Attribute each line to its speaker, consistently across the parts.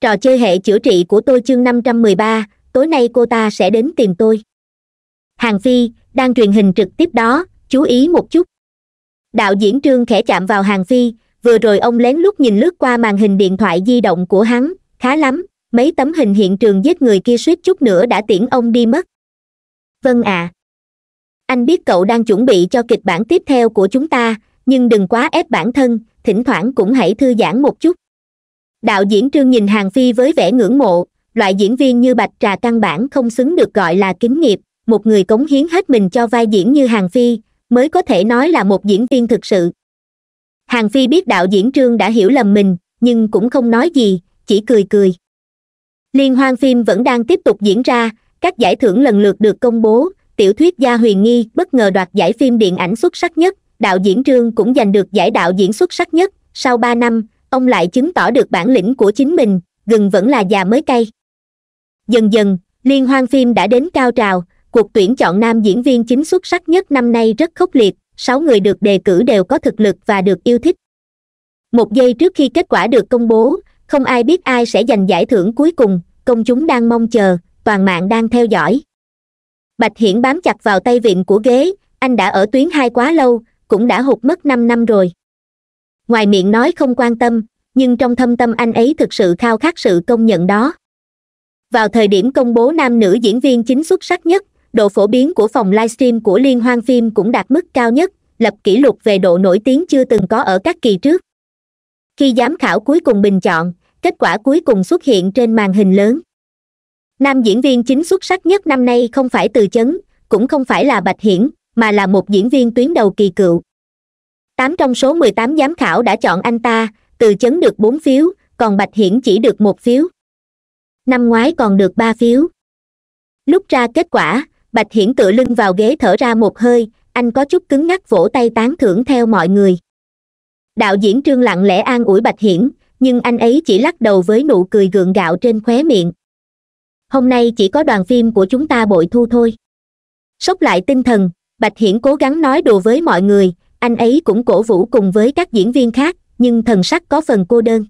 Speaker 1: trò chơi hệ chữa trị của tôi chương năm trăm mười ba tối nay cô ta sẽ đến tìm tôi hàng phi đang truyền hình trực tiếp đó chú ý một chút đạo diễn trương khẽ chạm vào hàng phi vừa rồi ông lén lút nhìn lướt qua màn hình điện thoại di động của hắn khá lắm mấy tấm hình hiện trường giết người kia suýt chút nữa đã tiễn ông đi mất vâng ạ à. anh biết cậu đang chuẩn bị cho kịch bản tiếp theo của chúng ta nhưng đừng quá ép bản thân thỉnh thoảng cũng hãy thư giãn một chút đạo diễn trương nhìn hàng phi với vẻ ngưỡng mộ loại diễn viên như bạch trà căn bản không xứng được gọi là kính nghiệp một người cống hiến hết mình cho vai diễn như hàng phi mới có thể nói là một diễn viên thực sự hàng phi biết đạo diễn trương đã hiểu lầm mình nhưng cũng không nói gì chỉ cười cười liên hoan phim vẫn đang tiếp tục diễn ra các giải thưởng lần lượt được công bố tiểu thuyết gia huyền nghi bất ngờ đoạt giải phim điện ảnh xuất sắc nhất đạo diễn trương cũng giành được giải đạo diễn xuất sắc nhất sau ba năm ông lại chứng tỏ được bản lĩnh của chính mình gừng vẫn là già mới cay dần dần liên hoan phim đã đến cao trào cuộc tuyển chọn nam diễn viên chính xuất sắc nhất năm nay rất khốc liệt sáu người được đề cử đều có thực lực và được yêu thích một giây trước khi kết quả được công bố không ai biết ai sẽ giành giải thưởng cuối cùng công chúng đang mong chờ toàn mạng đang theo dõi bạch hiển bám chặt vào tay vịn của ghế anh đã ở tuyến hai quá lâu cũng đã hụt mất năm năm rồi ngoài miệng nói không quan tâm nhưng trong thâm tâm anh ấy thực sự khao khát sự công nhận đó vào thời điểm công bố nam nữ diễn viên chính xuất sắc nhất độ phổ biến của phòng livestream của liên hoan phim cũng đạt mức cao nhất lập kỷ lục về độ nổi tiếng chưa từng có ở các kỳ trước khi giám khảo cuối cùng bình chọn kết quả cuối cùng xuất hiện trên màn hình lớn nam diễn viên chính xuất sắc nhất năm nay không phải từ chấn cũng không phải là bạch hiển mà là một diễn viên tuyến đầu kỳ cựu tám trong số mười tám giám khảo đã chọn anh ta từ chấn được bốn phiếu còn bạch hiển chỉ được một phiếu năm ngoái còn được ba phiếu lúc ra kết quả bạch hiển tựa lưng vào ghế thở ra một hơi anh có chút cứng ngắc vỗ tay tán thưởng theo mọi người đạo diễn trương lặng lẽ an ủi bạch hiển nhưng anh ấy chỉ lắc đầu với nụ cười gượng gạo trên khóe miệng hôm nay chỉ có đoàn phim của chúng ta bội thu thôi sốc lại tinh thần bạch hiển cố gắng nói đùa với mọi người anh ấy cũng cổ vũ cùng với các diễn viên khác nhưng thần sắc có phần cô đơn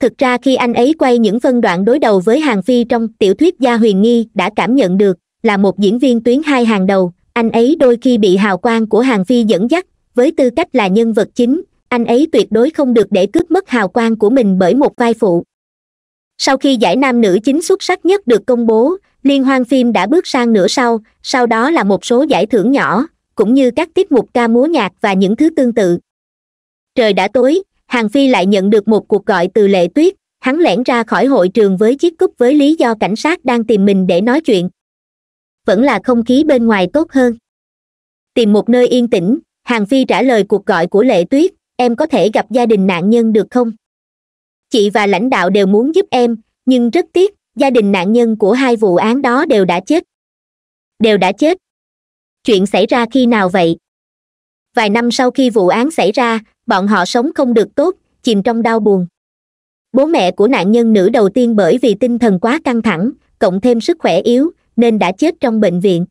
Speaker 1: thực ra khi anh ấy quay những phân đoạn đối đầu với hàng phi trong tiểu thuyết gia huyền nghi đã cảm nhận được là một diễn viên tuyến hai hàng đầu anh ấy đôi khi bị hào quang của hàng phi dẫn dắt với tư cách là nhân vật chính anh ấy tuyệt đối không được để cướp mất hào quang của mình bởi một vai phụ sau khi giải nam nữ chính xuất sắc nhất được công bố liên hoan phim đã bước sang nửa sau sau đó là một số giải thưởng nhỏ cũng như các tiết mục ca múa nhạc và những thứ tương tự trời đã tối hàng phi lại nhận được một cuộc gọi từ lệ tuyết hắn lẻn ra khỏi hội trường với chiếc cúp với lý do cảnh sát đang tìm mình để nói chuyện vẫn là không khí bên ngoài tốt hơn tìm một nơi yên tĩnh hàng phi trả lời cuộc gọi của lệ tuyết em có thể gặp gia đình nạn nhân được không chị và lãnh đạo đều muốn giúp em nhưng rất tiếc gia đình nạn nhân của hai vụ án đó đều đã chết đều đã chết chuyện xảy ra khi nào vậy vài năm sau khi vụ án xảy ra bọn họ sống không được tốt chìm trong đau buồn bố mẹ của nạn nhân nữ đầu tiên bởi vì tinh thần quá căng thẳng cộng thêm sức khỏe yếu nên đã chết trong bệnh viện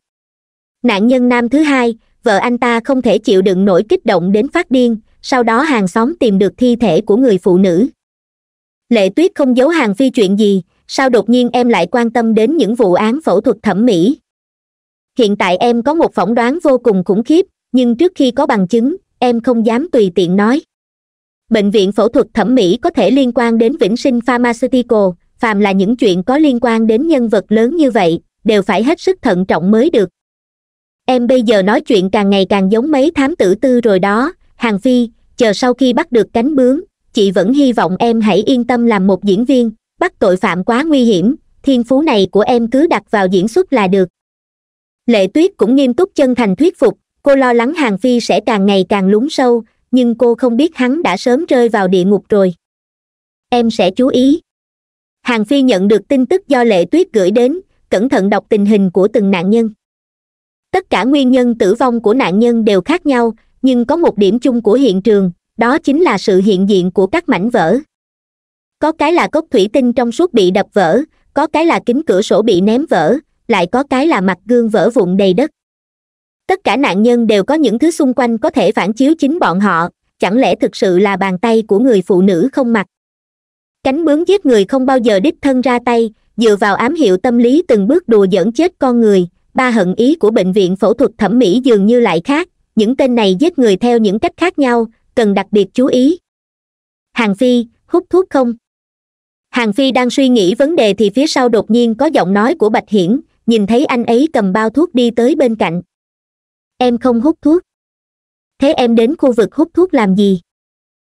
Speaker 1: nạn nhân nam thứ hai vợ anh ta không thể chịu đựng nổi kích động đến phát điên sau đó hàng xóm tìm được thi thể của người phụ nữ lệ tuyết không giấu hàng phi chuyện gì sao đột nhiên em lại quan tâm đến những vụ án phẫu thuật thẩm mỹ hiện tại em có một phỏng đoán vô cùng khủng khiếp nhưng trước khi có bằng chứng em không dám tùy tiện nói bệnh viện phẫu thuật thẩm mỹ có thể liên quan đến vĩnh sinh pharmaceutical phàm là những chuyện có liên quan đến nhân vật lớn như vậy đều phải hết sức thận trọng mới được em bây giờ nói chuyện càng ngày càng giống mấy thám tử tư rồi đó hàng phi chờ sau khi bắt được cánh bướm chị vẫn hy vọng em hãy yên tâm làm một diễn viên bắt tội phạm quá nguy hiểm thiên phú này của em cứ đặt vào diễn xuất là được lệ tuyết cũng nghiêm túc chân thành thuyết phục cô lo lắng hàng phi sẽ càng ngày càng lún sâu nhưng cô không biết hắn đã sớm rơi vào địa ngục rồi em sẽ chú ý hàng phi nhận được tin tức do lệ tuyết gửi đến cẩn thận đọc tình hình của từng nạn nhân tất cả nguyên nhân tử vong của nạn nhân đều khác nhau nhưng có một điểm chung của hiện trường đó chính là sự hiện diện của các mảnh vỡ có cái là cốc thủy tinh trong suốt bị đập vỡ có cái là kính cửa sổ bị ném vỡ lại có cái là mặt gương vỡ vụn đầy đất tất cả nạn nhân đều có những thứ xung quanh có thể phản chiếu chính bọn họ chẳng lẽ thực sự là bàn tay của người phụ nữ không mặc cánh bướm giết người không bao giờ đích thân ra tay dựa vào ám hiệu tâm lý từng bước đùa dẫn chết con người ba hận ý của bệnh viện phẫu thuật thẩm mỹ dường như lại khác những tên này giết người theo những cách khác nhau cần đặc biệt chú ý hàng phi hút thuốc không hàng phi đang suy nghĩ vấn đề thì phía sau đột nhiên có giọng nói của bạch hiển nhìn thấy anh ấy cầm bao thuốc đi tới bên cạnh em không hút thuốc thế em đến khu vực hút thuốc làm gì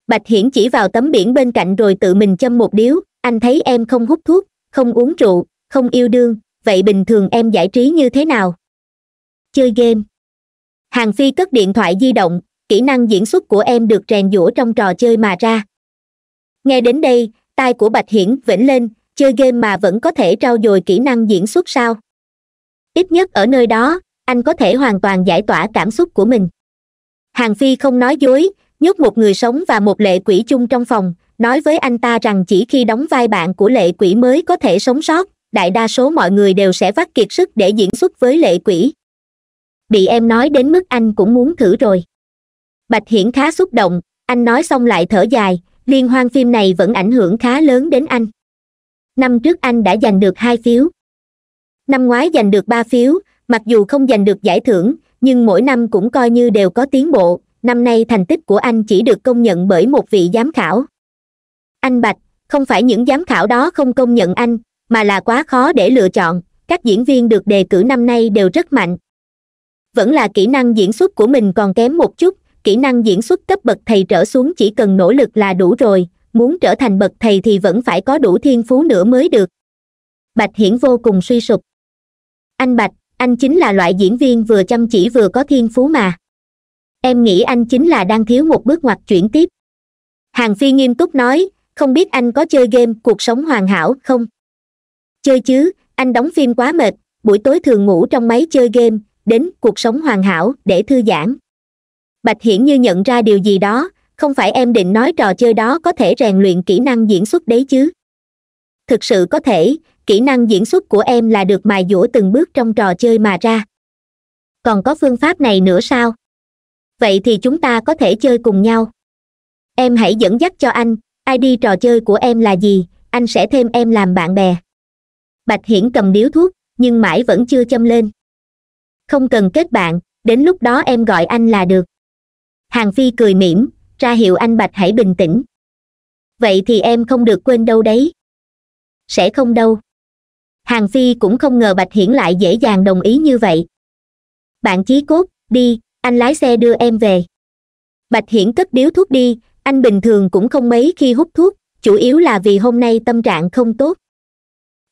Speaker 1: bạch hiển chỉ vào tấm biển bên cạnh rồi tự mình châm một điếu anh thấy em không hút thuốc không uống rượu không yêu đương vậy bình thường em giải trí như thế nào chơi game hàng phi cất điện thoại di động kỹ năng diễn xuất của em được rèn giũa trong trò chơi mà ra nghe đến đây tai của bạch hiển vĩnh lên chơi game mà vẫn có thể trao dồi kỹ năng diễn xuất sao ít nhất ở nơi đó anh có thể hoàn toàn giải tỏa cảm xúc của mình hàng phi không nói dối nhốt một người sống và một lệ quỷ chung trong phòng nói với anh ta rằng chỉ khi đóng vai bạn của lệ quỷ mới có thể sống sót đại đa số mọi người đều sẽ vắt kiệt sức để diễn xuất với lệ quỷ bị em nói đến mức anh cũng muốn thử rồi bạch hiển khá xúc động anh nói xong lại thở dài liên hoan phim này vẫn ảnh hưởng khá lớn đến anh năm trước anh đã giành được hai phiếu năm ngoái giành được ba phiếu mặc dù không giành được giải thưởng nhưng mỗi năm cũng coi như đều có tiến bộ năm nay thành tích của anh chỉ được công nhận bởi một vị giám khảo anh bạch không phải những giám khảo đó không công nhận anh mà là quá khó để lựa chọn các diễn viên được đề cử năm nay đều rất mạnh vẫn là kỹ năng diễn xuất của mình còn kém một chút kỹ năng diễn xuất cấp bậc thầy trở xuống chỉ cần nỗ lực là đủ rồi muốn trở thành bậc thầy thì vẫn phải có đủ thiên phú nữa mới được bạch hiển vô cùng suy sụp anh bạch anh chính là loại diễn viên vừa chăm chỉ vừa có thiên phú mà em nghĩ anh chính là đang thiếu một bước ngoặt chuyển tiếp hàng phi nghiêm túc nói không biết anh có chơi game cuộc sống hoàn hảo không chơi chứ anh đóng phim quá mệt buổi tối thường ngủ trong máy chơi game đến cuộc sống hoàn hảo để thư giãn bạch hiển như nhận ra điều gì đó không phải em định nói trò chơi đó có thể rèn luyện kỹ năng diễn xuất đấy chứ thực sự có thể kỹ năng diễn xuất của em là được mài dũa từng bước trong trò chơi mà ra còn có phương pháp này nữa sao vậy thì chúng ta có thể chơi cùng nhau em hãy dẫn dắt cho anh id trò chơi của em là gì anh sẽ thêm em làm bạn bè bạch hiển cầm điếu thuốc nhưng mãi vẫn chưa châm lên không cần kết bạn đến lúc đó em gọi anh là được hàng phi cười mỉm ra hiệu anh bạch hãy bình tĩnh vậy thì em không được quên đâu đấy sẽ không đâu hàng phi cũng không ngờ bạch hiển lại dễ dàng đồng ý như vậy bạn chí cốt đi anh lái xe đưa em về bạch hiển cất điếu thuốc đi anh bình thường cũng không mấy khi hút thuốc chủ yếu là vì hôm nay tâm trạng không tốt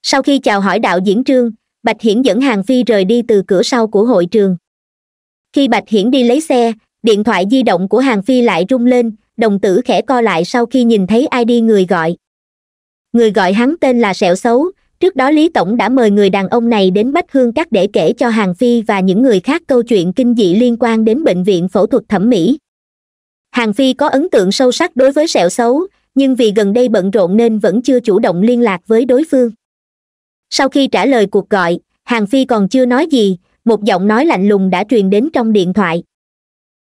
Speaker 1: sau khi chào hỏi đạo diễn trương bạch hiển dẫn hàng phi rời đi từ cửa sau của hội trường khi bạch hiển đi lấy xe điện thoại di động của hàng phi lại rung lên đồng tử khẽ co lại sau khi nhìn thấy ai đi người gọi người gọi hắn tên là sẹo xấu trước đó lý tổng đã mời người đàn ông này đến bách hương các để kể cho hàng phi và những người khác câu chuyện kinh dị liên quan đến bệnh viện phẫu thuật thẩm mỹ hàng phi có ấn tượng sâu sắc đối với sẹo xấu nhưng vì gần đây bận rộn nên vẫn chưa chủ động liên lạc với đối phương sau khi trả lời cuộc gọi hàng phi còn chưa nói gì một giọng nói lạnh lùng đã truyền đến trong điện thoại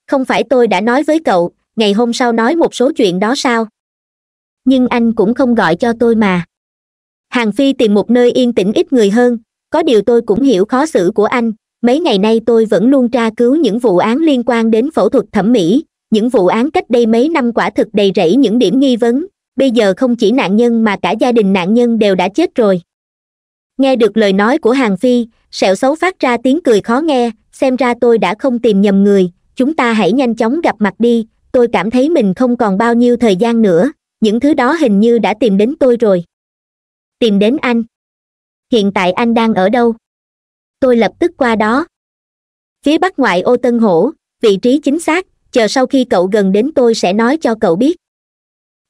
Speaker 1: không phải tôi đã nói với cậu ngày hôm sau nói một số chuyện đó sao nhưng anh cũng không gọi cho tôi mà hàng phi tìm một nơi yên tĩnh ít người hơn có điều tôi cũng hiểu khó xử của anh mấy ngày nay tôi vẫn luôn tra cứu những vụ án liên quan đến phẫu thuật thẩm mỹ những vụ án cách đây mấy năm quả thực đầy rẫy những điểm nghi vấn bây giờ không chỉ nạn nhân mà cả gia đình nạn nhân đều đã chết rồi nghe được lời nói của hàng phi sẹo xấu phát ra tiếng cười khó nghe xem ra tôi đã không tìm nhầm người chúng ta hãy nhanh chóng gặp mặt đi tôi cảm thấy mình không còn bao nhiêu thời gian nữa những thứ đó hình như đã tìm đến tôi rồi tìm đến anh hiện tại anh đang ở đâu tôi lập tức qua đó phía bắc ngoại ô tân hổ vị trí chính xác chờ sau khi cậu gần đến tôi sẽ nói cho cậu biết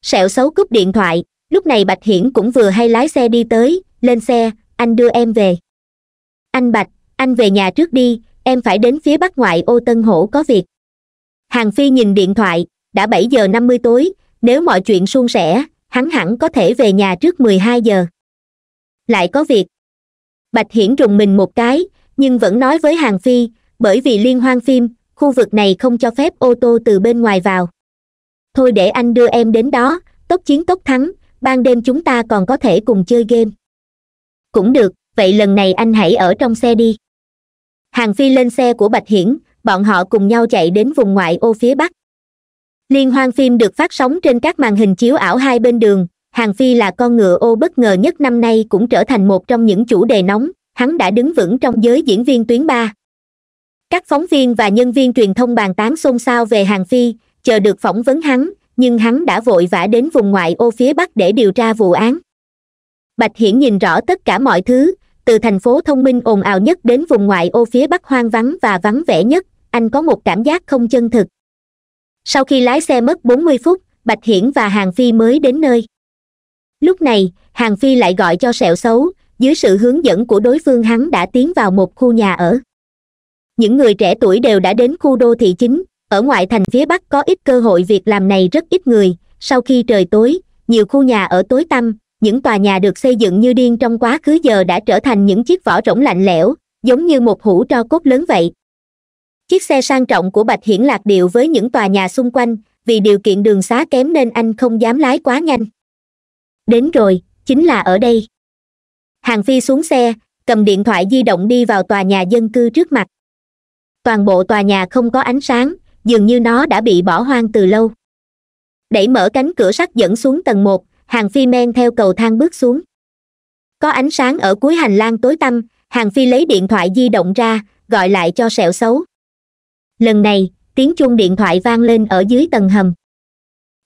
Speaker 1: sẹo xấu cúp điện thoại lúc này bạch hiển cũng vừa hay lái xe đi tới lên xe anh đưa em về anh bạch anh về nhà trước đi em phải đến phía bắc ngoại ô tân hổ có việc hàng phi nhìn điện thoại đã bảy giờ năm mươi tối nếu mọi chuyện suôn sẻ hắn hẳn có thể về nhà trước mười hai giờ lại có việc bạch hiển rùng mình một cái nhưng vẫn nói với hàng phi bởi vì liên hoan phim khu vực này không cho phép ô tô từ bên ngoài vào thôi để anh đưa em đến đó tốc chiến tốc thắng ban đêm chúng ta còn có thể cùng chơi game cũng được vậy lần này anh hãy ở trong xe đi hàng phi lên xe của bạch hiển bọn họ cùng nhau chạy đến vùng ngoại ô phía bắc liên hoan phim được phát sóng trên các màn hình chiếu ảo hai bên đường hàng phi là con ngựa ô bất ngờ nhất năm nay cũng trở thành một trong những chủ đề nóng hắn đã đứng vững trong giới diễn viên tuyến ba các phóng viên và nhân viên truyền thông bàn tán xôn xao về hàng phi chờ được phỏng vấn hắn nhưng hắn đã vội vã đến vùng ngoại ô phía bắc để điều tra vụ án bạch hiển nhìn rõ tất cả mọi thứ từ thành phố thông minh ồn ào nhất đến vùng ngoại ô phía bắc hoang vắng và vắng vẻ nhất anh có một cảm giác không chân thực sau khi lái xe mất bốn mươi phút bạch hiển và hàng phi mới đến nơi lúc này hàng phi lại gọi cho sẹo xấu dưới sự hướng dẫn của đối phương hắn đã tiến vào một khu nhà ở những người trẻ tuổi đều đã đến khu đô thị chính ở ngoại thành phía bắc có ít cơ hội việc làm này rất ít người sau khi trời tối nhiều khu nhà ở tối tăm những tòa nhà được xây dựng như điên trong quá khứ giờ đã trở thành những chiếc vỏ rỗng lạnh lẽo giống như một hũ tro cốt lớn vậy chiếc xe sang trọng của bạch hiển lạc điệu với những tòa nhà xung quanh vì điều kiện đường xá kém nên anh không dám lái quá nhanh đến rồi chính là ở đây hàng phi xuống xe cầm điện thoại di động đi vào tòa nhà dân cư trước mặt toàn bộ tòa nhà không có ánh sáng dường như nó đã bị bỏ hoang từ lâu đẩy mở cánh cửa sắt dẫn xuống tầng một hàng phi men theo cầu thang bước xuống có ánh sáng ở cuối hành lang tối tăm hàng phi lấy điện thoại di động ra gọi lại cho sẹo xấu lần này tiếng chuông điện thoại vang lên ở dưới tầng hầm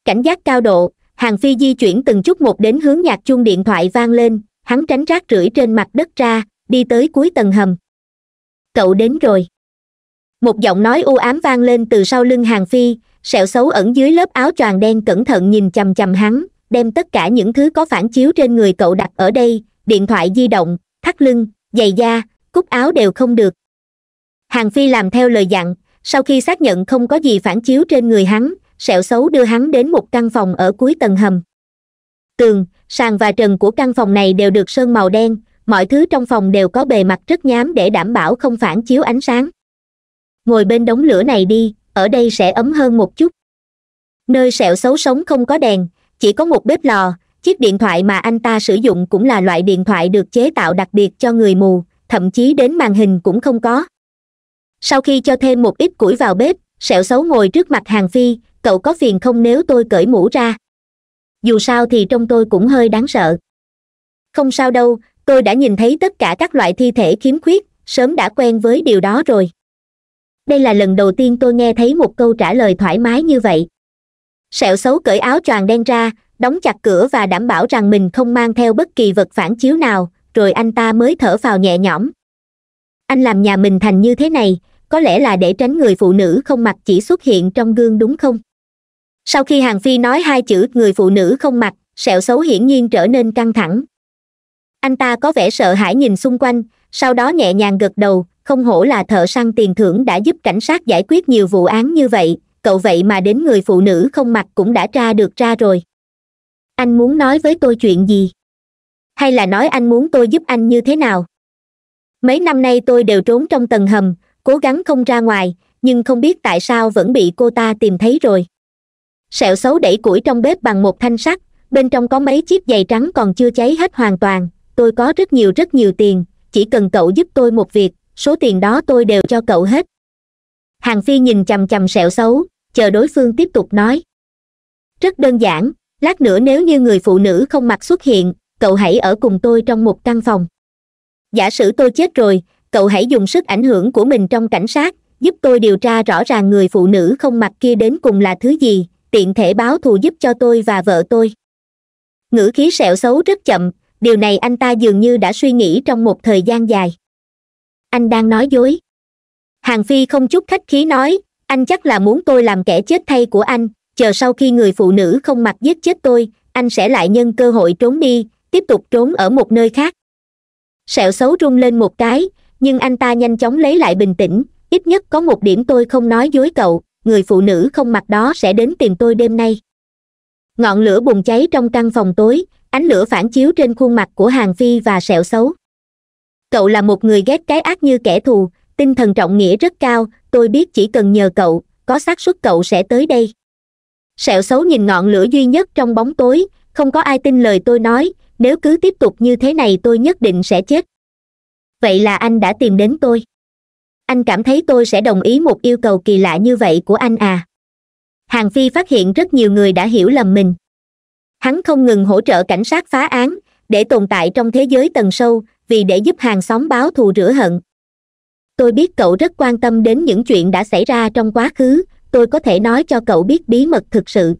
Speaker 1: cảnh giác cao độ hàng phi di chuyển từng chút một đến hướng nhạc chuông điện thoại vang lên hắn tránh rác rưởi trên mặt đất ra đi tới cuối tầng hầm cậu đến rồi một giọng nói u ám vang lên từ sau lưng hàng phi sẹo xấu ẩn dưới lớp áo choàng đen cẩn thận nhìn chằm chằm hắn đem tất cả những thứ có phản chiếu trên người cậu đặt ở đây điện thoại di động thắt lưng giày da cúc áo đều không được hàng phi làm theo lời dặn sau khi xác nhận không có gì phản chiếu trên người hắn sẹo xấu đưa hắn đến một căn phòng ở cuối tầng hầm tường sàn và trần của căn phòng này đều được sơn màu đen mọi thứ trong phòng đều có bề mặt rất nhám để đảm bảo không phản chiếu ánh sáng ngồi bên đống lửa này đi ở đây sẽ ấm hơn một chút nơi sẹo xấu sống không có đèn chỉ có một bếp lò chiếc điện thoại mà anh ta sử dụng cũng là loại điện thoại được chế tạo đặc biệt cho người mù thậm chí đến màn hình cũng không có sau khi cho thêm một ít củi vào bếp sẹo xấu ngồi trước mặt hàng phi cậu có phiền không nếu tôi cởi mũ ra dù sao thì trong tôi cũng hơi đáng sợ không sao đâu tôi đã nhìn thấy tất cả các loại thi thể khiếm khuyết sớm đã quen với điều đó rồi đây là lần đầu tiên tôi nghe thấy một câu trả lời thoải mái như vậy sẹo xấu cởi áo choàng đen ra đóng chặt cửa và đảm bảo rằng mình không mang theo bất kỳ vật phản chiếu nào rồi anh ta mới thở vào nhẹ nhõm anh làm nhà mình thành như thế này có lẽ là để tránh người phụ nữ không mặc chỉ xuất hiện trong gương đúng không sau khi hàng phi nói hai chữ người phụ nữ không mặc sẹo xấu hiển nhiên trở nên căng thẳng anh ta có vẻ sợ hãi nhìn xung quanh sau đó nhẹ nhàng gật đầu không hổ là thợ săn tiền thưởng đã giúp cảnh sát giải quyết nhiều vụ án như vậy cậu vậy mà đến người phụ nữ không mặc cũng đã tra được ra rồi anh muốn nói với tôi chuyện gì hay là nói anh muốn tôi giúp anh như thế nào mấy năm nay tôi đều trốn trong tầng hầm cố gắng không ra ngoài nhưng không biết tại sao vẫn bị cô ta tìm thấy rồi sẹo xấu đẩy củi trong bếp bằng một thanh sắt bên trong có mấy chiếc giày trắng còn chưa cháy hết hoàn toàn tôi có rất nhiều rất nhiều tiền chỉ cần cậu giúp tôi một việc số tiền đó tôi đều cho cậu hết hàng phi nhìn chằm chằm sẹo xấu chờ đối phương tiếp tục nói rất đơn giản lát nữa nếu như người phụ nữ không mặc xuất hiện cậu hãy ở cùng tôi trong một căn phòng giả sử tôi chết rồi cậu hãy dùng sức ảnh hưởng của mình trong cảnh sát giúp tôi điều tra rõ ràng người phụ nữ không mặc kia đến cùng là thứ gì tiện thể báo thù giúp cho tôi và vợ tôi ngữ khí sẹo xấu rất chậm điều này anh ta dường như đã suy nghĩ trong một thời gian dài anh đang nói dối hàng phi không chút khách khí nói anh chắc là muốn tôi làm kẻ chết thay của anh chờ sau khi người phụ nữ không mặc giết chết tôi anh sẽ lại nhân cơ hội trốn đi tiếp tục trốn ở một nơi khác sẹo xấu rung lên một cái nhưng anh ta nhanh chóng lấy lại bình tĩnh ít nhất có một điểm tôi không nói dối cậu người phụ nữ không mặt đó sẽ đến tìm tôi đêm nay ngọn lửa bùng cháy trong căn phòng tối ánh lửa phản chiếu trên khuôn mặt của hàng phi và sẹo xấu cậu là một người ghét cái ác như kẻ thù tinh thần trọng nghĩa rất cao tôi biết chỉ cần nhờ cậu có xác suất cậu sẽ tới đây sẹo xấu nhìn ngọn lửa duy nhất trong bóng tối không có ai tin lời tôi nói nếu cứ tiếp tục như thế này tôi nhất định sẽ chết vậy là anh đã tìm đến tôi anh cảm thấy tôi sẽ đồng ý một yêu cầu kỳ lạ như vậy của anh à hàng phi phát hiện rất nhiều người đã hiểu lầm mình hắn không ngừng hỗ trợ cảnh sát phá án để tồn tại trong thế giới tầng sâu vì để giúp hàng xóm báo thù rửa hận tôi biết cậu rất quan tâm đến những chuyện đã xảy ra trong quá khứ tôi có thể nói cho cậu biết bí mật thực sự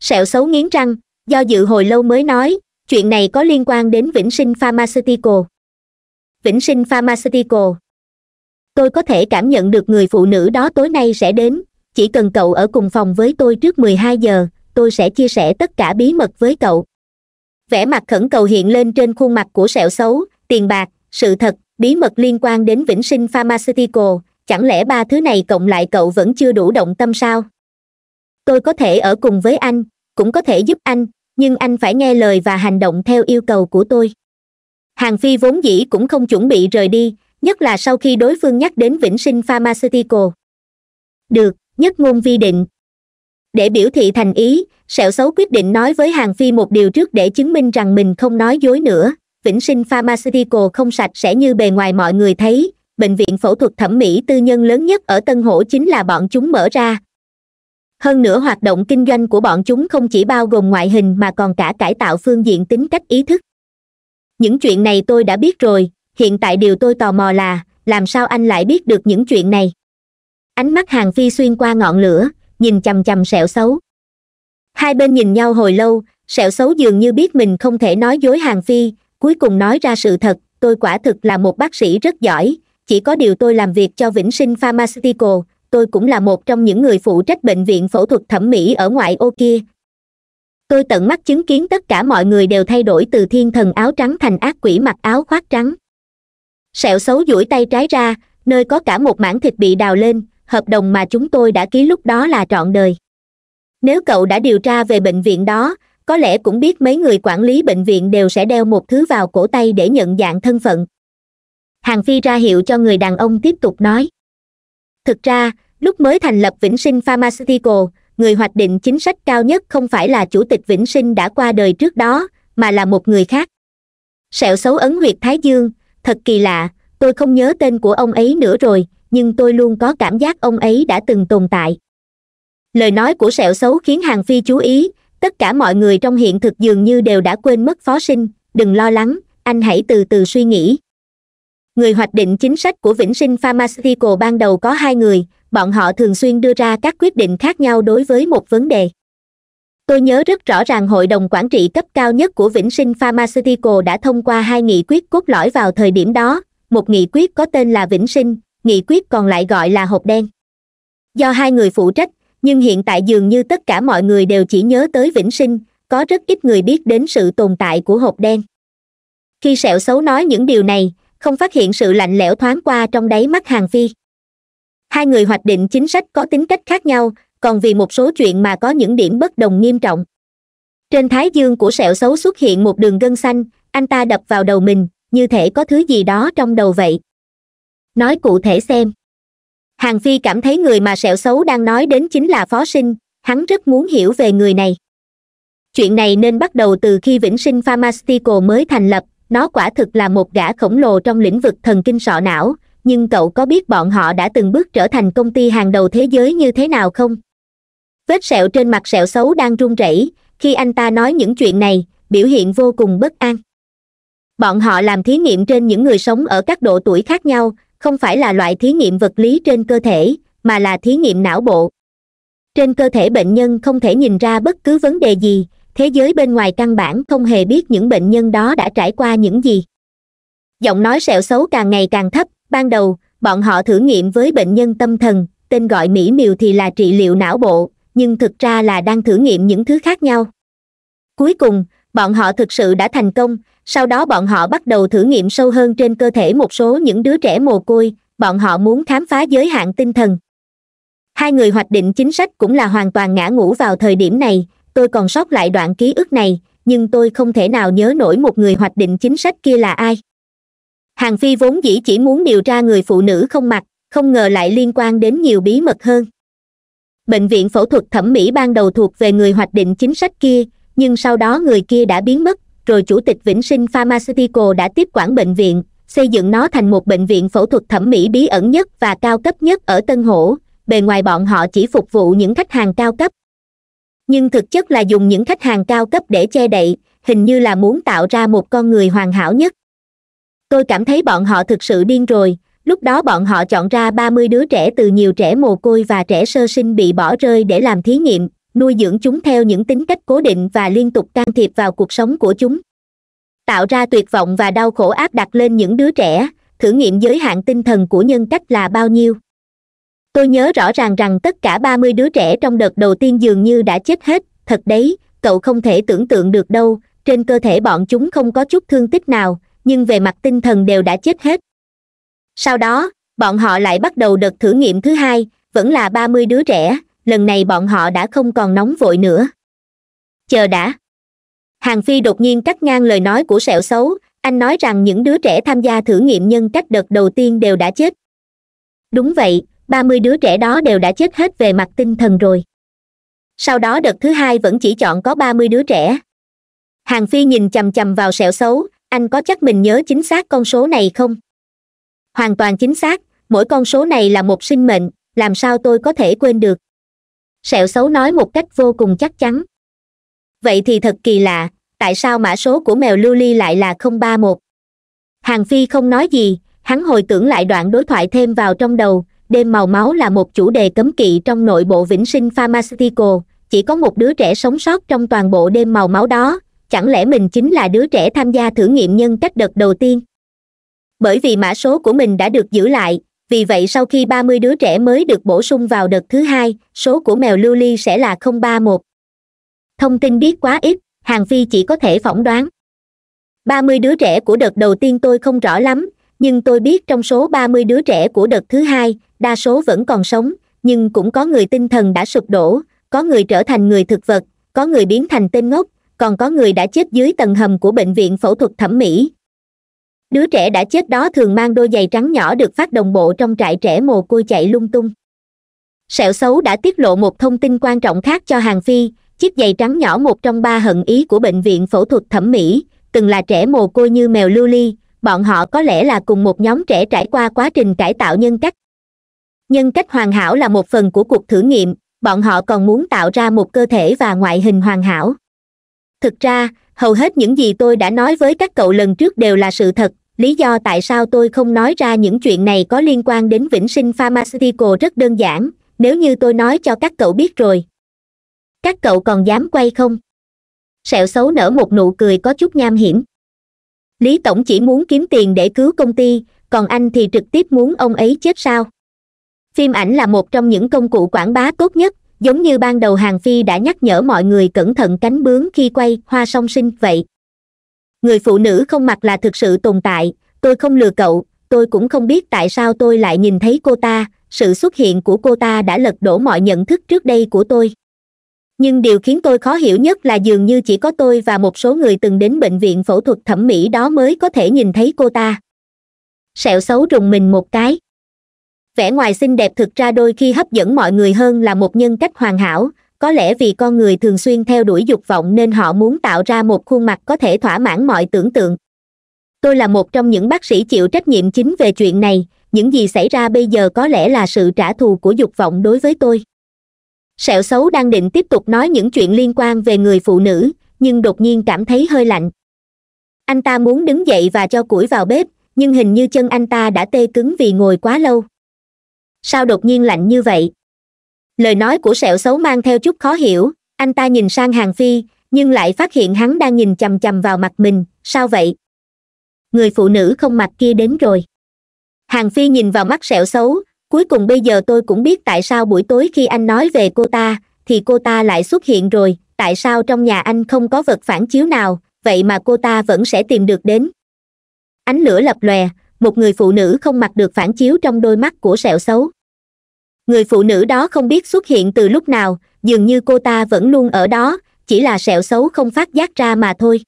Speaker 1: sẹo xấu nghiến răng do dự hồi lâu mới nói chuyện này có liên quan đến vĩnh sinh pharmaceutical vĩnh sinh pharmaceutical tôi có thể cảm nhận được người phụ nữ đó tối nay sẽ đến chỉ cần cậu ở cùng phòng với tôi trước 12 giờ tôi sẽ chia sẻ tất cả bí mật với cậu vẻ mặt khẩn cầu hiện lên trên khuôn mặt của sẹo xấu tiền bạc sự thật bí mật liên quan đến vĩnh sinh pharmaceutical chẳng lẽ ba thứ này cộng lại cậu vẫn chưa đủ động tâm sao tôi có thể ở cùng với anh cũng có thể giúp anh nhưng anh phải nghe lời và hành động theo yêu cầu của tôi hàng phi vốn dĩ cũng không chuẩn bị rời đi nhất là sau khi đối phương nhắc đến vĩnh sinh pharmaceutical được nhất ngôn vi định để biểu thị thành ý sẹo xấu quyết định nói với hàng phi một điều trước để chứng minh rằng mình không nói dối nữa vĩnh sinh pharmaceutical không sạch sẽ như bề ngoài mọi người thấy bệnh viện phẫu thuật thẩm mỹ tư nhân lớn nhất ở tân hổ chính là bọn chúng mở ra hơn nữa hoạt động kinh doanh của bọn chúng không chỉ bao gồm ngoại hình mà còn cả cải tạo phương diện tính cách ý thức những chuyện này tôi đã biết rồi hiện tại điều tôi tò mò là làm sao anh lại biết được những chuyện này ánh mắt hàng phi xuyên qua ngọn lửa nhìn chằm chằm sẹo xấu hai bên nhìn nhau hồi lâu sẹo xấu dường như biết mình không thể nói dối hàng phi cuối cùng nói ra sự thật tôi quả thực là một bác sĩ rất giỏi chỉ có điều tôi làm việc cho vĩnh sinh pharmaceutical tôi cũng là một trong những người phụ trách bệnh viện phẫu thuật thẩm mỹ ở ngoại ô kia tôi tận mắt chứng kiến tất cả mọi người đều thay đổi từ thiên thần áo trắng thành ác quỷ mặc áo khoác trắng sẹo xấu duỗi tay trái ra nơi có cả một mảng thịt bị đào lên hợp đồng mà chúng tôi đã ký lúc đó là trọn đời nếu cậu đã điều tra về bệnh viện đó có lẽ cũng biết mấy người quản lý bệnh viện đều sẽ đeo một thứ vào cổ tay để nhận dạng thân phận Hằng phi ra hiệu cho người đàn ông tiếp tục nói thực ra lúc mới thành lập vĩnh sinh pharmaceutical người hoạch định chính sách cao nhất không phải là chủ tịch vĩnh sinh đã qua đời trước đó mà là một người khác sẹo xấu ấn huyệt thái dương thật kỳ lạ tôi không nhớ tên của ông ấy nữa rồi nhưng tôi luôn có cảm giác ông ấy đã từng tồn tại lời nói của sẹo xấu khiến hàng phi chú ý tất cả mọi người trong hiện thực dường như đều đã quên mất phó sinh đừng lo lắng anh hãy từ từ suy nghĩ người hoạch định chính sách của vĩnh sinh pharmaceutical ban đầu có hai người bọn họ thường xuyên đưa ra các quyết định khác nhau đối với một vấn đề tôi nhớ rất rõ ràng hội đồng quản trị cấp cao nhất của vĩnh sinh pharmaceutical đã thông qua hai nghị quyết cốt lõi vào thời điểm đó một nghị quyết có tên là vĩnh sinh nghị quyết còn lại gọi là hộp đen do hai người phụ trách nhưng hiện tại dường như tất cả mọi người đều chỉ nhớ tới vĩnh sinh có rất ít người biết đến sự tồn tại của hộp đen khi sẹo xấu nói những điều này không phát hiện sự lạnh lẽo thoáng qua trong đáy mắt hàng phi hai người hoạch định chính sách có tính cách khác nhau còn vì một số chuyện mà có những điểm bất đồng nghiêm trọng trên thái dương của sẹo xấu xuất hiện một đường gân xanh anh ta đập vào đầu mình như thể có thứ gì đó trong đầu vậy nói cụ thể xem hàng phi cảm thấy người mà sẹo xấu đang nói đến chính là phó sinh hắn rất muốn hiểu về người này chuyện này nên bắt đầu từ khi vĩnh sinh pharmaceutical mới thành lập nó quả thực là một gã khổng lồ trong lĩnh vực thần kinh sọ não nhưng cậu có biết bọn họ đã từng bước trở thành công ty hàng đầu thế giới như thế nào không vết sẹo trên mặt sẹo xấu đang run rẩy khi anh ta nói những chuyện này biểu hiện vô cùng bất an bọn họ làm thí nghiệm trên những người sống ở các độ tuổi khác nhau không phải là loại thí nghiệm vật lý trên cơ thể mà là thí nghiệm não bộ trên cơ thể bệnh nhân không thể nhìn ra bất cứ vấn đề gì thế giới bên ngoài căn bản không hề biết những bệnh nhân đó đã trải qua những gì giọng nói sẹo xấu càng ngày càng thấp ban đầu bọn họ thử nghiệm với bệnh nhân tâm thần tên gọi mỹ miều thì là trị liệu não bộ nhưng thực ra là đang thử nghiệm những thứ khác nhau cuối cùng bọn họ thực sự đã thành công sau đó bọn họ bắt đầu thử nghiệm sâu hơn trên cơ thể một số những đứa trẻ mồ côi bọn họ muốn khám phá giới hạn tinh thần hai người hoạch định chính sách cũng là hoàn toàn ngã ngủ vào thời điểm này tôi còn sót lại đoạn ký ức này nhưng tôi không thể nào nhớ nổi một người hoạch định chính sách kia là ai hàng phi vốn dĩ chỉ muốn điều tra người phụ nữ không mặc không ngờ lại liên quan đến nhiều bí mật hơn bệnh viện phẫu thuật thẩm mỹ ban đầu thuộc về người hoạch định chính sách kia nhưng sau đó người kia đã biến mất rồi chủ tịch vĩnh sinh pharmaceutical đã tiếp quản bệnh viện xây dựng nó thành một bệnh viện phẫu thuật thẩm mỹ bí ẩn nhất và cao cấp nhất ở tân hổ bề ngoài bọn họ chỉ phục vụ những khách hàng cao cấp nhưng thực chất là dùng những khách hàng cao cấp để che đậy hình như là muốn tạo ra một con người hoàn hảo nhất tôi cảm thấy bọn họ thực sự điên rồi lúc đó bọn họ chọn ra ba mươi đứa trẻ từ nhiều trẻ mồ côi và trẻ sơ sinh bị bỏ rơi để làm thí nghiệm nuôi dưỡng chúng theo những tính cách cố định và liên tục can thiệp vào cuộc sống của chúng tạo ra tuyệt vọng và đau khổ áp đặt lên những đứa trẻ thử nghiệm giới hạn tinh thần của nhân cách là bao nhiêu tôi nhớ rõ ràng rằng tất cả ba mươi đứa trẻ trong đợt đầu tiên dường như đã chết hết thật đấy cậu không thể tưởng tượng được đâu trên cơ thể bọn chúng không có chút thương tích nào nhưng về mặt tinh thần đều đã chết hết sau đó bọn họ lại bắt đầu đợt thử nghiệm thứ hai vẫn là ba mươi đứa trẻ lần này bọn họ đã không còn nóng vội nữa chờ đã hàng phi đột nhiên cắt ngang lời nói của sẹo xấu anh nói rằng những đứa trẻ tham gia thử nghiệm nhân cách đợt đầu tiên đều đã chết đúng vậy ba mươi đứa trẻ đó đều đã chết hết về mặt tinh thần rồi sau đó đợt thứ hai vẫn chỉ chọn có ba mươi đứa trẻ hàng phi nhìn chằm chằm vào sẹo xấu anh có chắc mình nhớ chính xác con số này không hoàn toàn chính xác mỗi con số này là một sinh mệnh làm sao tôi có thể quên được sẹo xấu nói một cách vô cùng chắc chắn vậy thì thật kỳ lạ tại sao mã số của mèo lưu ly lại là không ba một hàng phi không nói gì hắn hồi tưởng lại đoạn đối thoại thêm vào trong đầu đêm màu máu là một chủ đề cấm kỵ trong nội bộ vĩnh sinh pharmaceutical chỉ có một đứa trẻ sống sót trong toàn bộ đêm màu máu đó chẳng lẽ mình chính là đứa trẻ tham gia thử nghiệm nhân cách đợt đầu tiên bởi vì mã số của mình đã được giữ lại vì vậy sau khi ba mươi đứa trẻ mới được bổ sung vào đợt thứ hai số của mèo lưu ly sẽ là không ba một thông tin biết quá ít hàng phi chỉ có thể phỏng đoán ba mươi đứa trẻ của đợt đầu tiên tôi không rõ lắm nhưng tôi biết trong số ba mươi đứa trẻ của đợt thứ hai đa số vẫn còn sống nhưng cũng có người tinh thần đã sụp đổ có người trở thành người thực vật có người biến thành tên ngốc còn có người đã chết dưới tầng hầm của bệnh viện phẫu thuật thẩm mỹ đứa trẻ đã chết đó thường mang đôi giày trắng nhỏ được phát đồng bộ trong trại trẻ mồ côi chạy lung tung sẹo xấu đã tiết lộ một thông tin quan trọng khác cho hàng phi chiếc giày trắng nhỏ một trong ba hận ý của bệnh viện phẫu thuật thẩm mỹ từng là trẻ mồ côi như mèo lưu ly bọn họ có lẽ là cùng một nhóm trẻ trải qua quá trình cải tạo nhân cách nhân cách hoàn hảo là một phần của cuộc thử nghiệm bọn họ còn muốn tạo ra một cơ thể và ngoại hình hoàn hảo thực ra hầu hết những gì tôi đã nói với các cậu lần trước đều là sự thật lý do tại sao tôi không nói ra những chuyện này có liên quan đến vĩnh sinh pharmaceutical rất đơn giản nếu như tôi nói cho các cậu biết rồi các cậu còn dám quay không sẹo xấu nở một nụ cười có chút nham hiểm lý tổng chỉ muốn kiếm tiền để cứu công ty còn anh thì trực tiếp muốn ông ấy chết sao phim ảnh là một trong những công cụ quảng bá tốt nhất giống như ban đầu hàng phi đã nhắc nhở mọi người cẩn thận cánh bướm khi quay hoa song sinh vậy người phụ nữ không mặc là thực sự tồn tại tôi không lừa cậu tôi cũng không biết tại sao tôi lại nhìn thấy cô ta sự xuất hiện của cô ta đã lật đổ mọi nhận thức trước đây của tôi nhưng điều khiến tôi khó hiểu nhất là dường như chỉ có tôi và một số người từng đến bệnh viện phẫu thuật thẩm mỹ đó mới có thể nhìn thấy cô ta sẹo xấu rùng mình một cái vẻ ngoài xinh đẹp thực ra đôi khi hấp dẫn mọi người hơn là một nhân cách hoàn hảo có lẽ vì con người thường xuyên theo đuổi dục vọng nên họ muốn tạo ra một khuôn mặt có thể thỏa mãn mọi tưởng tượng tôi là một trong những bác sĩ chịu trách nhiệm chính về chuyện này những gì xảy ra bây giờ có lẽ là sự trả thù của dục vọng đối với tôi sẹo xấu đang định tiếp tục nói những chuyện liên quan về người phụ nữ nhưng đột nhiên cảm thấy hơi lạnh anh ta muốn đứng dậy và cho củi vào bếp nhưng hình như chân anh ta đã tê cứng vì ngồi quá lâu sao đột nhiên lạnh như vậy lời nói của sẹo xấu mang theo chút khó hiểu anh ta nhìn sang hàng phi nhưng lại phát hiện hắn đang nhìn chằm chằm vào mặt mình sao vậy người phụ nữ không mặt kia đến rồi hàng phi nhìn vào mắt sẹo xấu cuối cùng bây giờ tôi cũng biết tại sao buổi tối khi anh nói về cô ta thì cô ta lại xuất hiện rồi tại sao trong nhà anh không có vật phản chiếu nào vậy mà cô ta vẫn sẽ tìm được đến ánh lửa lập lòe một người phụ nữ không mặc được phản chiếu trong đôi mắt của sẹo xấu người phụ nữ đó không biết xuất hiện từ lúc nào dường như cô ta vẫn luôn ở đó chỉ là sẹo xấu không phát giác ra mà thôi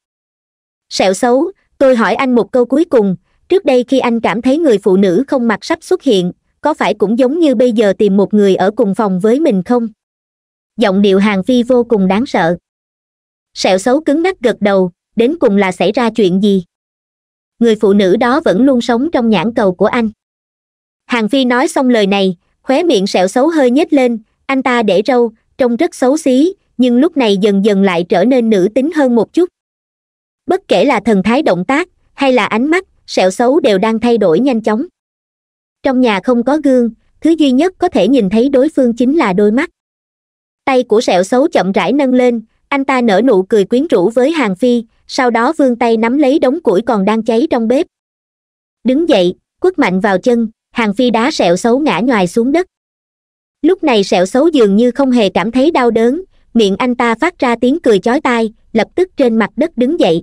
Speaker 1: sẹo xấu tôi hỏi anh một câu cuối cùng trước đây khi anh cảm thấy người phụ nữ không mặc sắp xuất hiện có phải cũng giống như bây giờ tìm một người ở cùng phòng với mình không giọng điệu hàng phi vô cùng đáng sợ sẹo xấu cứng ngắc gật đầu đến cùng là xảy ra chuyện gì người phụ nữ đó vẫn luôn sống trong nhãn cầu của anh hàng phi nói xong lời này khóe miệng sẹo xấu hơi nhếch lên anh ta để râu trông rất xấu xí nhưng lúc này dần dần lại trở nên nữ tính hơn một chút bất kể là thần thái động tác hay là ánh mắt sẹo xấu đều đang thay đổi nhanh chóng trong nhà không có gương thứ duy nhất có thể nhìn thấy đối phương chính là đôi mắt tay của sẹo xấu chậm rãi nâng lên anh ta nở nụ cười quyến rũ với hàng phi sau đó vươn tay nắm lấy đống củi còn đang cháy trong bếp đứng dậy quất mạnh vào chân hàng phi đá sẹo xấu ngã nhoài xuống đất lúc này sẹo xấu dường như không hề cảm thấy đau đớn miệng anh ta phát ra tiếng cười chói tai lập tức trên mặt đất đứng dậy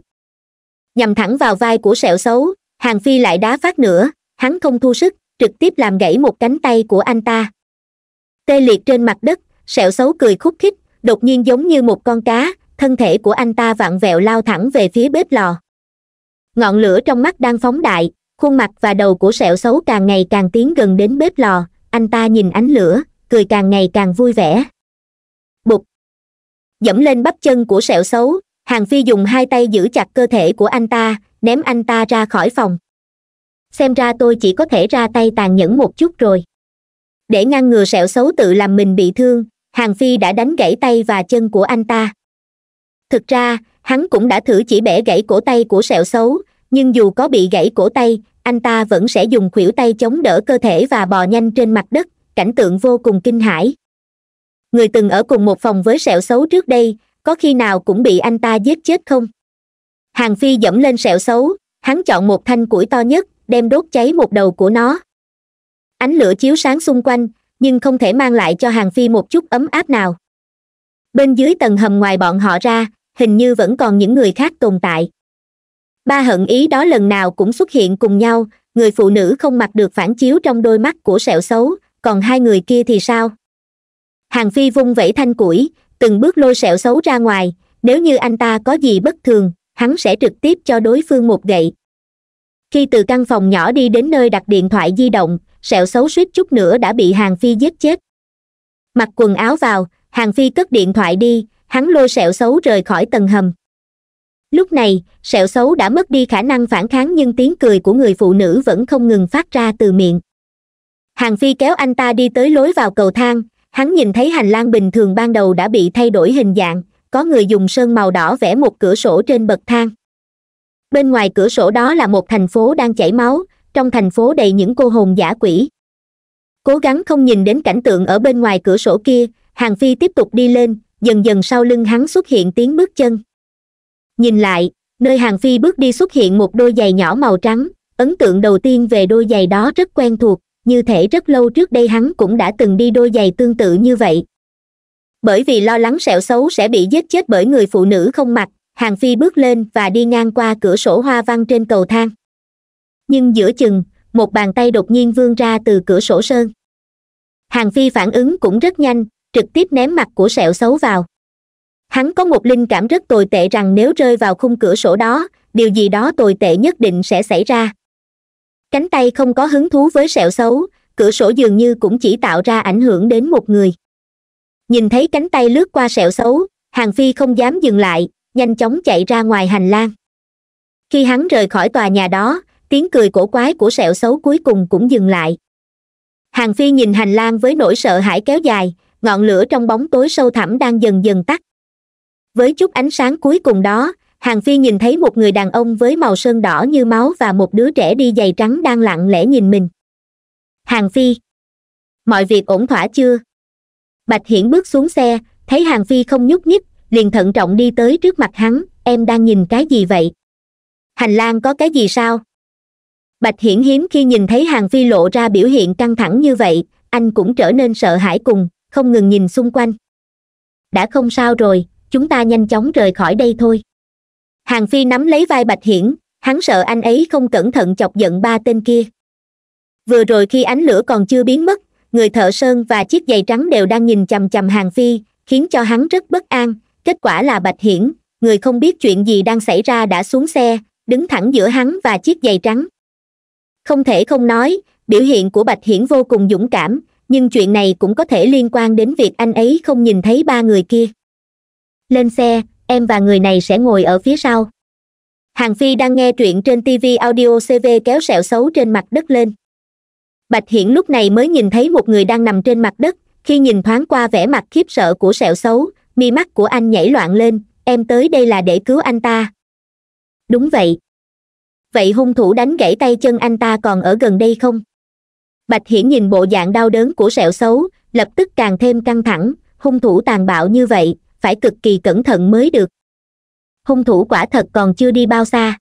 Speaker 1: nhằm thẳng vào vai của sẹo xấu hàng phi lại đá phát nữa hắn không thu sức trực tiếp làm gãy một cánh tay của anh ta tê liệt trên mặt đất sẹo xấu cười khúc khích đột nhiên giống như một con cá thân thể của anh ta vặn vẹo lao thẳng về phía bếp lò ngọn lửa trong mắt đang phóng đại khuôn mặt và đầu của sẹo xấu càng ngày càng tiến gần đến bếp lò anh ta nhìn ánh lửa cười càng ngày càng vui vẻ bụp dẫm lên bắp chân của sẹo xấu hàng phi dùng hai tay giữ chặt cơ thể của anh ta ném anh ta ra khỏi phòng xem ra tôi chỉ có thể ra tay tàn nhẫn một chút rồi để ngăn ngừa sẹo xấu tự làm mình bị thương hàng phi đã đánh gãy tay và chân của anh ta thực ra hắn cũng đã thử chỉ bẻ gãy cổ tay của sẹo xấu nhưng dù có bị gãy cổ tay anh ta vẫn sẽ dùng khuỷu tay chống đỡ cơ thể và bò nhanh trên mặt đất cảnh tượng vô cùng kinh hãi người từng ở cùng một phòng với sẹo xấu trước đây có khi nào cũng bị anh ta giết chết không hàng phi dẫm lên sẹo xấu hắn chọn một thanh củi to nhất đem đốt cháy một đầu của nó ánh lửa chiếu sáng xung quanh nhưng không thể mang lại cho hàng phi một chút ấm áp nào bên dưới tầng hầm ngoài bọn họ ra hình như vẫn còn những người khác tồn tại ba hận ý đó lần nào cũng xuất hiện cùng nhau người phụ nữ không mặc được phản chiếu trong đôi mắt của sẹo xấu còn hai người kia thì sao hàng phi vung vẩy thanh củi từng bước lôi sẹo xấu ra ngoài nếu như anh ta có gì bất thường hắn sẽ trực tiếp cho đối phương một gậy khi từ căn phòng nhỏ đi đến nơi đặt điện thoại di động sẹo xấu suýt chút nữa đã bị hàng phi giết chết mặc quần áo vào hàng phi cất điện thoại đi hắn lôi sẹo xấu rời khỏi tầng hầm lúc này sẹo xấu đã mất đi khả năng phản kháng nhưng tiếng cười của người phụ nữ vẫn không ngừng phát ra từ miệng hàng phi kéo anh ta đi tới lối vào cầu thang hắn nhìn thấy hành lang bình thường ban đầu đã bị thay đổi hình dạng có người dùng sơn màu đỏ vẽ một cửa sổ trên bậc thang bên ngoài cửa sổ đó là một thành phố đang chảy máu trong thành phố đầy những cô hồn giả quỷ cố gắng không nhìn đến cảnh tượng ở bên ngoài cửa sổ kia hàng phi tiếp tục đi lên dần dần sau lưng hắn xuất hiện tiếng bước chân nhìn lại nơi hàng phi bước đi xuất hiện một đôi giày nhỏ màu trắng ấn tượng đầu tiên về đôi giày đó rất quen thuộc như thể rất lâu trước đây hắn cũng đã từng đi đôi giày tương tự như vậy bởi vì lo lắng sẹo xấu sẽ bị giết chết bởi người phụ nữ không mặc hàng phi bước lên và đi ngang qua cửa sổ hoa văn trên cầu thang nhưng giữa chừng một bàn tay đột nhiên vươn ra từ cửa sổ sơn hàng phi phản ứng cũng rất nhanh trực tiếp ném mặt của sẹo xấu vào hắn có một linh cảm rất tồi tệ rằng nếu rơi vào khung cửa sổ đó điều gì đó tồi tệ nhất định sẽ xảy ra cánh tay không có hứng thú với sẹo xấu cửa sổ dường như cũng chỉ tạo ra ảnh hưởng đến một người nhìn thấy cánh tay lướt qua sẹo xấu hàng phi không dám dừng lại nhanh chóng chạy ra ngoài hành lang khi hắn rời khỏi tòa nhà đó tiếng cười cổ quái của sẹo xấu cuối cùng cũng dừng lại hàng phi nhìn hành lang với nỗi sợ hãi kéo dài ngọn lửa trong bóng tối sâu thẳm đang dần dần tắt với chút ánh sáng cuối cùng đó hàng phi nhìn thấy một người đàn ông với màu sơn đỏ như máu và một đứa trẻ đi giày trắng đang lặng lẽ nhìn mình hàng phi mọi việc ổn thỏa chưa bạch hiển bước xuống xe thấy hàng phi không nhúc nhích liền thận trọng đi tới trước mặt hắn em đang nhìn cái gì vậy hành lang có cái gì sao bạch hiển hiếm khi nhìn thấy hàng phi lộ ra biểu hiện căng thẳng như vậy anh cũng trở nên sợ hãi cùng không ngừng nhìn xung quanh đã không sao rồi chúng ta nhanh chóng rời khỏi đây thôi hàng phi nắm lấy vai bạch hiển hắn sợ anh ấy không cẩn thận chọc giận ba tên kia vừa rồi khi ánh lửa còn chưa biến mất người thợ sơn và chiếc giày trắng đều đang nhìn chằm chằm hàng phi khiến cho hắn rất bất an kết quả là bạch hiển người không biết chuyện gì đang xảy ra đã xuống xe đứng thẳng giữa hắn và chiếc giày trắng không thể không nói biểu hiện của bạch hiển vô cùng dũng cảm nhưng chuyện này cũng có thể liên quan đến việc anh ấy không nhìn thấy ba người kia lên xe em và người này sẽ ngồi ở phía sau hàng phi đang nghe truyện trên tv audio cv kéo sẹo xấu trên mặt đất lên bạch hiển lúc này mới nhìn thấy một người đang nằm trên mặt đất khi nhìn thoáng qua vẻ mặt khiếp sợ của sẹo xấu mi mắt của anh nhảy loạn lên em tới đây là để cứu anh ta đúng vậy vậy hung thủ đánh gãy tay chân anh ta còn ở gần đây không bạch hiển nhìn bộ dạng đau đớn của sẹo xấu lập tức càng thêm căng thẳng hung thủ tàn bạo như vậy phải cực kỳ cẩn thận mới được hung thủ quả thật còn chưa đi bao xa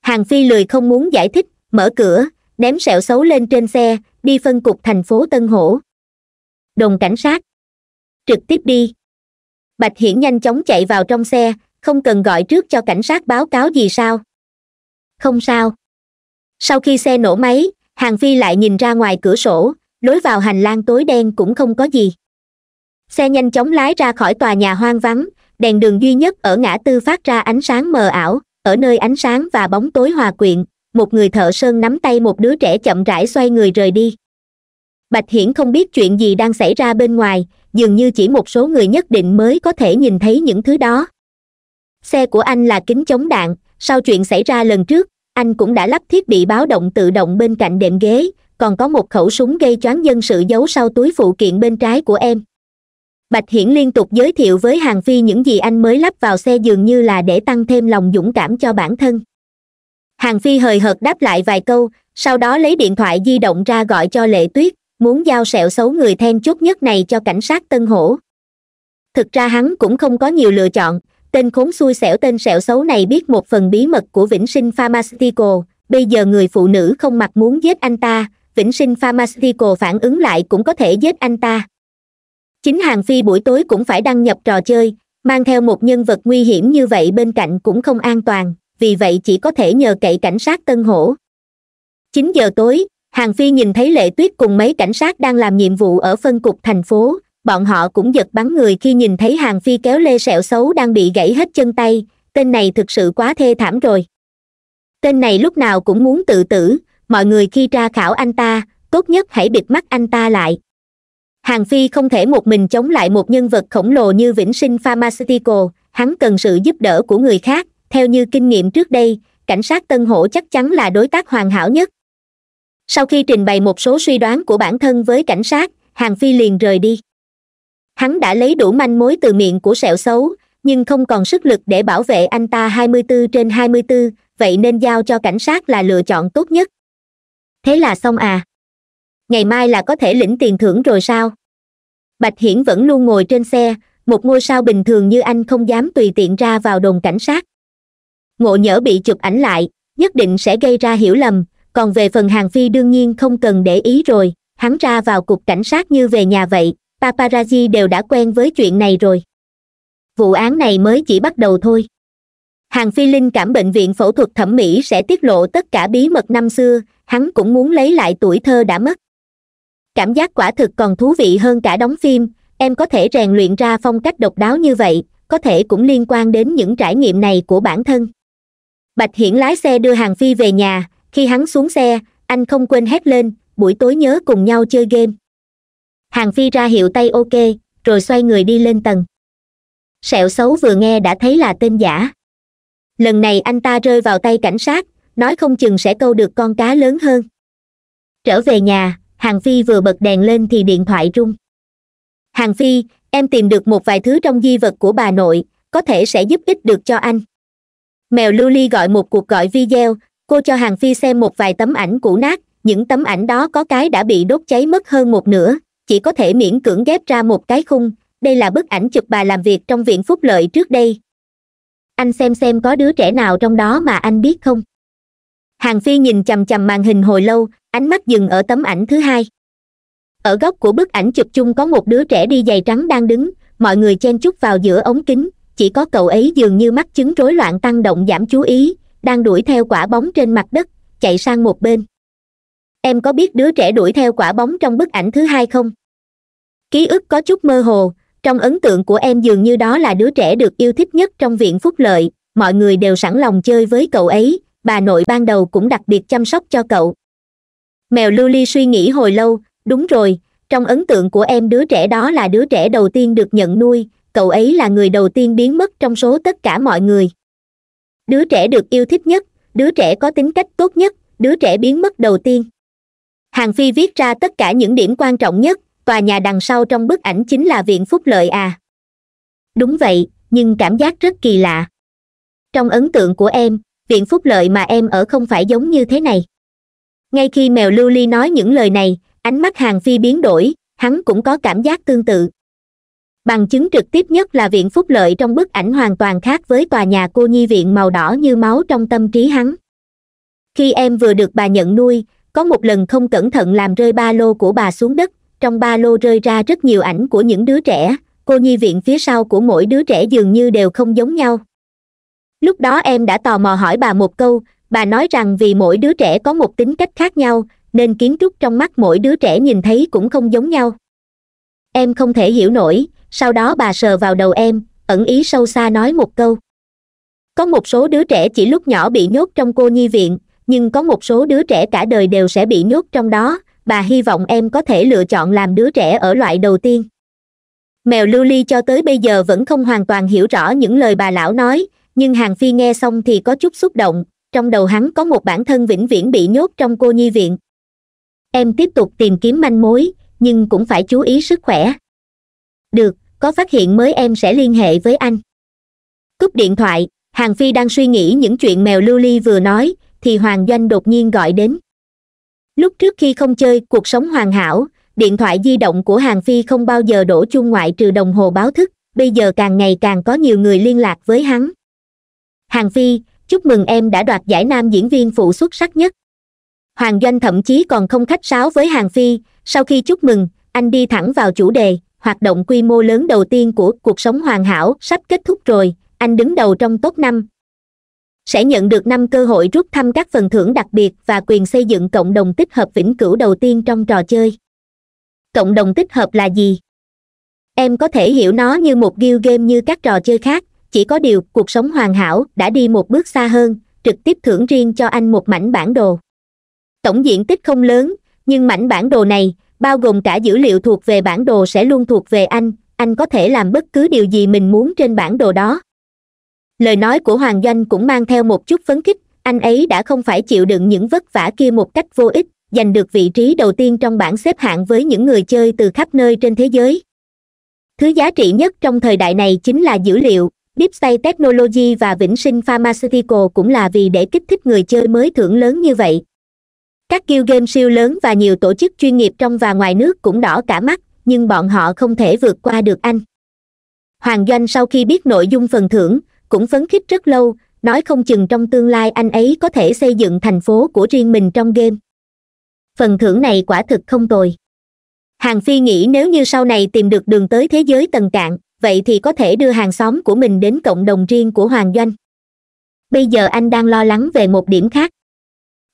Speaker 1: hàng phi lười không muốn giải thích mở cửa ném sẹo xấu lên trên xe đi phân cục thành phố tân hổ đồng cảnh sát trực tiếp đi bạch hiển nhanh chóng chạy vào trong xe không cần gọi trước cho cảnh sát báo cáo gì sao không sao sau khi xe nổ máy hàng phi lại nhìn ra ngoài cửa sổ lối vào hành lang tối đen cũng không có gì xe nhanh chóng lái ra khỏi tòa nhà hoang vắng đèn đường duy nhất ở ngã tư phát ra ánh sáng mờ ảo ở nơi ánh sáng và bóng tối hòa quyện một người thợ sơn nắm tay một đứa trẻ chậm rãi xoay người rời đi bạch hiển không biết chuyện gì đang xảy ra bên ngoài dường như chỉ một số người nhất định mới có thể nhìn thấy những thứ đó xe của anh là kính chống đạn sau chuyện xảy ra lần trước anh cũng đã lắp thiết bị báo động tự động bên cạnh đệm ghế còn có một khẩu súng gây choáng dân vâng sự giấu sau túi phụ kiện bên trái của em bạch hiển liên tục giới thiệu với hàng phi những gì anh mới lắp vào xe dường như là để tăng thêm lòng dũng cảm cho bản thân hàng phi hời hợt đáp lại vài câu sau đó lấy điện thoại di động ra gọi cho lệ tuyết muốn giao sẹo xấu người then chốt nhất này cho cảnh sát tân hổ thực ra hắn cũng không có nhiều lựa chọn tên khốn xui xẻo tên sẹo xấu này biết một phần bí mật của vĩnh sinh pharmaceutical bây giờ người phụ nữ không mặc muốn giết anh ta vĩnh sinh pharmaceutical phản ứng lại cũng có thể giết anh ta chính hàng phi buổi tối cũng phải đăng nhập trò chơi mang theo một nhân vật nguy hiểm như vậy bên cạnh cũng không an toàn vì vậy chỉ có thể nhờ cậy cảnh sát tân hổ chín giờ tối hàng phi nhìn thấy lệ tuyết cùng mấy cảnh sát đang làm nhiệm vụ ở phân cục thành phố bọn họ cũng giật bắn người khi nhìn thấy hàng phi kéo lê sẹo xấu đang bị gãy hết chân tay tên này thực sự quá thê thảm rồi tên này lúc nào cũng muốn tự tử mọi người khi tra khảo anh ta tốt nhất hãy bịt mắt anh ta lại hàng phi không thể một mình chống lại một nhân vật khổng lồ như vĩnh sinh pharmaceutical hắn cần sự giúp đỡ của người khác theo như kinh nghiệm trước đây cảnh sát tân hổ chắc chắn là đối tác hoàn hảo nhất sau khi trình bày một số suy đoán của bản thân với cảnh sát hàng phi liền rời đi hắn đã lấy đủ manh mối từ miệng của sẹo xấu nhưng không còn sức lực để bảo vệ anh ta 24 trên 24, vậy nên giao cho cảnh sát là lựa chọn tốt nhất thế là xong à ngày mai là có thể lĩnh tiền thưởng rồi sao bạch hiển vẫn luôn ngồi trên xe một ngôi sao bình thường như anh không dám tùy tiện ra vào đồn cảnh sát ngộ nhỡ bị chụp ảnh lại nhất định sẽ gây ra hiểu lầm còn về phần hàng phi đương nhiên không cần để ý rồi hắn ra vào cục cảnh sát như về nhà vậy paparazzi đều đã quen với chuyện này rồi vụ án này mới chỉ bắt đầu thôi hàng phi linh cảm bệnh viện phẫu thuật thẩm mỹ sẽ tiết lộ tất cả bí mật năm xưa hắn cũng muốn lấy lại tuổi thơ đã mất cảm giác quả thực còn thú vị hơn cả đóng phim em có thể rèn luyện ra phong cách độc đáo như vậy có thể cũng liên quan đến những trải nghiệm này của bản thân bạch hiển lái xe đưa hàng phi về nhà khi hắn xuống xe anh không quên hét lên buổi tối nhớ cùng nhau chơi game hàng phi ra hiệu tay ok rồi xoay người đi lên tầng sẹo xấu vừa nghe đã thấy là tên giả lần này anh ta rơi vào tay cảnh sát nói không chừng sẽ câu được con cá lớn hơn trở về nhà hàng phi vừa bật đèn lên thì điện thoại rung hàng phi em tìm được một vài thứ trong di vật của bà nội có thể sẽ giúp ích được cho anh mèo lưu gọi một cuộc gọi video cô cho hàng phi xem một vài tấm ảnh cũ nát những tấm ảnh đó có cái đã bị đốt cháy mất hơn một nửa chỉ có thể miễn cưỡng ghép ra một cái khung đây là bức ảnh chụp bà làm việc trong viện phúc lợi trước đây anh xem xem có đứa trẻ nào trong đó mà anh biết không hàng phi nhìn chằm chằm màn hình hồi lâu ánh mắt dừng ở tấm ảnh thứ hai ở góc của bức ảnh chụp chung có một đứa trẻ đi giày trắng đang đứng mọi người chen chúc vào giữa ống kính chỉ có cậu ấy dường như mắc chứng rối loạn tăng động giảm chú ý đang đuổi theo quả bóng trên mặt đất chạy sang một bên em có biết đứa trẻ đuổi theo quả bóng trong bức ảnh thứ hai không ký ức có chút mơ hồ trong ấn tượng của em dường như đó là đứa trẻ được yêu thích nhất trong viện phúc lợi mọi người đều sẵn lòng chơi với cậu ấy bà nội ban đầu cũng đặc biệt chăm sóc cho cậu mèo lưu ly suy nghĩ hồi lâu đúng rồi trong ấn tượng của em đứa trẻ đó là đứa trẻ đầu tiên được nhận nuôi cậu ấy là người đầu tiên biến mất trong số tất cả mọi người đứa trẻ được yêu thích nhất đứa trẻ có tính cách tốt nhất đứa trẻ biến mất đầu tiên hàng phi viết ra tất cả những điểm quan trọng nhất tòa nhà đằng sau trong bức ảnh chính là viện phúc lợi à đúng vậy nhưng cảm giác rất kỳ lạ trong ấn tượng của em viện phúc lợi mà em ở không phải giống như thế này ngay khi mèo lưu ly nói những lời này ánh mắt hàng phi biến đổi hắn cũng có cảm giác tương tự bằng chứng trực tiếp nhất là viện phúc lợi trong bức ảnh hoàn toàn khác với tòa nhà cô nhi viện màu đỏ như máu trong tâm trí hắn khi em vừa được bà nhận nuôi có một lần không cẩn thận làm rơi ba lô của bà xuống đất trong ba lô rơi ra rất nhiều ảnh của những đứa trẻ cô nhi viện phía sau của mỗi đứa trẻ dường như đều không giống nhau lúc đó em đã tò mò hỏi bà một câu bà nói rằng vì mỗi đứa trẻ có một tính cách khác nhau nên kiến trúc trong mắt mỗi đứa trẻ nhìn thấy cũng không giống nhau em không thể hiểu nổi sau đó bà sờ vào đầu em ẩn ý sâu xa nói một câu có một số đứa trẻ chỉ lúc nhỏ bị nhốt trong cô nhi viện nhưng có một số đứa trẻ cả đời đều sẽ bị nhốt trong đó bà hy vọng em có thể lựa chọn làm đứa trẻ ở loại đầu tiên mèo lưu ly cho tới bây giờ vẫn không hoàn toàn hiểu rõ những lời bà lão nói nhưng hàng phi nghe xong thì có chút xúc động trong đầu hắn có một bản thân vĩnh viễn bị nhốt trong cô nhi viện em tiếp tục tìm kiếm manh mối nhưng cũng phải chú ý sức khỏe được có phát hiện mới em sẽ liên hệ với anh cúp điện thoại hàng phi đang suy nghĩ những chuyện mèo lưu ly vừa nói thì hoàng doanh đột nhiên gọi đến lúc trước khi không chơi cuộc sống hoàn hảo điện thoại di động của hàng phi không bao giờ đổ chuông ngoại trừ đồng hồ báo thức bây giờ càng ngày càng có nhiều người liên lạc với hắn hàng phi chúc mừng em đã đoạt giải nam diễn viên phụ xuất sắc nhất hoàng doanh thậm chí còn không khách sáo với hàng phi sau khi chúc mừng anh đi thẳng vào chủ đề hoạt động quy mô lớn đầu tiên của cuộc sống hoàn hảo sắp kết thúc rồi anh đứng đầu trong top năm sẽ nhận được năm cơ hội rút thăm các phần thưởng đặc biệt và quyền xây dựng cộng đồng tích hợp vĩnh cửu đầu tiên trong trò chơi cộng đồng tích hợp là gì em có thể hiểu nó như một guild game như các trò chơi khác chỉ có điều cuộc sống hoàn hảo đã đi một bước xa hơn trực tiếp thưởng riêng cho anh một mảnh bản đồ tổng diện tích không lớn nhưng mảnh bản đồ này bao gồm cả dữ liệu thuộc về bản đồ sẽ luôn thuộc về anh anh có thể làm bất cứ điều gì mình muốn trên bản đồ đó lời nói của hoàng doanh cũng mang theo một chút phấn khích anh ấy đã không phải chịu đựng những vất vả kia một cách vô ích giành được vị trí đầu tiên trong bảng xếp hạng với những người chơi từ khắp nơi trên thế giới thứ giá trị nhất trong thời đại này chính là dữ liệu DeepSpace Technology và Vĩnh Sinh Pharmaceutical cũng là vì để kích thích người chơi mới thưởng lớn như vậy. Các kêu game siêu lớn và nhiều tổ chức chuyên nghiệp trong và ngoài nước cũng đỏ cả mắt, nhưng bọn họ không thể vượt qua được anh. Hoàng Doanh sau khi biết nội dung phần thưởng, cũng phấn khích rất lâu, nói không chừng trong tương lai anh ấy có thể xây dựng thành phố của riêng mình trong game. Phần thưởng này quả thực không tồi. Hàng Phi nghĩ nếu như sau này tìm được đường tới thế giới tầng cạn, vậy thì có thể đưa hàng xóm của mình đến cộng đồng riêng của hoàng doanh bây giờ anh đang lo lắng về một điểm khác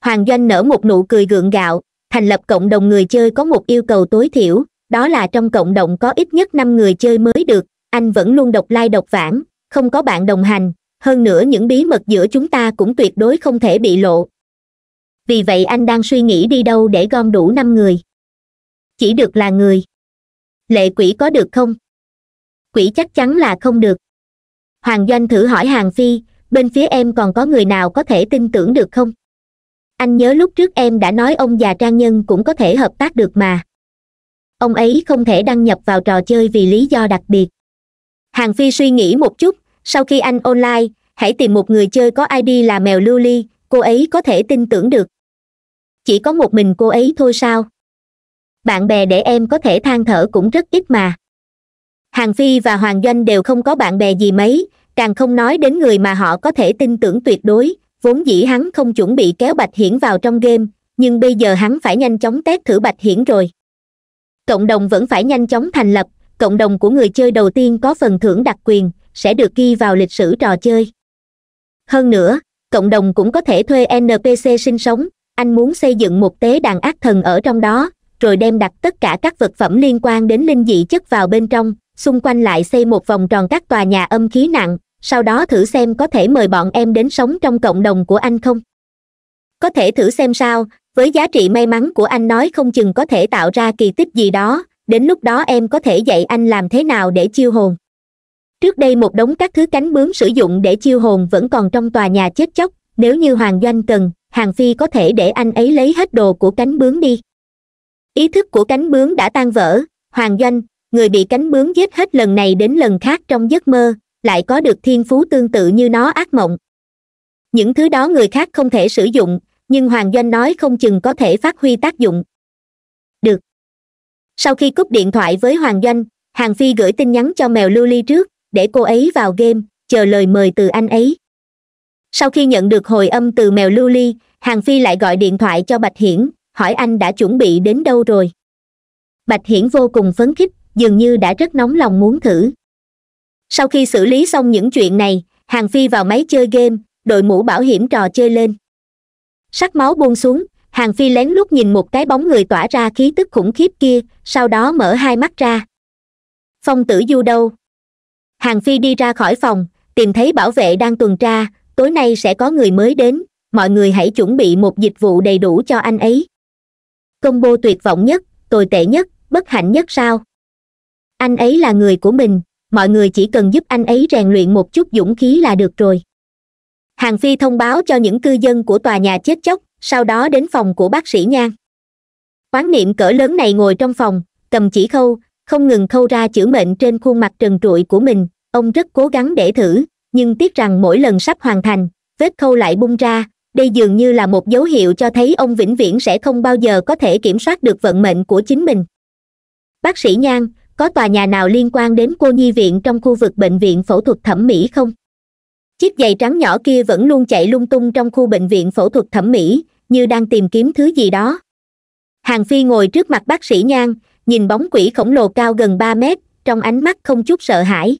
Speaker 1: hoàng doanh nở một nụ cười gượng gạo thành lập cộng đồng người chơi có một yêu cầu tối thiểu đó là trong cộng đồng có ít nhất năm người chơi mới được anh vẫn luôn độc lai like độc vãng không có bạn đồng hành hơn nữa những bí mật giữa chúng ta cũng tuyệt đối không thể bị lộ vì vậy anh đang suy nghĩ đi đâu để gom đủ năm người chỉ được là người lệ quỷ có được không quỷ chắc chắn là không được hoàng doanh thử hỏi hàng phi bên phía em còn có người nào có thể tin tưởng được không anh nhớ lúc trước em đã nói ông già trang nhân cũng có thể hợp tác được mà ông ấy không thể đăng nhập vào trò chơi vì lý do đặc biệt hàng phi suy nghĩ một chút sau khi anh online hãy tìm một người chơi có id là mèo lưu ly cô ấy có thể tin tưởng được chỉ có một mình cô ấy thôi sao bạn bè để em có thể than thở cũng rất ít mà hàng phi và hoàng doanh đều không có bạn bè gì mấy càng không nói đến người mà họ có thể tin tưởng tuyệt đối vốn dĩ hắn không chuẩn bị kéo bạch hiển vào trong game nhưng bây giờ hắn phải nhanh chóng test thử bạch hiển rồi cộng đồng vẫn phải nhanh chóng thành lập cộng đồng của người chơi đầu tiên có phần thưởng đặc quyền sẽ được ghi vào lịch sử trò chơi hơn nữa cộng đồng cũng có thể thuê npc sinh sống anh muốn xây dựng một tế đàn ác thần ở trong đó rồi đem đặt tất cả các vật phẩm liên quan đến linh dị chất vào bên trong xung quanh lại xây một vòng tròn các tòa nhà âm khí nặng sau đó thử xem có thể mời bọn em đến sống trong cộng đồng của anh không có thể thử xem sao với giá trị may mắn của anh nói không chừng có thể tạo ra kỳ tích gì đó đến lúc đó em có thể dạy anh làm thế nào để chiêu hồn trước đây một đống các thứ cánh bướm sử dụng để chiêu hồn vẫn còn trong tòa nhà chết chóc nếu như hoàng doanh cần hàng phi có thể để anh ấy lấy hết đồ của cánh bướm đi ý thức của cánh bướm đã tan vỡ hoàng doanh người bị cánh bướm giết hết lần này đến lần khác trong giấc mơ lại có được thiên phú tương tự như nó ác mộng những thứ đó người khác không thể sử dụng nhưng hoàng doanh nói không chừng có thể phát huy tác dụng được sau khi cúp điện thoại với hoàng doanh hàng phi gửi tin nhắn cho mèo lưu ly trước để cô ấy vào game chờ lời mời từ anh ấy sau khi nhận được hồi âm từ mèo lưu ly hàng phi lại gọi điện thoại cho bạch hiển hỏi anh đã chuẩn bị đến đâu rồi bạch hiển vô cùng phấn khích dường như đã rất nóng lòng muốn thử sau khi xử lý xong những chuyện này hàng phi vào máy chơi game đội mũ bảo hiểm trò chơi lên sắc máu buông xuống hàng phi lén lút nhìn một cái bóng người tỏa ra khí tức khủng khiếp kia sau đó mở hai mắt ra phong tử du đâu hàng phi đi ra khỏi phòng tìm thấy bảo vệ đang tuần tra tối nay sẽ có người mới đến mọi người hãy chuẩn bị một dịch vụ đầy đủ cho anh ấy công bố tuyệt vọng nhất tồi tệ nhất bất hạnh nhất sao anh ấy là người của mình mọi người chỉ cần giúp anh ấy rèn luyện một chút dũng khí là được rồi hàng phi thông báo cho những cư dân của tòa nhà chết chóc sau đó đến phòng của bác sĩ nhan Quán niệm cỡ lớn này ngồi trong phòng cầm chỉ khâu không ngừng khâu ra chữ mệnh trên khuôn mặt trần trụi của mình ông rất cố gắng để thử nhưng tiếc rằng mỗi lần sắp hoàn thành vết khâu lại bung ra đây dường như là một dấu hiệu cho thấy ông vĩnh viễn sẽ không bao giờ có thể kiểm soát được vận mệnh của chính mình bác sĩ nhan có tòa nhà nào liên quan đến cô nhi viện trong khu vực bệnh viện phẫu thuật thẩm mỹ không chiếc giày trắng nhỏ kia vẫn luôn chạy lung tung trong khu bệnh viện phẫu thuật thẩm mỹ như đang tìm kiếm thứ gì đó hàng phi ngồi trước mặt bác sĩ nhang nhìn bóng quỷ khổng lồ cao gần ba mét trong ánh mắt không chút sợ hãi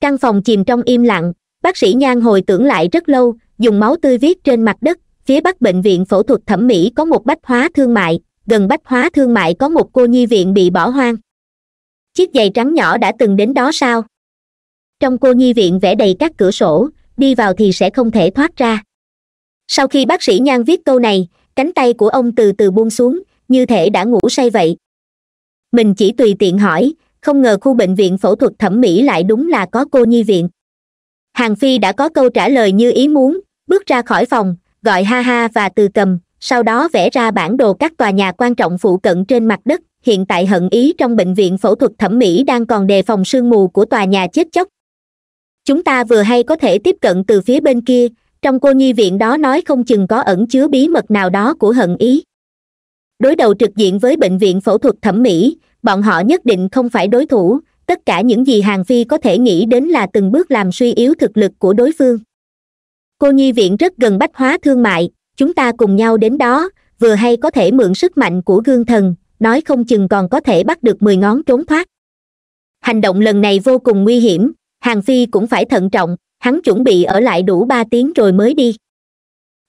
Speaker 1: căn phòng chìm trong im lặng bác sĩ nhang hồi tưởng lại rất lâu dùng máu tươi viết trên mặt đất phía bắc bệnh viện phẫu thuật thẩm mỹ có một bách hóa thương mại gần bách hóa thương mại có một cô nhi viện bị bỏ hoang chiếc giày trắng nhỏ đã từng đến đó sao trong cô nhi viện vẽ đầy các cửa sổ đi vào thì sẽ không thể thoát ra sau khi bác sĩ nhan viết câu này cánh tay của ông từ từ buông xuống như thể đã ngủ say vậy mình chỉ tùy tiện hỏi không ngờ khu bệnh viện phẫu thuật thẩm mỹ lại đúng là có cô nhi viện hàng phi đã có câu trả lời như ý muốn bước ra khỏi phòng gọi ha ha và từ cầm sau đó vẽ ra bản đồ các tòa nhà quan trọng phụ cận trên mặt đất hiện tại hận ý trong bệnh viện phẫu thuật thẩm mỹ đang còn đề phòng sương mù của tòa nhà chết chóc chúng ta vừa hay có thể tiếp cận từ phía bên kia trong cô nhi viện đó nói không chừng có ẩn chứa bí mật nào đó của hận ý đối đầu trực diện với bệnh viện phẫu thuật thẩm mỹ bọn họ nhất định không phải đối thủ tất cả những gì hàng phi có thể nghĩ đến là từng bước làm suy yếu thực lực của đối phương cô nhi viện rất gần bách hóa thương mại chúng ta cùng nhau đến đó vừa hay có thể mượn sức mạnh của gương thần nói không chừng còn có thể bắt được mười ngón trốn thoát hành động lần này vô cùng nguy hiểm hàng phi cũng phải thận trọng hắn chuẩn bị ở lại đủ ba tiếng rồi mới đi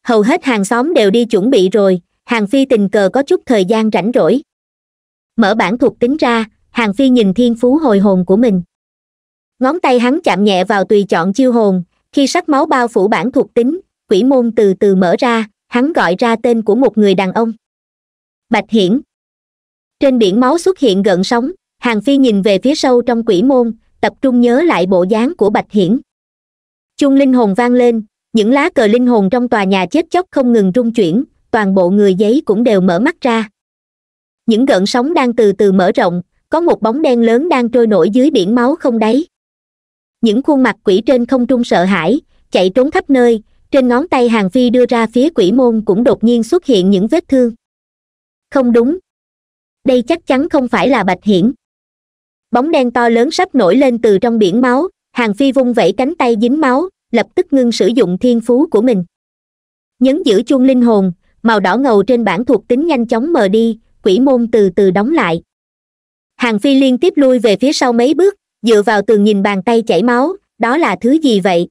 Speaker 1: hầu hết hàng xóm đều đi chuẩn bị rồi hàng phi tình cờ có chút thời gian rảnh rỗi mở bản thuộc tính ra hàng phi nhìn thiên phú hồi hồn của mình ngón tay hắn chạm nhẹ vào tùy chọn chiêu hồn khi sắc máu bao phủ bản thuộc tính quỷ môn từ từ mở ra hắn gọi ra tên của một người đàn ông bạch hiển trên biển máu xuất hiện gợn sóng hàng phi nhìn về phía sâu trong quỷ môn tập trung nhớ lại bộ dáng của bạch hiển chung linh hồn vang lên những lá cờ linh hồn trong tòa nhà chết chóc không ngừng rung chuyển toàn bộ người giấy cũng đều mở mắt ra những gợn sóng đang từ từ mở rộng có một bóng đen lớn đang trôi nổi dưới biển máu không đáy những khuôn mặt quỷ trên không trung sợ hãi chạy trốn khắp nơi trên ngón tay hàng phi đưa ra phía quỷ môn cũng đột nhiên xuất hiện những vết thương không đúng đây chắc chắn không phải là bạch hiển bóng đen to lớn sắp nổi lên từ trong biển máu hàng phi vung vẩy cánh tay dính máu lập tức ngưng sử dụng thiên phú của mình nhấn giữ chuông linh hồn màu đỏ ngầu trên bản thuộc tính nhanh chóng mờ đi quỷ môn từ từ đóng lại hàng phi liên tiếp lui về phía sau mấy bước dựa vào tường nhìn bàn tay chảy máu đó là thứ gì vậy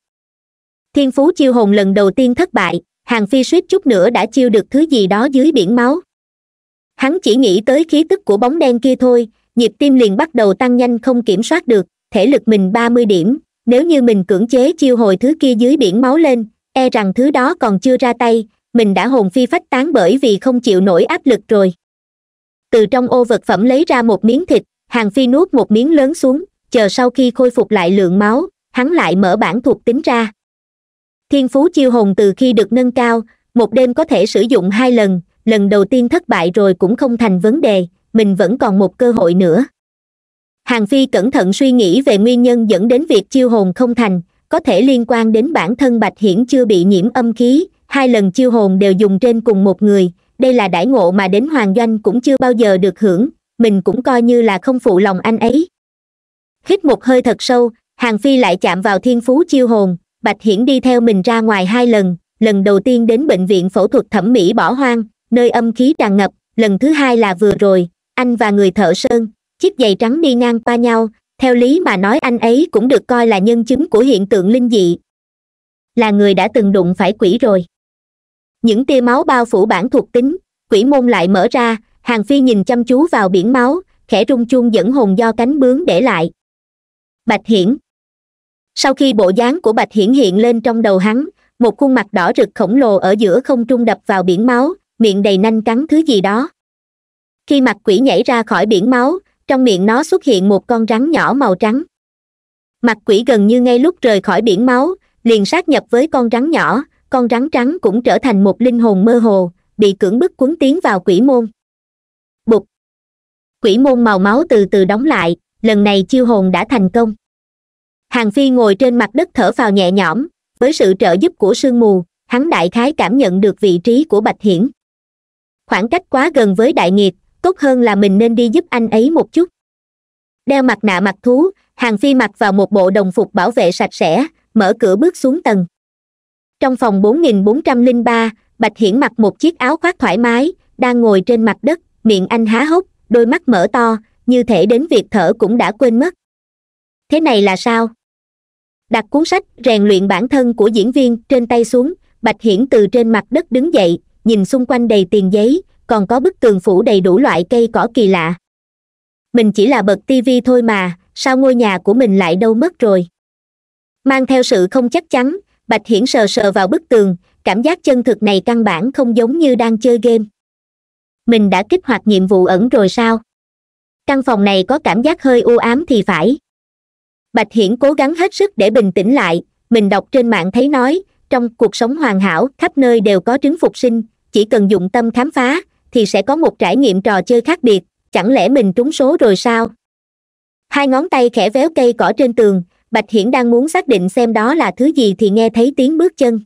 Speaker 1: thiên phú chiêu hồn lần đầu tiên thất bại hàng phi suýt chút nữa đã chiêu được thứ gì đó dưới biển máu hắn chỉ nghĩ tới khí tức của bóng đen kia thôi nhịp tim liền bắt đầu tăng nhanh không kiểm soát được thể lực mình ba mươi điểm nếu như mình cưỡng chế chiêu hồi thứ kia dưới biển máu lên e rằng thứ đó còn chưa ra tay mình đã hồn phi phách tán bởi vì không chịu nổi áp lực rồi từ trong ô vật phẩm lấy ra một miếng thịt hàng phi nuốt một miếng lớn xuống chờ sau khi khôi phục lại lượng máu hắn lại mở bản thuộc tính ra thiên phú chiêu hồn từ khi được nâng cao một đêm có thể sử dụng hai lần lần đầu tiên thất bại rồi cũng không thành vấn đề mình vẫn còn một cơ hội nữa hàng phi cẩn thận suy nghĩ về nguyên nhân dẫn đến việc chiêu hồn không thành có thể liên quan đến bản thân bạch hiển chưa bị nhiễm âm khí hai lần chiêu hồn đều dùng trên cùng một người đây là đãi ngộ mà đến hoàng doanh cũng chưa bao giờ được hưởng mình cũng coi như là không phụ lòng anh ấy hít một hơi thật sâu hàng phi lại chạm vào thiên phú chiêu hồn bạch hiển đi theo mình ra ngoài hai lần lần đầu tiên đến bệnh viện phẫu thuật thẩm mỹ bỏ hoang nơi âm khí tràn ngập lần thứ hai là vừa rồi anh và người thợ sơn chiếc giày trắng đi ngang qua nhau theo lý mà nói anh ấy cũng được coi là nhân chứng của hiện tượng linh dị là người đã từng đụng phải quỷ rồi những tia máu bao phủ bản thuộc tính quỷ môn lại mở ra hàng phi nhìn chăm chú vào biển máu khẽ rung chuông dẫn hồn do cánh bướm để lại bạch hiển sau khi bộ dáng của bạch hiển hiện lên trong đầu hắn một khuôn mặt đỏ rực khổng lồ ở giữa không trung đập vào biển máu miệng đầy nanh cắn thứ gì đó khi mặt quỷ nhảy ra khỏi biển máu trong miệng nó xuất hiện một con rắn nhỏ màu trắng mặt quỷ gần như ngay lúc rời khỏi biển máu liền sát nhập với con rắn nhỏ con rắn trắng cũng trở thành một linh hồn mơ hồ bị cưỡng bức cuốn tiến vào quỷ môn bụt quỷ môn màu máu từ từ đóng lại lần này chiêu hồn đã thành công hàng phi ngồi trên mặt đất thở vào nhẹ nhõm với sự trợ giúp của sương mù hắn đại khái cảm nhận được vị trí của bạch hiển khoảng cách quá gần với đại nghiệt tốt hơn là mình nên đi giúp anh ấy một chút đeo mặt nạ mặt thú hàng phi mặc vào một bộ đồng phục bảo vệ sạch sẽ mở cửa bước xuống tầng trong phòng 4403, bạch hiển mặc một chiếc áo khoác thoải mái đang ngồi trên mặt đất miệng anh há hốc đôi mắt mở to như thể đến việc thở cũng đã quên mất thế này là sao đặt cuốn sách rèn luyện bản thân của diễn viên trên tay xuống bạch hiển từ trên mặt đất đứng dậy nhìn xung quanh đầy tiền giấy còn có bức tường phủ đầy đủ loại cây cỏ kỳ lạ mình chỉ là bật tivi thôi mà sao ngôi nhà của mình lại đâu mất rồi mang theo sự không chắc chắn bạch hiển sờ sờ vào bức tường cảm giác chân thực này căn bản không giống như đang chơi game mình đã kích hoạt nhiệm vụ ẩn rồi sao căn phòng này có cảm giác hơi u ám thì phải bạch hiển cố gắng hết sức để bình tĩnh lại mình đọc trên mạng thấy nói trong cuộc sống hoàn hảo khắp nơi đều có trứng phục sinh chỉ cần dụng tâm khám phá thì sẽ có một trải nghiệm trò chơi khác biệt chẳng lẽ mình trúng số rồi sao hai ngón tay khẽ véo cây cỏ trên tường bạch hiển đang muốn xác định xem đó là thứ gì thì nghe thấy tiếng bước chân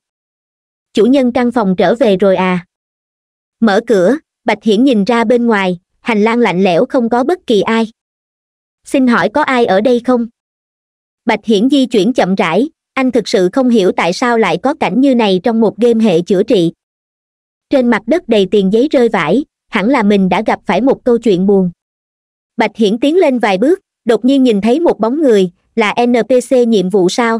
Speaker 1: chủ nhân căn phòng trở về rồi à mở cửa bạch hiển nhìn ra bên ngoài hành lang lạnh lẽo không có bất kỳ ai xin hỏi có ai ở đây không bạch hiển di chuyển chậm rãi anh thực sự không hiểu tại sao lại có cảnh như này trong một game hệ chữa trị trên mặt đất đầy tiền giấy rơi vãi hẳn là mình đã gặp phải một câu chuyện buồn bạch hiển tiến lên vài bước đột nhiên nhìn thấy một bóng người là npc nhiệm vụ sao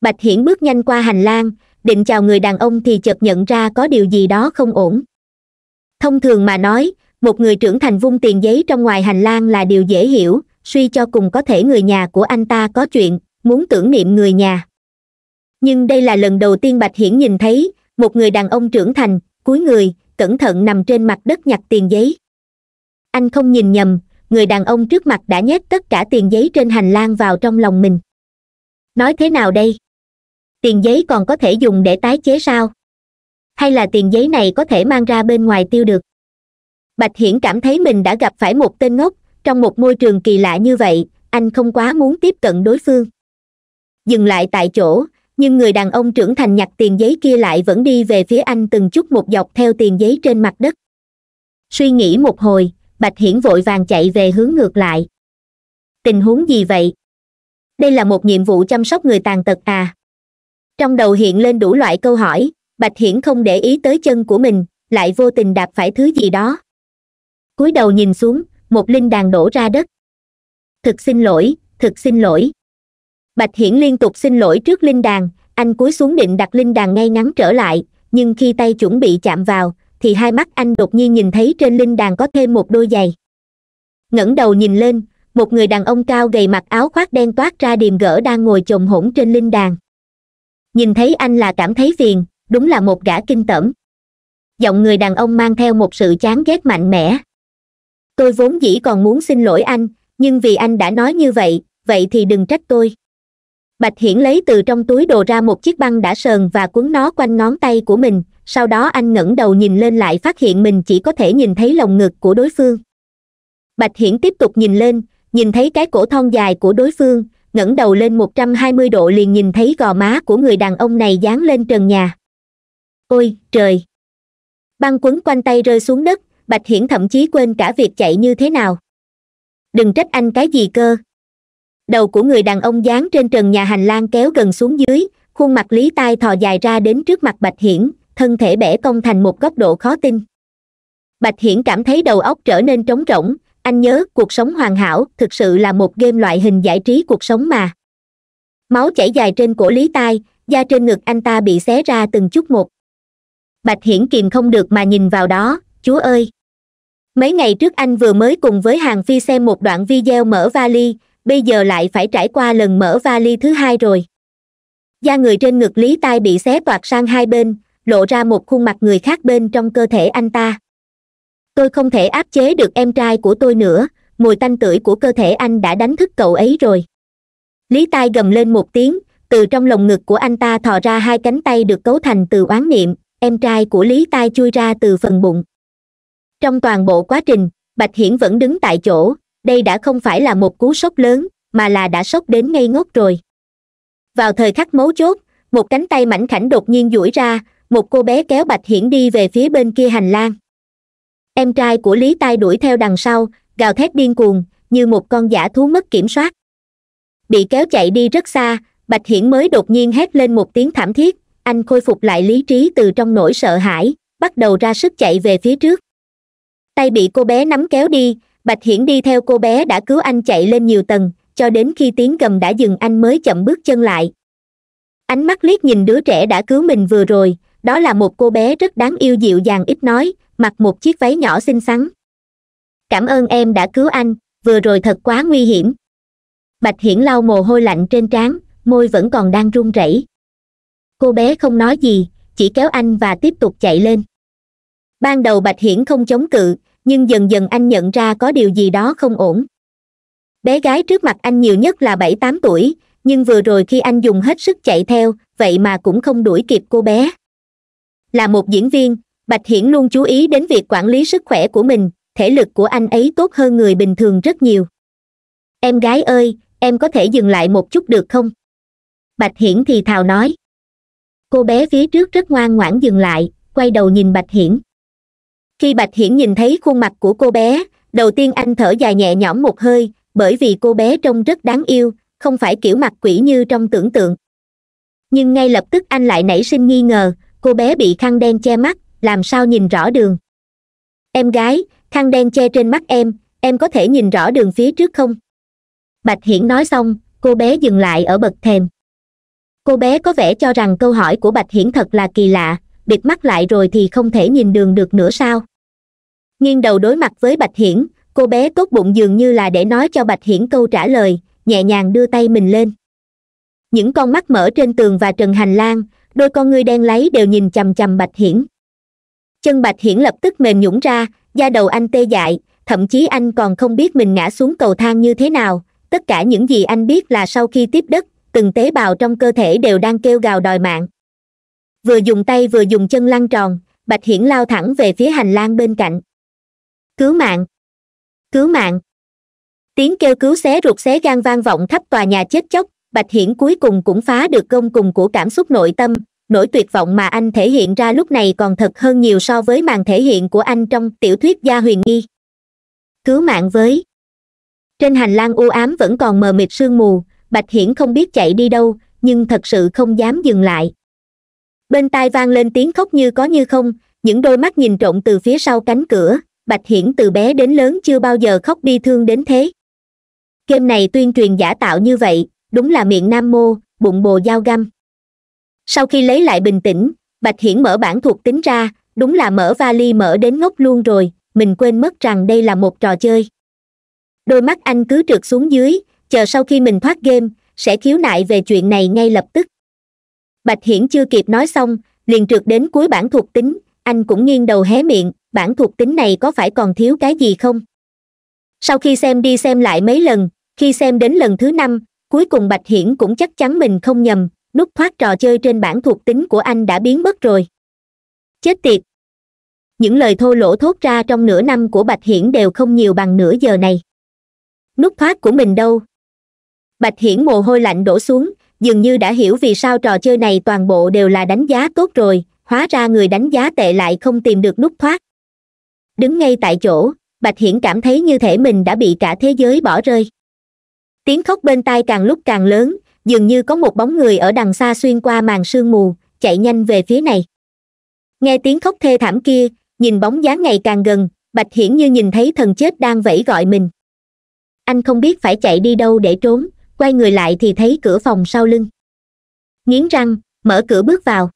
Speaker 1: bạch hiển bước nhanh qua hành lang định chào người đàn ông thì chợt nhận ra có điều gì đó không ổn thông thường mà nói một người trưởng thành vung tiền giấy trong ngoài hành lang là điều dễ hiểu suy cho cùng có thể người nhà của anh ta có chuyện muốn tưởng niệm người nhà nhưng đây là lần đầu tiên bạch hiển nhìn thấy một người đàn ông trưởng thành cúi người cẩn thận nằm trên mặt đất nhặt tiền giấy anh không nhìn nhầm người đàn ông trước mặt đã nhét tất cả tiền giấy trên hành lang vào trong lòng mình nói thế nào đây tiền giấy còn có thể dùng để tái chế sao hay là tiền giấy này có thể mang ra bên ngoài tiêu được bạch hiển cảm thấy mình đã gặp phải một tên ngốc trong một môi trường kỳ lạ như vậy anh không quá muốn tiếp cận đối phương dừng lại tại chỗ nhưng người đàn ông trưởng thành nhặt tiền giấy kia lại vẫn đi về phía anh từng chút một dọc theo tiền giấy trên mặt đất suy nghĩ một hồi bạch hiển vội vàng chạy về hướng ngược lại tình huống gì vậy đây là một nhiệm vụ chăm sóc người tàn tật à trong đầu hiện lên đủ loại câu hỏi bạch hiển không để ý tới chân của mình lại vô tình đạp phải thứ gì đó cúi đầu nhìn xuống một linh đàn đổ ra đất thực xin lỗi thực xin lỗi bạch hiển liên tục xin lỗi trước linh đàn anh cúi xuống định đặt linh đàn ngay ngắn trở lại nhưng khi tay chuẩn bị chạm vào thì hai mắt anh đột nhiên nhìn thấy trên linh đàn có thêm một đôi giày ngẩng đầu nhìn lên một người đàn ông cao gầy mặc áo khoác đen toát ra điềm gỡ đang ngồi chồng hổn trên linh đàn nhìn thấy anh là cảm thấy phiền đúng là một gã kinh tởm giọng người đàn ông mang theo một sự chán ghét mạnh mẽ tôi vốn dĩ còn muốn xin lỗi anh nhưng vì anh đã nói như vậy vậy thì đừng trách tôi bạch hiển lấy từ trong túi đồ ra một chiếc băng đã sờn và quấn nó quanh ngón tay của mình sau đó anh ngẩng đầu nhìn lên lại phát hiện mình chỉ có thể nhìn thấy lồng ngực của đối phương bạch hiển tiếp tục nhìn lên nhìn thấy cái cổ thon dài của đối phương ngẩng đầu lên một trăm hai mươi độ liền nhìn thấy gò má của người đàn ông này dán lên trần nhà ôi trời băng quấn quanh tay rơi xuống đất bạch hiển thậm chí quên cả việc chạy như thế nào đừng trách anh cái gì cơ đầu của người đàn ông dán trên trần nhà hành lang kéo gần xuống dưới khuôn mặt lý tai thò dài ra đến trước mặt bạch hiển thân thể bẻ cong thành một góc độ khó tin bạch hiển cảm thấy đầu óc trở nên trống rỗng anh nhớ cuộc sống hoàn hảo thực sự là một game loại hình giải trí cuộc sống mà máu chảy dài trên cổ lý tai da trên ngực anh ta bị xé ra từng chút một bạch hiển kìm không được mà nhìn vào đó chúa ơi mấy ngày trước anh vừa mới cùng với hàng phi xem một đoạn video mở vali bây giờ lại phải trải qua lần mở vali thứ hai rồi da người trên ngực lý tai bị xé toạc sang hai bên lộ ra một khuôn mặt người khác bên trong cơ thể anh ta tôi không thể áp chế được em trai của tôi nữa mùi tanh tưởi của cơ thể anh đã đánh thức cậu ấy rồi lý tai gầm lên một tiếng từ trong lồng ngực của anh ta thò ra hai cánh tay được cấu thành từ oán niệm em trai của lý tai chui ra từ phần bụng trong toàn bộ quá trình bạch hiển vẫn đứng tại chỗ đây đã không phải là một cú sốc lớn mà là đã sốc đến ngây ngốc rồi vào thời khắc mấu chốt một cánh tay mảnh khảnh đột nhiên duỗi ra một cô bé kéo bạch hiển đi về phía bên kia hành lang em trai của lý tai đuổi theo đằng sau gào thét điên cuồng như một con giả thú mất kiểm soát bị kéo chạy đi rất xa bạch hiển mới đột nhiên hét lên một tiếng thảm thiết anh khôi phục lại lý trí từ trong nỗi sợ hãi bắt đầu ra sức chạy về phía trước tay bị cô bé nắm kéo đi bạch hiển đi theo cô bé đã cứu anh chạy lên nhiều tầng cho đến khi tiếng gầm đã dừng anh mới chậm bước chân lại ánh mắt liếc nhìn đứa trẻ đã cứu mình vừa rồi đó là một cô bé rất đáng yêu dịu dàng ít nói mặc một chiếc váy nhỏ xinh xắn cảm ơn em đã cứu anh vừa rồi thật quá nguy hiểm bạch hiển lau mồ hôi lạnh trên trán môi vẫn còn đang run rẩy cô bé không nói gì chỉ kéo anh và tiếp tục chạy lên ban đầu bạch hiển không chống cự nhưng dần dần anh nhận ra có điều gì đó không ổn bé gái trước mặt anh nhiều nhất là bảy tám tuổi nhưng vừa rồi khi anh dùng hết sức chạy theo vậy mà cũng không đuổi kịp cô bé là một diễn viên bạch hiển luôn chú ý đến việc quản lý sức khỏe của mình thể lực của anh ấy tốt hơn người bình thường rất nhiều em gái ơi em có thể dừng lại một chút được không bạch hiển thì thào nói cô bé phía trước rất ngoan ngoãn dừng lại quay đầu nhìn bạch hiển khi bạch hiển nhìn thấy khuôn mặt của cô bé đầu tiên anh thở dài nhẹ nhõm một hơi bởi vì cô bé trông rất đáng yêu không phải kiểu mặt quỷ như trong tưởng tượng nhưng ngay lập tức anh lại nảy sinh nghi ngờ cô bé bị khăn đen che mắt làm sao nhìn rõ đường em gái khăn đen che trên mắt em em có thể nhìn rõ đường phía trước không bạch hiển nói xong cô bé dừng lại ở bậc thềm cô bé có vẻ cho rằng câu hỏi của bạch hiển thật là kỳ lạ bịt mắt lại rồi thì không thể nhìn đường được nữa sao nghiêng đầu đối mặt với bạch hiển cô bé tốt bụng dường như là để nói cho bạch hiển câu trả lời nhẹ nhàng đưa tay mình lên những con mắt mở trên tường và trần hành lang đôi con ngươi đen láy đều nhìn chằm chằm bạch hiển chân bạch hiển lập tức mềm nhũng ra da đầu anh tê dại thậm chí anh còn không biết mình ngã xuống cầu thang như thế nào tất cả những gì anh biết là sau khi tiếp đất từng tế bào trong cơ thể đều đang kêu gào đòi mạng vừa dùng tay vừa dùng chân lăn tròn bạch hiển lao thẳng về phía hành lang bên cạnh cứu mạng cứu mạng tiếng kêu cứu xé ruột xé gan vang vọng khắp tòa nhà chết chóc bạch hiển cuối cùng cũng phá được gông cùng của cảm xúc nội tâm nỗi tuyệt vọng mà anh thể hiện ra lúc này còn thật hơn nhiều so với màn thể hiện của anh trong tiểu thuyết gia huyền nghi cứu mạng với trên hành lang u ám vẫn còn mờ mịt sương mù bạch hiển không biết chạy đi đâu nhưng thật sự không dám dừng lại bên tai vang lên tiếng khóc như có như không những đôi mắt nhìn trộn từ phía sau cánh cửa bạch hiển từ bé đến lớn chưa bao giờ khóc bi thương đến thế game này tuyên truyền giả tạo như vậy đúng là miệng nam mô bụng bồ dao găm sau khi lấy lại bình tĩnh bạch hiển mở bản thuộc tính ra đúng là mở vali mở đến ngốc luôn rồi mình quên mất rằng đây là một trò chơi đôi mắt anh cứ trượt xuống dưới chờ sau khi mình thoát game sẽ khiếu nại về chuyện này ngay lập tức bạch hiển chưa kịp nói xong liền trượt đến cuối bản thuộc tính anh cũng nghiêng đầu hé miệng bản thuộc tính này có phải còn thiếu cái gì không sau khi xem đi xem lại mấy lần khi xem đến lần thứ năm cuối cùng bạch hiển cũng chắc chắn mình không nhầm nút thoát trò chơi trên bản thuộc tính của anh đã biến mất rồi chết tiệt những lời thô lỗ thốt ra trong nửa năm của bạch hiển đều không nhiều bằng nửa giờ này nút thoát của mình đâu bạch hiển mồ hôi lạnh đổ xuống dường như đã hiểu vì sao trò chơi này toàn bộ đều là đánh giá tốt rồi hóa ra người đánh giá tệ lại không tìm được nút thoát đứng ngay tại chỗ bạch hiển cảm thấy như thể mình đã bị cả thế giới bỏ rơi tiếng khóc bên tai càng lúc càng lớn dường như có một bóng người ở đằng xa xuyên qua màn sương mù chạy nhanh về phía này nghe tiếng khóc thê thảm kia nhìn bóng dáng ngày càng gần bạch hiển như nhìn thấy thần chết đang vẫy gọi mình anh không biết phải chạy đi đâu để trốn quay người lại thì thấy cửa phòng sau lưng nghiến răng mở cửa bước vào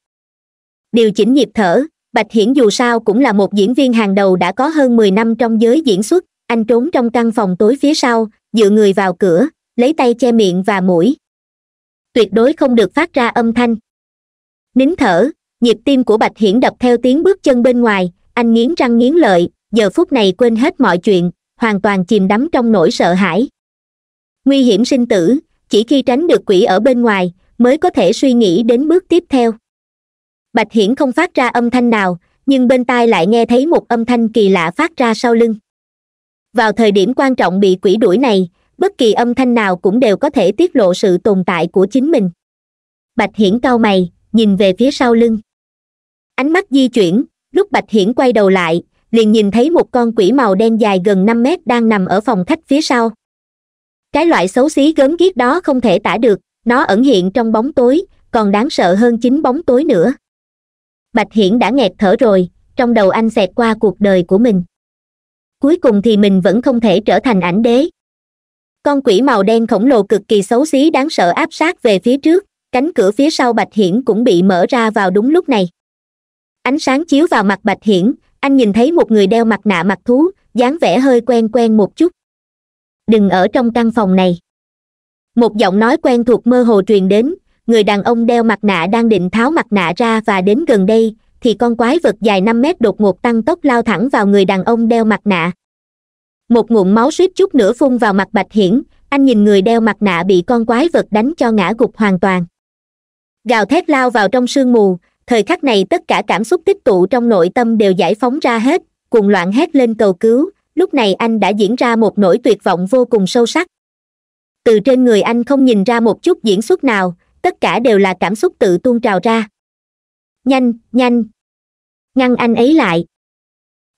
Speaker 1: điều chỉnh nhịp thở bạch hiển dù sao cũng là một diễn viên hàng đầu đã có hơn mười năm trong giới diễn xuất anh trốn trong căn phòng tối phía sau dựa người vào cửa lấy tay che miệng và mũi tuyệt đối không được phát ra âm thanh nín thở nhịp tim của bạch hiển đập theo tiếng bước chân bên ngoài anh nghiến răng nghiến lợi giờ phút này quên hết mọi chuyện hoàn toàn chìm đắm trong nỗi sợ hãi nguy hiểm sinh tử chỉ khi tránh được quỷ ở bên ngoài mới có thể suy nghĩ đến bước tiếp theo bạch hiển không phát ra âm thanh nào nhưng bên tai lại nghe thấy một âm thanh kỳ lạ phát ra sau lưng vào thời điểm quan trọng bị quỷ đuổi này bất kỳ âm thanh nào cũng đều có thể tiết lộ sự tồn tại của chính mình bạch hiển cau mày nhìn về phía sau lưng ánh mắt di chuyển lúc bạch hiển quay đầu lại liền nhìn thấy một con quỷ màu đen dài gần năm mét đang nằm ở phòng khách phía sau cái loại xấu xí gớm ghiếc đó không thể tả được nó ẩn hiện trong bóng tối còn đáng sợ hơn chính bóng tối nữa bạch hiển đã nghẹt thở rồi trong đầu anh xẹt qua cuộc đời của mình cuối cùng thì mình vẫn không thể trở thành ảnh đế con quỷ màu đen khổng lồ cực kỳ xấu xí đáng sợ áp sát về phía trước cánh cửa phía sau bạch hiển cũng bị mở ra vào đúng lúc này ánh sáng chiếu vào mặt bạch hiển anh nhìn thấy một người đeo mặt nạ mặt thú dáng vẻ hơi quen quen một chút đừng ở trong căn phòng này một giọng nói quen thuộc mơ hồ truyền đến người đàn ông đeo mặt nạ đang định tháo mặt nạ ra và đến gần đây thì con quái vật dài năm mét đột ngột tăng tốc lao thẳng vào người đàn ông đeo mặt nạ một ngụm máu suýt chút nữa phun vào mặt bạch hiển anh nhìn người đeo mặt nạ bị con quái vật đánh cho ngã gục hoàn toàn gào thét lao vào trong sương mù thời khắc này tất cả cảm xúc tích tụ trong nội tâm đều giải phóng ra hết cùng loạn hét lên cầu cứu lúc này anh đã diễn ra một nỗi tuyệt vọng vô cùng sâu sắc từ trên người anh không nhìn ra một chút diễn xuất nào tất cả đều là cảm xúc tự tuôn trào ra nhanh nhanh ngăn anh ấy lại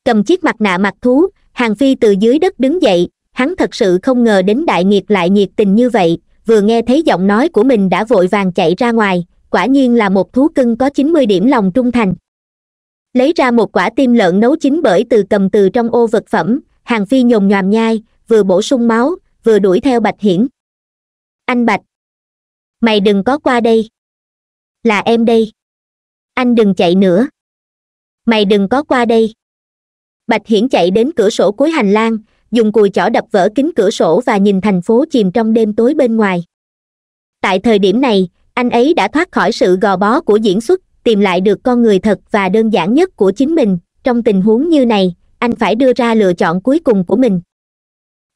Speaker 1: cầm chiếc mặt nạ mặt thú hàng phi từ dưới đất đứng dậy hắn thật sự không ngờ đến đại nghiệp lại nhiệt tình như vậy vừa nghe thấy giọng nói của mình đã vội vàng chạy ra ngoài quả nhiên là một thú cưng có chín mươi điểm lòng trung thành lấy ra một quả tim lợn nấu chín bởi từ cầm từ trong ô vật phẩm hàng phi nhồm nhòm nhai vừa bổ sung máu vừa đuổi theo bạch hiển anh bạch mày đừng có qua đây là em đây anh đừng chạy nữa mày đừng có qua đây bạch hiển chạy đến cửa sổ cuối hành lang dùng cùi chỏ đập vỡ kính cửa sổ và nhìn thành phố chìm trong đêm tối bên ngoài tại thời điểm này anh ấy đã thoát khỏi sự gò bó của diễn xuất tìm lại được con người thật và đơn giản nhất của chính mình trong tình huống như này anh phải đưa ra lựa chọn cuối cùng của mình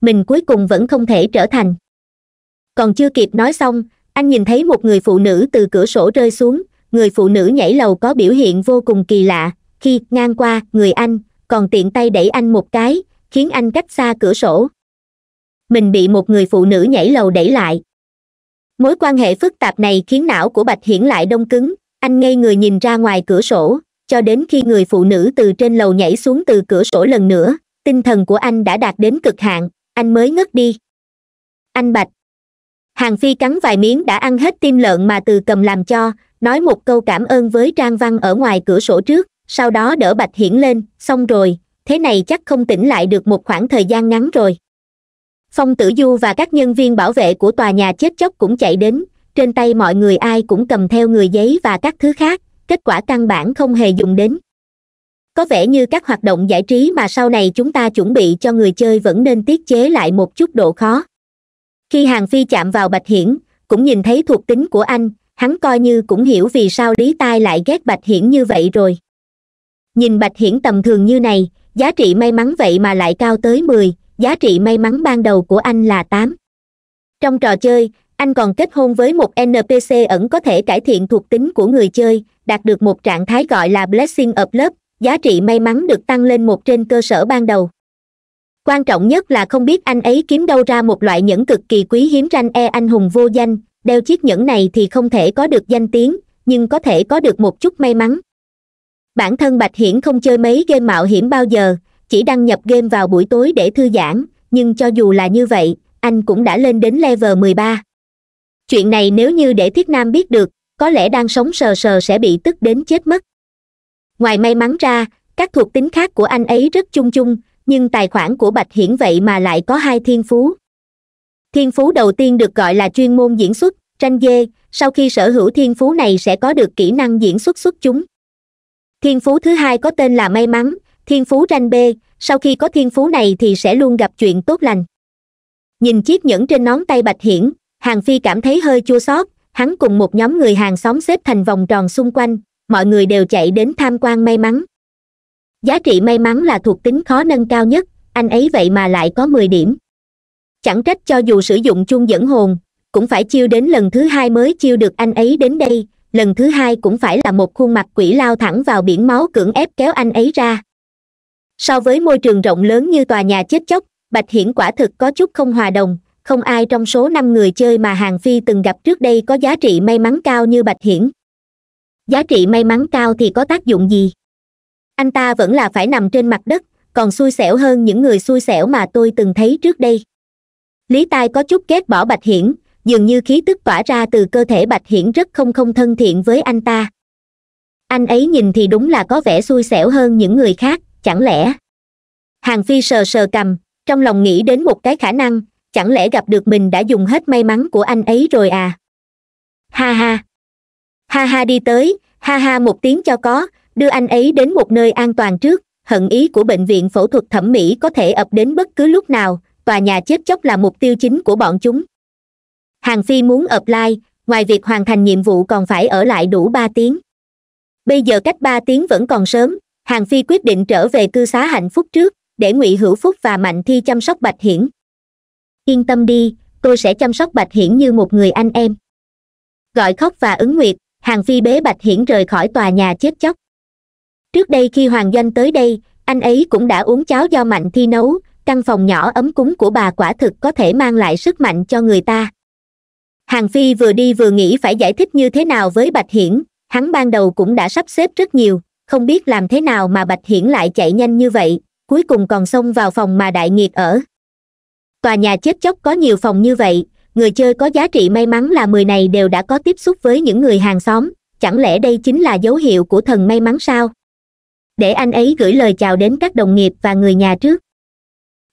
Speaker 1: mình cuối cùng vẫn không thể trở thành còn chưa kịp nói xong anh nhìn thấy một người phụ nữ từ cửa sổ rơi xuống người phụ nữ nhảy lầu có biểu hiện vô cùng kỳ lạ khi ngang qua người anh còn tiện tay đẩy anh một cái khiến anh cách xa cửa sổ mình bị một người phụ nữ nhảy lầu đẩy lại mối quan hệ phức tạp này khiến não của bạch hiển lại đông cứng anh ngây người nhìn ra ngoài cửa sổ cho đến khi người phụ nữ từ trên lầu nhảy xuống từ cửa sổ lần nữa tinh thần của anh đã đạt đến cực hạn anh mới ngất đi anh bạch hàng phi cắn vài miếng đã ăn hết tim lợn mà từ cầm làm cho nói một câu cảm ơn với trang văn ở ngoài cửa sổ trước sau đó đỡ bạch hiển lên xong rồi thế này chắc không tỉnh lại được một khoảng thời gian ngắn rồi phong tử du và các nhân viên bảo vệ của tòa nhà chết chóc cũng chạy đến trên tay mọi người ai cũng cầm theo người giấy và các thứ khác kết quả căn bản không hề dùng đến có vẻ như các hoạt động giải trí mà sau này chúng ta chuẩn bị cho người chơi vẫn nên tiết chế lại một chút độ khó khi hàng phi chạm vào bạch hiển cũng nhìn thấy thuộc tính của anh hắn coi như cũng hiểu vì sao lý tai lại ghét bạch hiển như vậy rồi nhìn bạch hiển tầm thường như này giá trị may mắn vậy mà lại cao tới mười giá trị may mắn ban đầu của anh là tám trong trò chơi anh còn kết hôn với một npc ẩn có thể cải thiện thuộc tính của người chơi đạt được một trạng thái gọi là blessing of love giá trị may mắn được tăng lên một trên cơ sở ban đầu quan trọng nhất là không biết anh ấy kiếm đâu ra một loại nhẫn cực kỳ quý hiếm ranh e anh hùng vô danh đeo chiếc nhẫn này thì không thể có được danh tiếng nhưng có thể có được một chút may mắn bản thân bạch hiển không chơi mấy game mạo hiểm bao giờ chỉ đăng nhập game vào buổi tối để thư giãn nhưng cho dù là như vậy anh cũng đã lên đến level mười ba chuyện này nếu như để thiết nam biết được có lẽ đang sống sờ sờ sẽ bị tức đến chết mất ngoài may mắn ra các thuộc tính khác của anh ấy rất chung chung nhưng tài khoản của bạch hiển vậy mà lại có hai thiên phú thiên phú đầu tiên được gọi là chuyên môn diễn xuất tranh dê sau khi sở hữu thiên phú này sẽ có được kỹ năng diễn xuất xuất chúng thiên phú thứ hai có tên là may mắn thiên phú tranh b sau khi có thiên phú này thì sẽ luôn gặp chuyện tốt lành nhìn chiếc nhẫn trên nón tay bạch hiển hàng phi cảm thấy hơi chua xót hắn cùng một nhóm người hàng xóm xếp thành vòng tròn xung quanh mọi người đều chạy đến tham quan may mắn giá trị may mắn là thuộc tính khó nâng cao nhất anh ấy vậy mà lại có mười điểm chẳng trách cho dù sử dụng chuông dẫn hồn cũng phải chiêu đến lần thứ hai mới chiêu được anh ấy đến đây lần thứ hai cũng phải là một khuôn mặt quỷ lao thẳng vào biển máu cưỡng ép kéo anh ấy ra so với môi trường rộng lớn như tòa nhà chết chóc bạch hiển quả thực có chút không hòa đồng không ai trong số năm người chơi mà hàng phi từng gặp trước đây có giá trị may mắn cao như bạch hiển giá trị may mắn cao thì có tác dụng gì anh ta vẫn là phải nằm trên mặt đất còn xui xẻo hơn những người xui xẻo mà tôi từng thấy trước đây lý tai có chút ghét bỏ bạch hiển dường như khí tức tỏa ra từ cơ thể bạch hiển rất không không thân thiện với anh ta anh ấy nhìn thì đúng là có vẻ xui xẻo hơn những người khác chẳng lẽ hàng phi sờ sờ cầm trong lòng nghĩ đến một cái khả năng chẳng lẽ gặp được mình đã dùng hết may mắn của anh ấy rồi à ha ha ha ha đi tới ha ha một tiếng cho có đưa anh ấy đến một nơi an toàn trước hận ý của bệnh viện phẫu thuật thẩm mỹ có thể ập đến bất cứ lúc nào tòa nhà chết chóc là mục tiêu chính của bọn chúng hàng phi muốn ập lai ngoài việc hoàn thành nhiệm vụ còn phải ở lại đủ ba tiếng bây giờ cách ba tiếng vẫn còn sớm hàng phi quyết định trở về cư xá hạnh phúc trước để ngụy hữu phúc và mạnh thi chăm sóc bạch hiển yên tâm đi tôi sẽ chăm sóc bạch hiển như một người anh em gọi khóc và ứng nguyệt hàng phi bế bạch hiển rời khỏi tòa nhà chết chóc trước đây khi hoàng doanh tới đây anh ấy cũng đã uống cháo do mạnh thi nấu căn phòng nhỏ ấm cúng của bà quả thực có thể mang lại sức mạnh cho người ta hàng phi vừa đi vừa nghĩ phải giải thích như thế nào với bạch hiển hắn ban đầu cũng đã sắp xếp rất nhiều không biết làm thế nào mà bạch hiển lại chạy nhanh như vậy cuối cùng còn xông vào phòng mà đại nghiệt ở tòa nhà chết chóc có nhiều phòng như vậy người chơi có giá trị may mắn là mười này đều đã có tiếp xúc với những người hàng xóm chẳng lẽ đây chính là dấu hiệu của thần may mắn sao để anh ấy gửi lời chào đến các đồng nghiệp và người nhà trước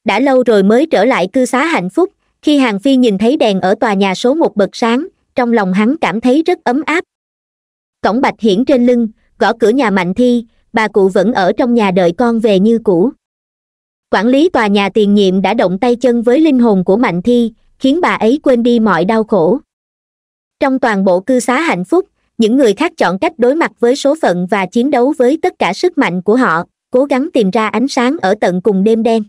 Speaker 1: đã lâu rồi mới trở lại cư xá hạnh phúc khi hàng phi nhìn thấy đèn ở tòa nhà số một bật sáng trong lòng hắn cảm thấy rất ấm áp cổng bạch hiển trên lưng gõ cửa nhà mạnh thi bà cụ vẫn ở trong nhà đợi con về như cũ quản lý tòa nhà tiền nhiệm đã động tay chân với linh hồn của mạnh thi khiến bà ấy quên đi mọi đau khổ trong toàn bộ cư xá hạnh phúc những người khác chọn cách đối mặt với số phận và chiến đấu với tất cả sức mạnh của họ cố gắng tìm ra ánh sáng ở tận cùng đêm đen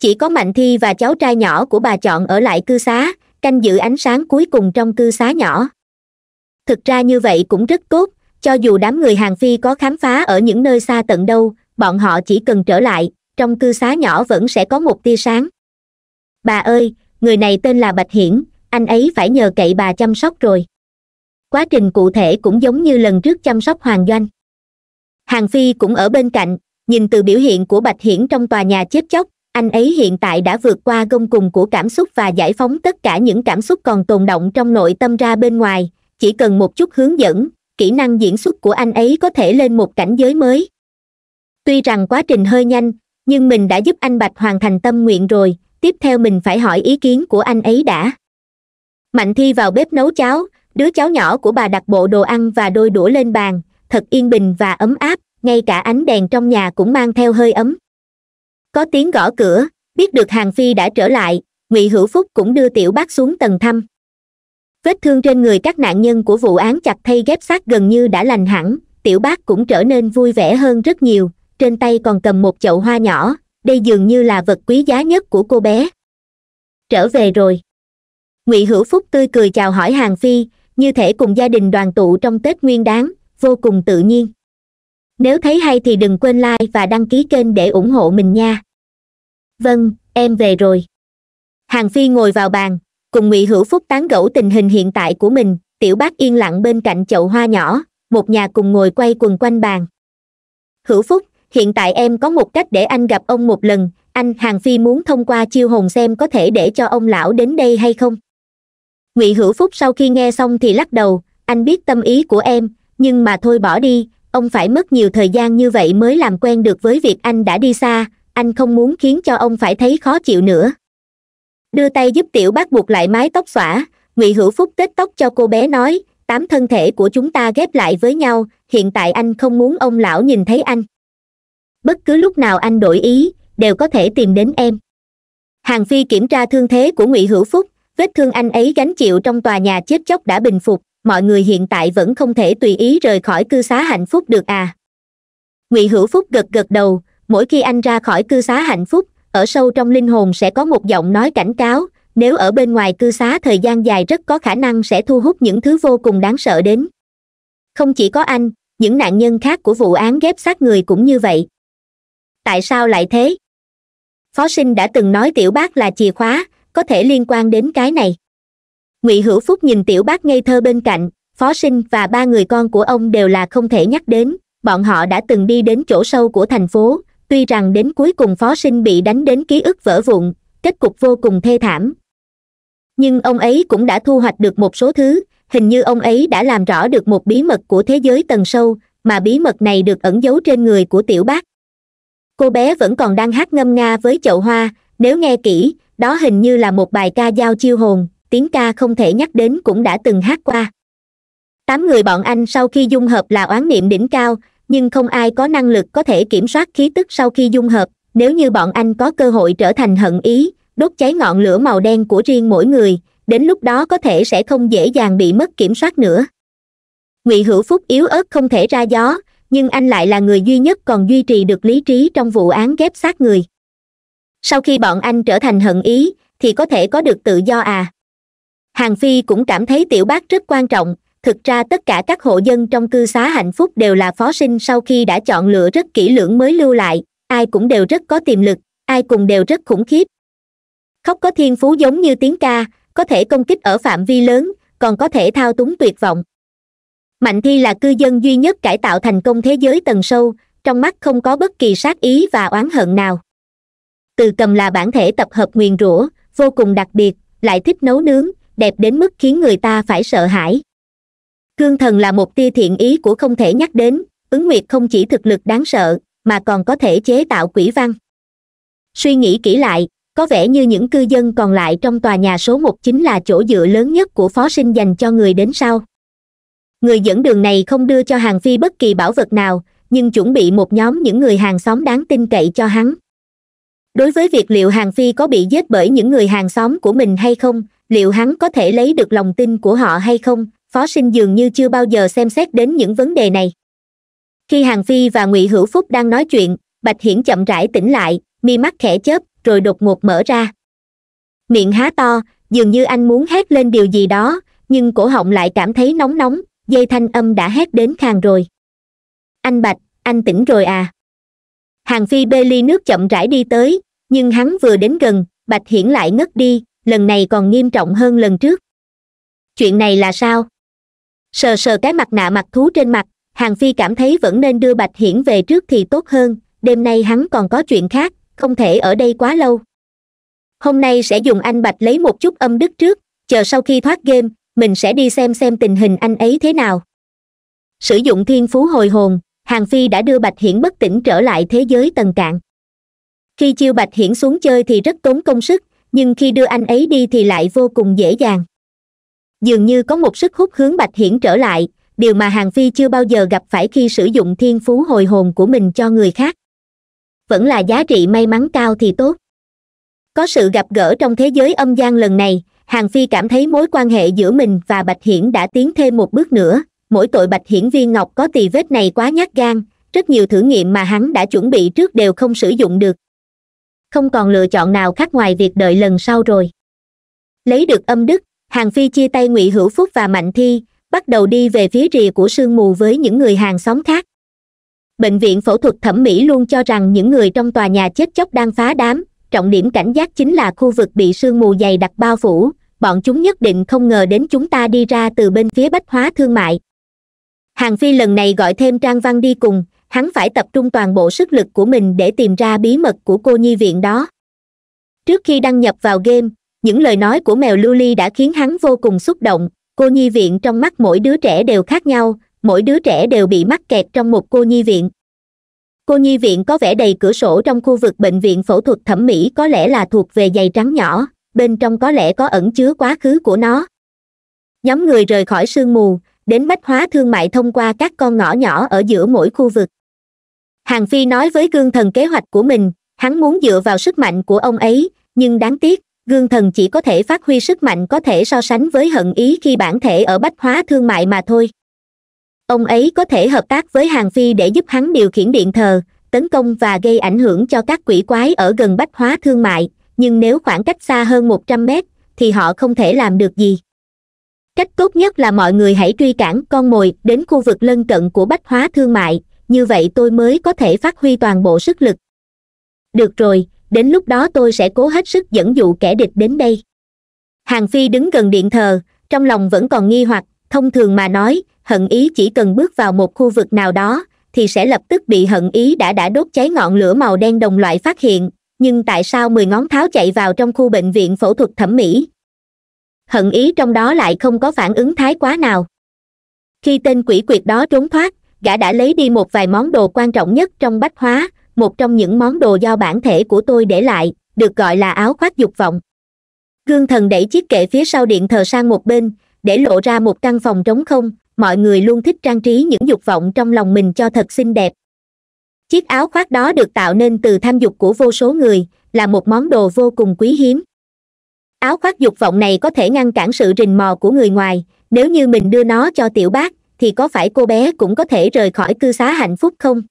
Speaker 1: chỉ có mạnh thi và cháu trai nhỏ của bà chọn ở lại cư xá canh giữ ánh sáng cuối cùng trong cư xá nhỏ thực ra như vậy cũng rất tốt cho dù đám người hàng phi có khám phá ở những nơi xa tận đâu bọn họ chỉ cần trở lại trong cư xá nhỏ vẫn sẽ có một tia sáng bà ơi người này tên là bạch hiển anh ấy phải nhờ cậy bà chăm sóc rồi quá trình cụ thể cũng giống như lần trước chăm sóc hoàng doanh hàng phi cũng ở bên cạnh nhìn từ biểu hiện của bạch hiển trong tòa nhà chết chóc anh ấy hiện tại đã vượt qua gông cùng của cảm xúc và giải phóng tất cả những cảm xúc còn tồn động trong nội tâm ra bên ngoài chỉ cần một chút hướng dẫn kỹ năng diễn xuất của anh ấy có thể lên một cảnh giới mới tuy rằng quá trình hơi nhanh nhưng mình đã giúp anh bạch hoàn thành tâm nguyện rồi tiếp theo mình phải hỏi ý kiến của anh ấy đã mạnh thi vào bếp nấu cháo đứa cháu nhỏ của bà đặt bộ đồ ăn và đôi đũa lên bàn thật yên bình và ấm áp ngay cả ánh đèn trong nhà cũng mang theo hơi ấm có tiếng gõ cửa biết được hàng phi đã trở lại ngụy hữu phúc cũng đưa tiểu bác xuống tầng thăm vết thương trên người các nạn nhân của vụ án chặt thay ghép xác gần như đã lành hẳn tiểu bác cũng trở nên vui vẻ hơn rất nhiều trên tay còn cầm một chậu hoa nhỏ đây dường như là vật quý giá nhất của cô bé trở về rồi ngụy hữu phúc tươi cười chào hỏi hàng phi như thể cùng gia đình đoàn tụ trong tết nguyên đáng vô cùng tự nhiên nếu thấy hay thì đừng quên like và đăng ký kênh để ủng hộ mình nha vâng em về rồi hàng phi ngồi vào bàn cùng ngụy hữu phúc tán gẫu tình hình hiện tại của mình tiểu bác yên lặng bên cạnh chậu hoa nhỏ một nhà cùng ngồi quay quần quanh bàn hữu phúc hiện tại em có một cách để anh gặp ông một lần anh hàng phi muốn thông qua chiêu hồn xem có thể để cho ông lão đến đây hay không ngụy hữu phúc sau khi nghe xong thì lắc đầu anh biết tâm ý của em nhưng mà thôi bỏ đi ông phải mất nhiều thời gian như vậy mới làm quen được với việc anh đã đi xa anh không muốn khiến cho ông phải thấy khó chịu nữa đưa tay giúp tiểu bác buộc lại mái tóc xõa ngụy hữu phúc tết tóc cho cô bé nói tám thân thể của chúng ta ghép lại với nhau hiện tại anh không muốn ông lão nhìn thấy anh bất cứ lúc nào anh đổi ý đều có thể tìm đến em hàng phi kiểm tra thương thế của ngụy hữu phúc vết thương anh ấy gánh chịu trong tòa nhà chết chóc đã bình phục mọi người hiện tại vẫn không thể tùy ý rời khỏi cư xá hạnh phúc được à ngụy hữu phúc gật gật đầu mỗi khi anh ra khỏi cư xá hạnh phúc ở sâu trong linh hồn sẽ có một giọng nói cảnh cáo nếu ở bên ngoài cư xá thời gian dài rất có khả năng sẽ thu hút những thứ vô cùng đáng sợ đến không chỉ có anh những nạn nhân khác của vụ án ghép xác người cũng như vậy tại sao lại thế phó sinh đã từng nói tiểu bác là chìa khóa có thể liên quan đến cái này ngụy hữu phúc nhìn tiểu bác ngây thơ bên cạnh phó sinh và ba người con của ông đều là không thể nhắc đến bọn họ đã từng đi đến chỗ sâu của thành phố tuy rằng đến cuối cùng phó sinh bị đánh đến ký ức vỡ vụn kết cục vô cùng thê thảm nhưng ông ấy cũng đã thu hoạch được một số thứ hình như ông ấy đã làm rõ được một bí mật của thế giới tầng sâu mà bí mật này được ẩn giấu trên người của tiểu bác cô bé vẫn còn đang hát ngâm nga với chậu hoa nếu nghe kỹ đó hình như là một bài ca giao chiêu hồn tiếng ca không thể nhắc đến cũng đã từng hát qua tám người bọn anh sau khi dung hợp là oán niệm đỉnh cao nhưng không ai có năng lực có thể kiểm soát khí tức sau khi dung hợp nếu như bọn anh có cơ hội trở thành hận ý đốt cháy ngọn lửa màu đen của riêng mỗi người đến lúc đó có thể sẽ không dễ dàng bị mất kiểm soát nữa ngụy hữu phúc yếu ớt không thể ra gió nhưng anh lại là người duy nhất còn duy trì được lý trí trong vụ án ghép sát người sau khi bọn anh trở thành hận ý thì có thể có được tự do à hàng phi cũng cảm thấy tiểu bác rất quan trọng thực ra tất cả các hộ dân trong cư xá hạnh phúc đều là phó sinh sau khi đã chọn lựa rất kỹ lưỡng mới lưu lại ai cũng đều rất có tiềm lực ai cùng đều rất khủng khiếp khóc có thiên phú giống như tiếng ca có thể công kích ở phạm vi lớn còn có thể thao túng tuyệt vọng mạnh thi là cư dân duy nhất cải tạo thành công thế giới tầng sâu trong mắt không có bất kỳ sát ý và oán hận nào từ cầm là bản thể tập hợp nguyền rủa vô cùng đặc biệt lại thích nấu nướng đẹp đến mức khiến người ta phải sợ hãi cương thần là một tia thiện ý của không thể nhắc đến ứng nguyệt không chỉ thực lực đáng sợ mà còn có thể chế tạo quỷ văn suy nghĩ kỹ lại có vẻ như những cư dân còn lại trong tòa nhà số một chính là chỗ dựa lớn nhất của phó sinh dành cho người đến sau người dẫn đường này không đưa cho hàng phi bất kỳ bảo vật nào nhưng chuẩn bị một nhóm những người hàng xóm đáng tin cậy cho hắn đối với việc liệu hàng phi có bị giết bởi những người hàng xóm của mình hay không liệu hắn có thể lấy được lòng tin của họ hay không phó sinh dường như chưa bao giờ xem xét đến những vấn đề này khi hàng phi và ngụy hữu phúc đang nói chuyện bạch hiển chậm rãi tỉnh lại mi mắt khẽ chớp rồi đột ngột mở ra miệng há to dường như anh muốn hét lên điều gì đó nhưng cổ họng lại cảm thấy nóng nóng dây thanh âm đã hét đến khàn rồi anh bạch anh tỉnh rồi à hàng phi bê ly nước chậm rãi đi tới nhưng hắn vừa đến gần bạch hiển lại ngất đi lần này còn nghiêm trọng hơn lần trước chuyện này là sao sờ sờ cái mặt nạ mặt thú trên mặt hàng phi cảm thấy vẫn nên đưa bạch hiển về trước thì tốt hơn đêm nay hắn còn có chuyện khác không thể ở đây quá lâu hôm nay sẽ dùng anh bạch lấy một chút âm đức trước chờ sau khi thoát game mình sẽ đi xem xem tình hình anh ấy thế nào sử dụng thiên phú hồi hồn hàng phi đã đưa bạch hiển bất tỉnh trở lại thế giới tầng cạn khi chiêu bạch hiển xuống chơi thì rất tốn công sức nhưng khi đưa anh ấy đi thì lại vô cùng dễ dàng dường như có một sức hút hướng bạch hiển trở lại điều mà hàng phi chưa bao giờ gặp phải khi sử dụng thiên phú hồi hồn của mình cho người khác vẫn là giá trị may mắn cao thì tốt có sự gặp gỡ trong thế giới âm gian lần này hàng phi cảm thấy mối quan hệ giữa mình và bạch hiển đã tiến thêm một bước nữa mỗi tội bạch hiển viên ngọc có tì vết này quá nhát gan rất nhiều thử nghiệm mà hắn đã chuẩn bị trước đều không sử dụng được không còn lựa chọn nào khác ngoài việc đợi lần sau rồi lấy được âm đức hàng phi chia tay ngụy hữu phúc và mạnh thi bắt đầu đi về phía rìa của sương mù với những người hàng xóm khác bệnh viện phẫu thuật thẩm mỹ luôn cho rằng những người trong tòa nhà chết chóc đang phá đám trọng điểm cảnh giác chính là khu vực bị sương mù dày đặc bao phủ bọn chúng nhất định không ngờ đến chúng ta đi ra từ bên phía bách hóa thương mại hàng phi lần này gọi thêm trang văn đi cùng hắn phải tập trung toàn bộ sức lực của mình để tìm ra bí mật của cô nhi viện đó trước khi đăng nhập vào game những lời nói của mèo lưu đã khiến hắn vô cùng xúc động cô nhi viện trong mắt mỗi đứa trẻ đều khác nhau mỗi đứa trẻ đều bị mắc kẹt trong một cô nhi viện cô nhi viện có vẻ đầy cửa sổ trong khu vực bệnh viện phẫu thuật thẩm mỹ có lẽ là thuộc về giày trắng nhỏ bên trong có lẽ có ẩn chứa quá khứ của nó nhóm người rời khỏi sương mù đến bách hóa thương mại thông qua các con ngõ nhỏ ở giữa mỗi khu vực hàng phi nói với gương thần kế hoạch của mình hắn muốn dựa vào sức mạnh của ông ấy nhưng đáng tiếc gương thần chỉ có thể phát huy sức mạnh có thể so sánh với hận ý khi bản thể ở bách hóa thương mại mà thôi ông ấy có thể hợp tác với hàng phi để giúp hắn điều khiển điện thờ tấn công và gây ảnh hưởng cho các quỷ quái ở gần bách hóa thương mại nhưng nếu khoảng cách xa hơn một trăm mét thì họ không thể làm được gì cách tốt nhất là mọi người hãy truy cản con mồi đến khu vực lân cận của bách hóa thương mại như vậy tôi mới có thể phát huy toàn bộ sức lực được rồi đến lúc đó tôi sẽ cố hết sức dẫn dụ kẻ địch đến đây hàng phi đứng gần điện thờ trong lòng vẫn còn nghi hoặc thông thường mà nói hận ý chỉ cần bước vào một khu vực nào đó thì sẽ lập tức bị hận ý đã đã đốt cháy ngọn lửa màu đen đồng loại phát hiện nhưng tại sao mười ngón tháo chạy vào trong khu bệnh viện phẫu thuật thẩm mỹ hận ý trong đó lại không có phản ứng thái quá nào khi tên quỷ quyệt đó trốn thoát gã đã lấy đi một vài món đồ quan trọng nhất trong bách hóa một trong những món đồ do bản thể của tôi để lại được gọi là áo khoác dục vọng gương thần đẩy chiếc kệ phía sau điện thờ sang một bên để lộ ra một căn phòng trống không mọi người luôn thích trang trí những dục vọng trong lòng mình cho thật xinh đẹp chiếc áo khoác đó được tạo nên từ tham dục của vô số người là một món đồ vô cùng quý hiếm áo khoác dục vọng này có thể ngăn cản sự rình mò của người ngoài nếu như mình đưa nó cho tiểu bác thì có phải cô bé cũng có thể rời khỏi cư xá hạnh phúc không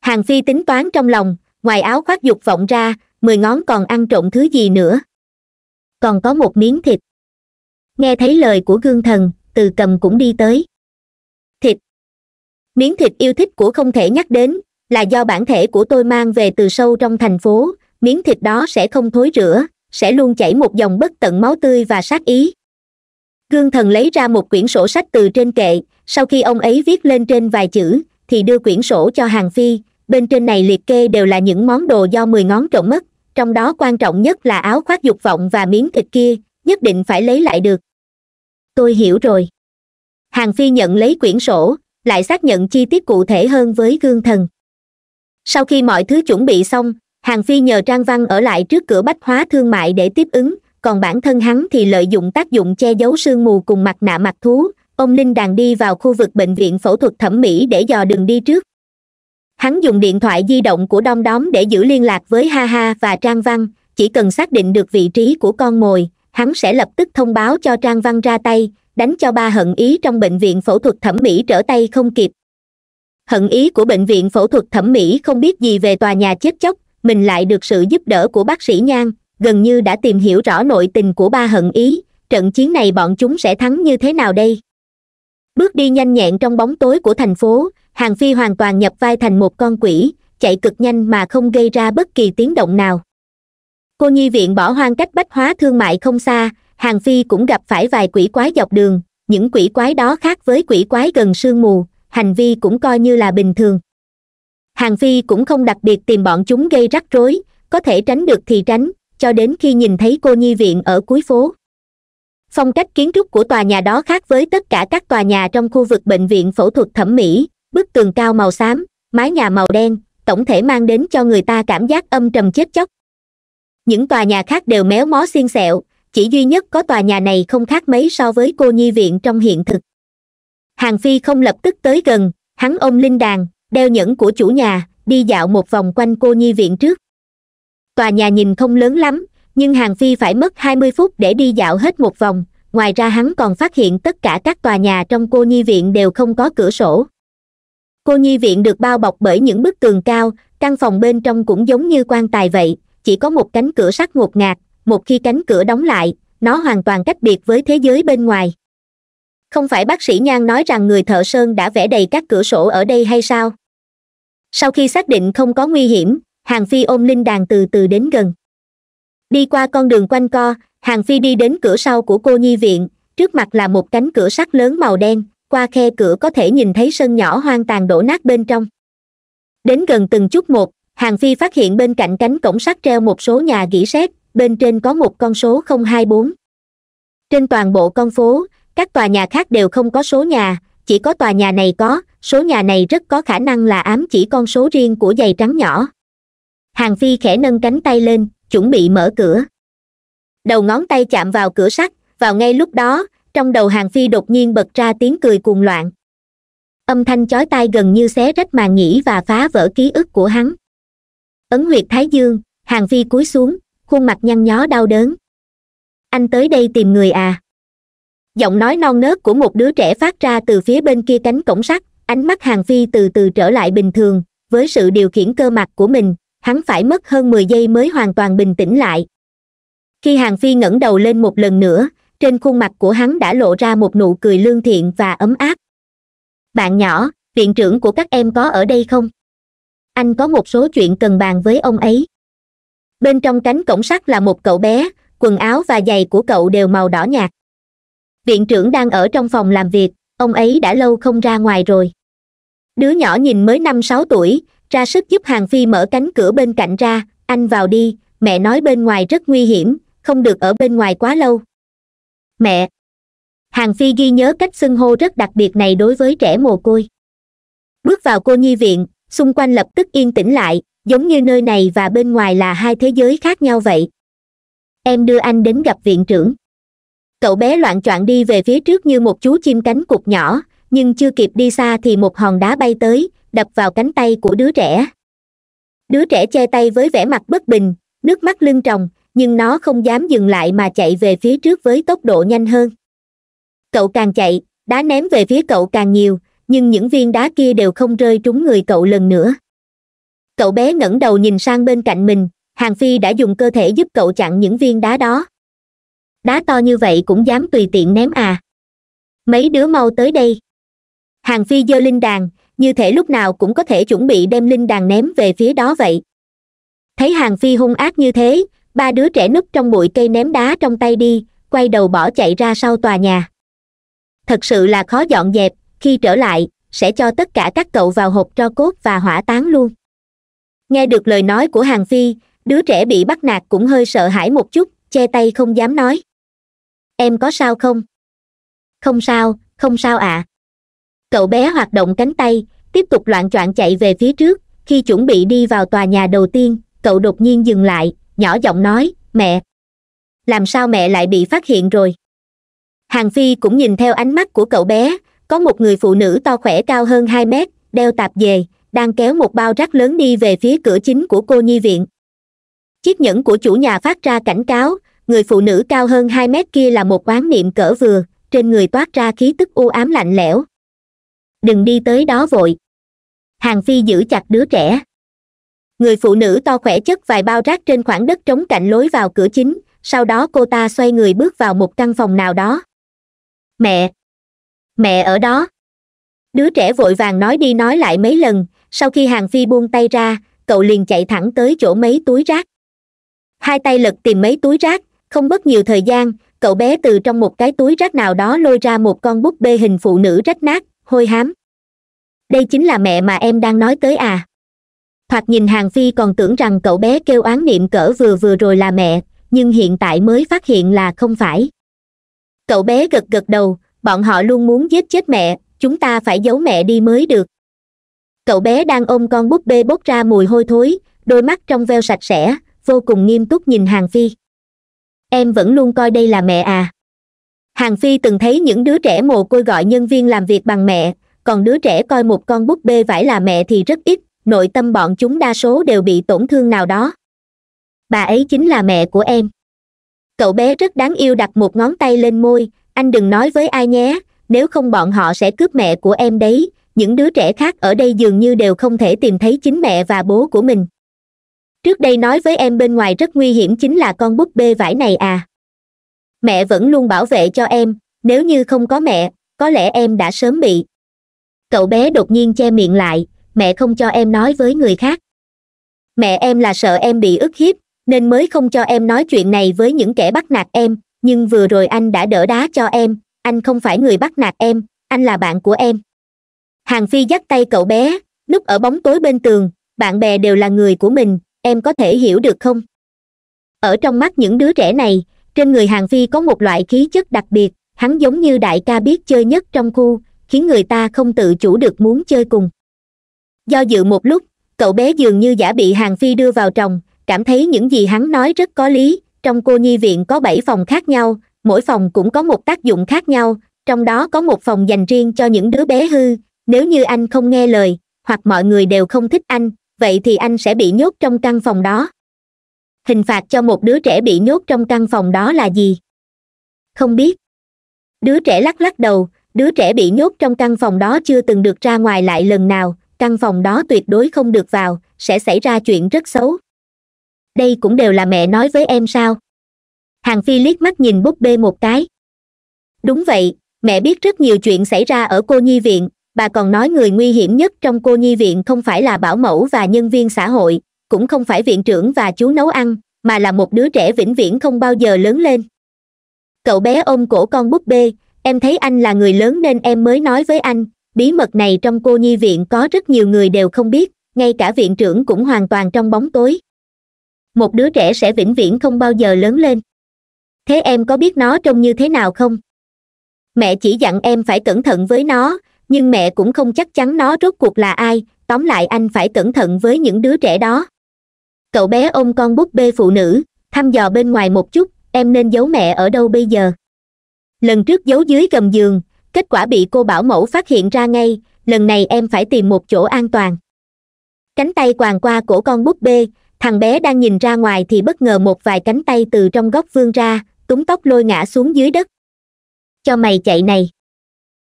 Speaker 1: hàng phi tính toán trong lòng ngoài áo khoác dục vọng ra mười ngón còn ăn trộm thứ gì nữa còn có một miếng thịt nghe thấy lời của gương thần từ cầm cũng đi tới thịt miếng thịt yêu thích của không thể nhắc đến là do bản thể của tôi mang về từ sâu trong thành phố miếng thịt đó sẽ không thối rửa sẽ luôn chảy một dòng bất tận máu tươi và sát ý gương thần lấy ra một quyển sổ sách từ trên kệ sau khi ông ấy viết lên trên vài chữ thì đưa quyển sổ cho hàng phi bên trên này liệt kê đều là những món đồ do mười ngón trộm mất trong đó quan trọng nhất là áo khoác dục vọng và miếng thịt kia nhất định phải lấy lại được tôi hiểu rồi hàng phi nhận lấy quyển sổ lại xác nhận chi tiết cụ thể hơn với gương thần sau khi mọi thứ chuẩn bị xong hàng phi nhờ trang văn ở lại trước cửa bách hóa thương mại để tiếp ứng còn bản thân hắn thì lợi dụng tác dụng che giấu sương mù cùng mặt nạ mặt thú ông ninh đàn đi vào khu vực bệnh viện phẫu thuật thẩm mỹ để dò đường đi trước hắn dùng điện thoại di động của đom đóm để giữ liên lạc với ha ha và trang văn chỉ cần xác định được vị trí của con mồi hắn sẽ lập tức thông báo cho trang văn ra tay đánh cho ba hận ý trong bệnh viện phẫu thuật thẩm mỹ trở tay không kịp hận ý của bệnh viện phẫu thuật thẩm mỹ không biết gì về tòa nhà chết chóc mình lại được sự giúp đỡ của bác sĩ nhan gần như đã tìm hiểu rõ nội tình của ba hận ý trận chiến này bọn chúng sẽ thắng như thế nào đây bước đi nhanh nhẹn trong bóng tối của thành phố hàng phi hoàn toàn nhập vai thành một con quỷ chạy cực nhanh mà không gây ra bất kỳ tiếng động nào cô nhi viện bỏ hoang cách bách hóa thương mại không xa hàng phi cũng gặp phải vài quỷ quái dọc đường những quỷ quái đó khác với quỷ quái gần sương mù hành vi cũng coi như là bình thường hàng phi cũng không đặc biệt tìm bọn chúng gây rắc rối có thể tránh được thì tránh cho đến khi nhìn thấy cô nhi viện ở cuối phố phong cách kiến trúc của tòa nhà đó khác với tất cả các tòa nhà trong khu vực bệnh viện phẫu thuật thẩm mỹ bức tường cao màu xám mái nhà màu đen tổng thể mang đến cho người ta cảm giác âm trầm chết chóc những tòa nhà khác đều méo mó xiên xẹo chỉ duy nhất có tòa nhà này không khác mấy so với cô nhi viện trong hiện thực hàng phi không lập tức tới gần hắn ôm linh đàn đeo nhẫn của chủ nhà đi dạo một vòng quanh cô nhi viện trước tòa nhà nhìn không lớn lắm nhưng hàng phi phải mất 20 phút để đi dạo hết một vòng ngoài ra hắn còn phát hiện tất cả các tòa nhà trong cô nhi viện đều không có cửa sổ cô nhi viện được bao bọc bởi những bức tường cao căn phòng bên trong cũng giống như quan tài vậy chỉ có một cánh cửa sắt ngột ngạt một khi cánh cửa đóng lại nó hoàn toàn cách biệt với thế giới bên ngoài không phải bác sĩ nhan nói rằng người thợ sơn đã vẽ đầy các cửa sổ ở đây hay sao sau khi xác định không có nguy hiểm hàng phi ôm linh đàn từ từ đến gần đi qua con đường quanh co hàng phi đi đến cửa sau của cô nhi viện trước mặt là một cánh cửa sắt lớn màu đen qua khe cửa có thể nhìn thấy sân nhỏ hoang tàn đổ nát bên trong đến gần từng chút một hàng phi phát hiện bên cạnh cánh cổng sắt treo một số nhà gỉ sét bên trên có một con số không hai bốn trên toàn bộ con phố các tòa nhà khác đều không có số nhà chỉ có tòa nhà này có số nhà này rất có khả năng là ám chỉ con số riêng của giày trắng nhỏ hàng phi khẽ nâng cánh tay lên chuẩn bị mở cửa đầu ngón tay chạm vào cửa sắt vào ngay lúc đó trong đầu hàng phi đột nhiên bật ra tiếng cười cuồng loạn âm thanh chói tai gần như xé rách màn nhĩ và phá vỡ ký ức của hắn ấn huyệt thái dương hàng phi cúi xuống khuôn mặt nhăn nhó đau đớn anh tới đây tìm người à giọng nói non nớt của một đứa trẻ phát ra từ phía bên kia cánh cổng sắt ánh mắt hàng phi từ từ trở lại bình thường với sự điều khiển cơ mặt của mình hắn phải mất hơn mười giây mới hoàn toàn bình tĩnh lại khi hàng phi ngẩng đầu lên một lần nữa trên khuôn mặt của hắn đã lộ ra một nụ cười lương thiện và ấm áp bạn nhỏ viện trưởng của các em có ở đây không anh có một số chuyện cần bàn với ông ấy bên trong cánh cổng sắt là một cậu bé quần áo và giày của cậu đều màu đỏ nhạt viện trưởng đang ở trong phòng làm việc ông ấy đã lâu không ra ngoài rồi đứa nhỏ nhìn mới năm sáu tuổi ra sức giúp hàng phi mở cánh cửa bên cạnh ra anh vào đi mẹ nói bên ngoài rất nguy hiểm không được ở bên ngoài quá lâu mẹ hàng phi ghi nhớ cách xưng hô rất đặc biệt này đối với trẻ mồ côi bước vào cô nhi viện xung quanh lập tức yên tĩnh lại giống như nơi này và bên ngoài là hai thế giới khác nhau vậy em đưa anh đến gặp viện trưởng cậu bé loạn choạng đi về phía trước như một chú chim cánh cụt nhỏ nhưng chưa kịp đi xa thì một hòn đá bay tới đập vào cánh tay của đứa trẻ đứa trẻ che tay với vẻ mặt bất bình nước mắt lưng tròng nhưng nó không dám dừng lại mà chạy về phía trước với tốc độ nhanh hơn cậu càng chạy đá ném về phía cậu càng nhiều nhưng những viên đá kia đều không rơi trúng người cậu lần nữa cậu bé ngẩng đầu nhìn sang bên cạnh mình hàng phi đã dùng cơ thể giúp cậu chặn những viên đá đó đá to như vậy cũng dám tùy tiện ném à mấy đứa mau tới đây hàng phi giơ linh đàn như thể lúc nào cũng có thể chuẩn bị đem linh đàn ném về phía đó vậy thấy hàng phi hung ác như thế ba đứa trẻ núp trong bụi cây ném đá trong tay đi quay đầu bỏ chạy ra sau tòa nhà thật sự là khó dọn dẹp khi trở lại sẽ cho tất cả các cậu vào hộp tro cốt và hỏa táng luôn nghe được lời nói của hàng phi đứa trẻ bị bắt nạt cũng hơi sợ hãi một chút che tay không dám nói em có sao không không sao không sao ạ à cậu bé hoạt động cánh tay tiếp tục loạn choạng chạy về phía trước khi chuẩn bị đi vào tòa nhà đầu tiên cậu đột nhiên dừng lại nhỏ giọng nói mẹ làm sao mẹ lại bị phát hiện rồi hàng phi cũng nhìn theo ánh mắt của cậu bé có một người phụ nữ to khỏe cao hơn hai mét đeo tạp dề đang kéo một bao rác lớn đi về phía cửa chính của cô nhi viện chiếc nhẫn của chủ nhà phát ra cảnh cáo người phụ nữ cao hơn hai mét kia là một oán niệm cỡ vừa trên người toát ra khí tức u ám lạnh lẽo đừng đi tới đó vội hàng phi giữ chặt đứa trẻ người phụ nữ to khỏe chất vài bao rác trên khoảng đất trống cạnh lối vào cửa chính sau đó cô ta xoay người bước vào một căn phòng nào đó mẹ mẹ ở đó đứa trẻ vội vàng nói đi nói lại mấy lần sau khi hàng phi buông tay ra cậu liền chạy thẳng tới chỗ mấy túi rác hai tay lật tìm mấy túi rác không mất nhiều thời gian cậu bé từ trong một cái túi rác nào đó lôi ra một con búp bê hình phụ nữ rách nát hôi hám đây chính là mẹ mà em đang nói tới à thoạt nhìn hàng phi còn tưởng rằng cậu bé kêu oán niệm cỡ vừa vừa rồi là mẹ nhưng hiện tại mới phát hiện là không phải cậu bé gật gật đầu bọn họ luôn muốn giết chết mẹ chúng ta phải giấu mẹ đi mới được cậu bé đang ôm con búp bê bốc ra mùi hôi thối đôi mắt trong veo sạch sẽ vô cùng nghiêm túc nhìn hàng phi em vẫn luôn coi đây là mẹ à hàng phi từng thấy những đứa trẻ mồ côi gọi nhân viên làm việc bằng mẹ còn đứa trẻ coi một con búp bê vải là mẹ thì rất ít nội tâm bọn chúng đa số đều bị tổn thương nào đó bà ấy chính là mẹ của em cậu bé rất đáng yêu đặt một ngón tay lên môi anh đừng nói với ai nhé nếu không bọn họ sẽ cướp mẹ của em đấy những đứa trẻ khác ở đây dường như đều không thể tìm thấy chính mẹ và bố của mình trước đây nói với em bên ngoài rất nguy hiểm chính là con búp bê vải này à mẹ vẫn luôn bảo vệ cho em nếu như không có mẹ có lẽ em đã sớm bị cậu bé đột nhiên che miệng lại mẹ không cho em nói với người khác mẹ em là sợ em bị ức hiếp nên mới không cho em nói chuyện này với những kẻ bắt nạt em nhưng vừa rồi anh đã đỡ đá cho em anh không phải người bắt nạt em anh là bạn của em hàng phi dắt tay cậu bé núp ở bóng tối bên tường bạn bè đều là người của mình em có thể hiểu được không ở trong mắt những đứa trẻ này trên người hàng phi có một loại khí chất đặc biệt hắn giống như đại ca biết chơi nhất trong khu khiến người ta không tự chủ được muốn chơi cùng do dự một lúc cậu bé dường như giả bị hàng phi đưa vào trồng cảm thấy những gì hắn nói rất có lý trong cô nhi viện có bảy phòng khác nhau mỗi phòng cũng có một tác dụng khác nhau trong đó có một phòng dành riêng cho những đứa bé hư nếu như anh không nghe lời hoặc mọi người đều không thích anh vậy thì anh sẽ bị nhốt trong căn phòng đó hình phạt cho một đứa trẻ bị nhốt trong căn phòng đó là gì không biết đứa trẻ lắc lắc đầu đứa trẻ bị nhốt trong căn phòng đó chưa từng được ra ngoài lại lần nào căn phòng đó tuyệt đối không được vào sẽ xảy ra chuyện rất xấu đây cũng đều là mẹ nói với em sao hàng phi liếc mắt nhìn búp bê một cái đúng vậy mẹ biết rất nhiều chuyện xảy ra ở cô nhi viện bà còn nói người nguy hiểm nhất trong cô nhi viện không phải là bảo mẫu và nhân viên xã hội cũng không phải viện trưởng và chú nấu ăn mà là một đứa trẻ vĩnh viễn không bao giờ lớn lên cậu bé ôm cổ con búp bê em thấy anh là người lớn nên em mới nói với anh bí mật này trong cô nhi viện có rất nhiều người đều không biết ngay cả viện trưởng cũng hoàn toàn trong bóng tối một đứa trẻ sẽ vĩnh viễn không bao giờ lớn lên thế em có biết nó trông như thế nào không mẹ chỉ dặn em phải cẩn thận với nó nhưng mẹ cũng không chắc chắn nó rốt cuộc là ai tóm lại anh phải cẩn thận với những đứa trẻ đó cậu bé ôm con búp bê phụ nữ thăm dò bên ngoài một chút em nên giấu mẹ ở đâu bây giờ lần trước giấu dưới gầm giường kết quả bị cô bảo mẫu phát hiện ra ngay lần này em phải tìm một chỗ an toàn cánh tay quàng qua cổ con búp bê thằng bé đang nhìn ra ngoài thì bất ngờ một vài cánh tay từ trong góc vương ra túm tóc lôi ngã xuống dưới đất cho mày chạy này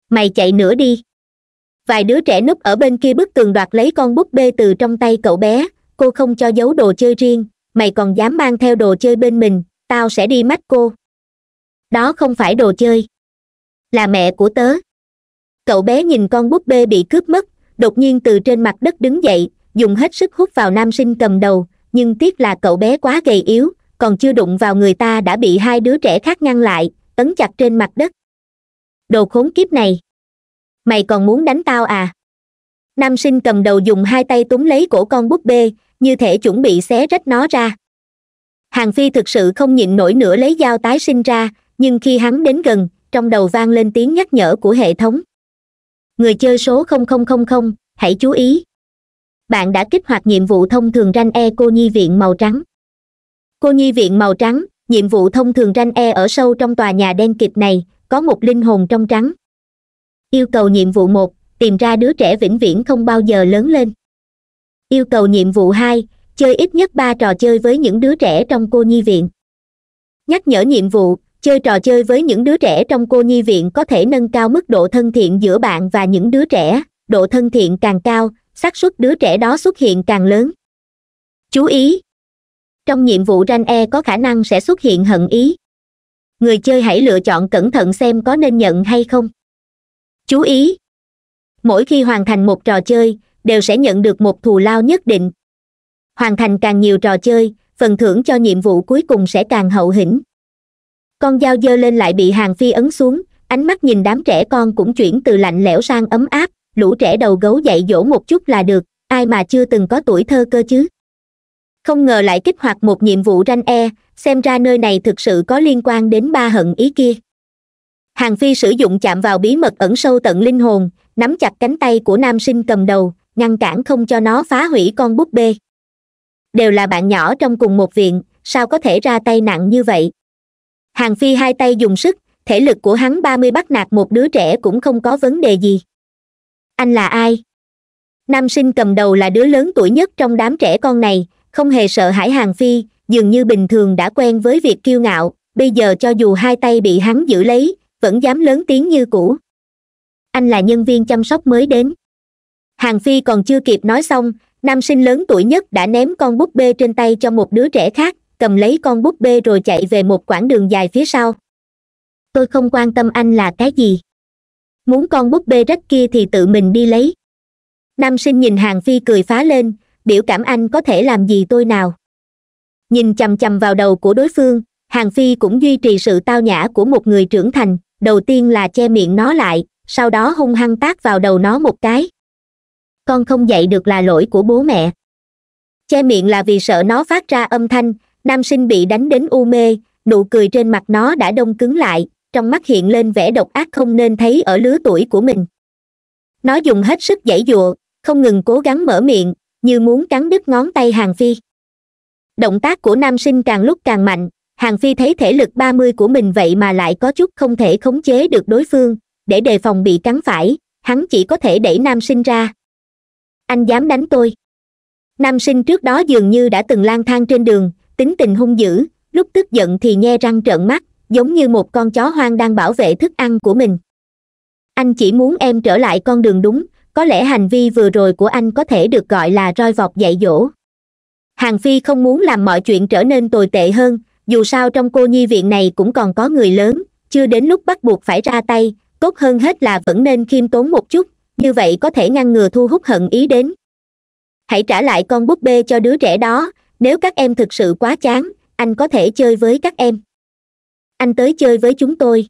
Speaker 1: mày chạy nữa đi vài đứa trẻ núp ở bên kia bức tường đoạt lấy con búp bê từ trong tay cậu bé cô không cho giấu đồ chơi riêng mày còn dám mang theo đồ chơi bên mình tao sẽ đi mách cô đó không phải đồ chơi là mẹ của tớ cậu bé nhìn con búp bê bị cướp mất đột nhiên từ trên mặt đất đứng dậy dùng hết sức hút vào nam sinh cầm đầu nhưng tiếc là cậu bé quá gầy yếu còn chưa đụng vào người ta đã bị hai đứa trẻ khác ngăn lại ấn chặt trên mặt đất đồ khốn kiếp này mày còn muốn đánh tao à nam sinh cầm đầu dùng hai tay túm lấy cổ con búp bê như thể chuẩn bị xé rách nó ra hàng phi thực sự không nhịn nổi nữa lấy dao tái sinh ra nhưng khi hắn đến gần trong đầu vang lên tiếng nhắc nhở của hệ thống người chơi số 0000, hãy chú ý bạn đã kích hoạt nhiệm vụ thông thường ranh e cô nhi viện màu trắng cô nhi viện màu trắng nhiệm vụ thông thường ranh e ở sâu trong tòa nhà đen kịt này có một linh hồn trong trắng yêu cầu nhiệm vụ một tìm ra đứa trẻ vĩnh viễn không bao giờ lớn lên yêu cầu nhiệm vụ hai chơi ít nhất ba trò chơi với những đứa trẻ trong cô nhi viện nhắc nhở nhiệm vụ chơi trò chơi với những đứa trẻ trong cô nhi viện có thể nâng cao mức độ thân thiện giữa bạn và những đứa trẻ độ thân thiện càng cao xác suất đứa trẻ đó xuất hiện càng lớn chú ý trong nhiệm vụ ranh e có khả năng sẽ xuất hiện hận ý người chơi hãy lựa chọn cẩn thận xem có nên nhận hay không chú ý mỗi khi hoàn thành một trò chơi đều sẽ nhận được một thù lao nhất định hoàn thành càng nhiều trò chơi phần thưởng cho nhiệm vụ cuối cùng sẽ càng hậu hĩnh con dao dơ lên lại bị hàng phi ấn xuống ánh mắt nhìn đám trẻ con cũng chuyển từ lạnh lẽo sang ấm áp lũ trẻ đầu gấu dạy dỗ một chút là được ai mà chưa từng có tuổi thơ cơ chứ không ngờ lại kích hoạt một nhiệm vụ ranh e xem ra nơi này thực sự có liên quan đến ba hận ý kia hàng phi sử dụng chạm vào bí mật ẩn sâu tận linh hồn nắm chặt cánh tay của nam sinh cầm đầu ngăn cản không cho nó phá hủy con búp bê đều là bạn nhỏ trong cùng một viện sao có thể ra tay nặng như vậy hàng phi hai tay dùng sức thể lực của hắn ba mươi bắt nạt một đứa trẻ cũng không có vấn đề gì anh là ai nam sinh cầm đầu là đứa lớn tuổi nhất trong đám trẻ con này không hề sợ hãi hàng phi dường như bình thường đã quen với việc kiêu ngạo bây giờ cho dù hai tay bị hắn giữ lấy vẫn dám lớn tiếng như cũ anh là nhân viên chăm sóc mới đến hàng phi còn chưa kịp nói xong nam sinh lớn tuổi nhất đã ném con búp bê trên tay cho một đứa trẻ khác cầm lấy con búp bê rồi chạy về một quãng đường dài phía sau tôi không quan tâm anh là cái gì muốn con búp bê rách kia thì tự mình đi lấy nam sinh nhìn hàng phi cười phá lên biểu cảm anh có thể làm gì tôi nào nhìn chằm chằm vào đầu của đối phương hàng phi cũng duy trì sự tao nhã của một người trưởng thành đầu tiên là che miệng nó lại sau đó hung hăng tác vào đầu nó một cái con không dạy được là lỗi của bố mẹ che miệng là vì sợ nó phát ra âm thanh nam sinh bị đánh đến u mê nụ cười trên mặt nó đã đông cứng lại trong mắt hiện lên vẻ độc ác không nên thấy ở lứa tuổi của mình nó dùng hết sức dãy dụa không ngừng cố gắng mở miệng như muốn cắn đứt ngón tay hàng phi động tác của nam sinh càng lúc càng mạnh hàng phi thấy thể lực ba mươi của mình vậy mà lại có chút không thể khống chế được đối phương để đề phòng bị cắn phải hắn chỉ có thể đẩy nam sinh ra anh dám đánh tôi nam sinh trước đó dường như đã từng lang thang trên đường tính tình hung dữ lúc tức giận thì nhe răng trợn mắt giống như một con chó hoang đang bảo vệ thức ăn của mình anh chỉ muốn em trở lại con đường đúng có lẽ hành vi vừa rồi của anh có thể được gọi là roi vọt dạy dỗ hàng phi không muốn làm mọi chuyện trở nên tồi tệ hơn dù sao trong cô nhi viện này cũng còn có người lớn chưa đến lúc bắt buộc phải ra tay tốt hơn hết là vẫn nên khiêm tốn một chút như vậy có thể ngăn ngừa thu hút hận ý đến hãy trả lại con búp bê cho đứa trẻ đó nếu các em thực sự quá chán anh có thể chơi với các em anh tới chơi với chúng tôi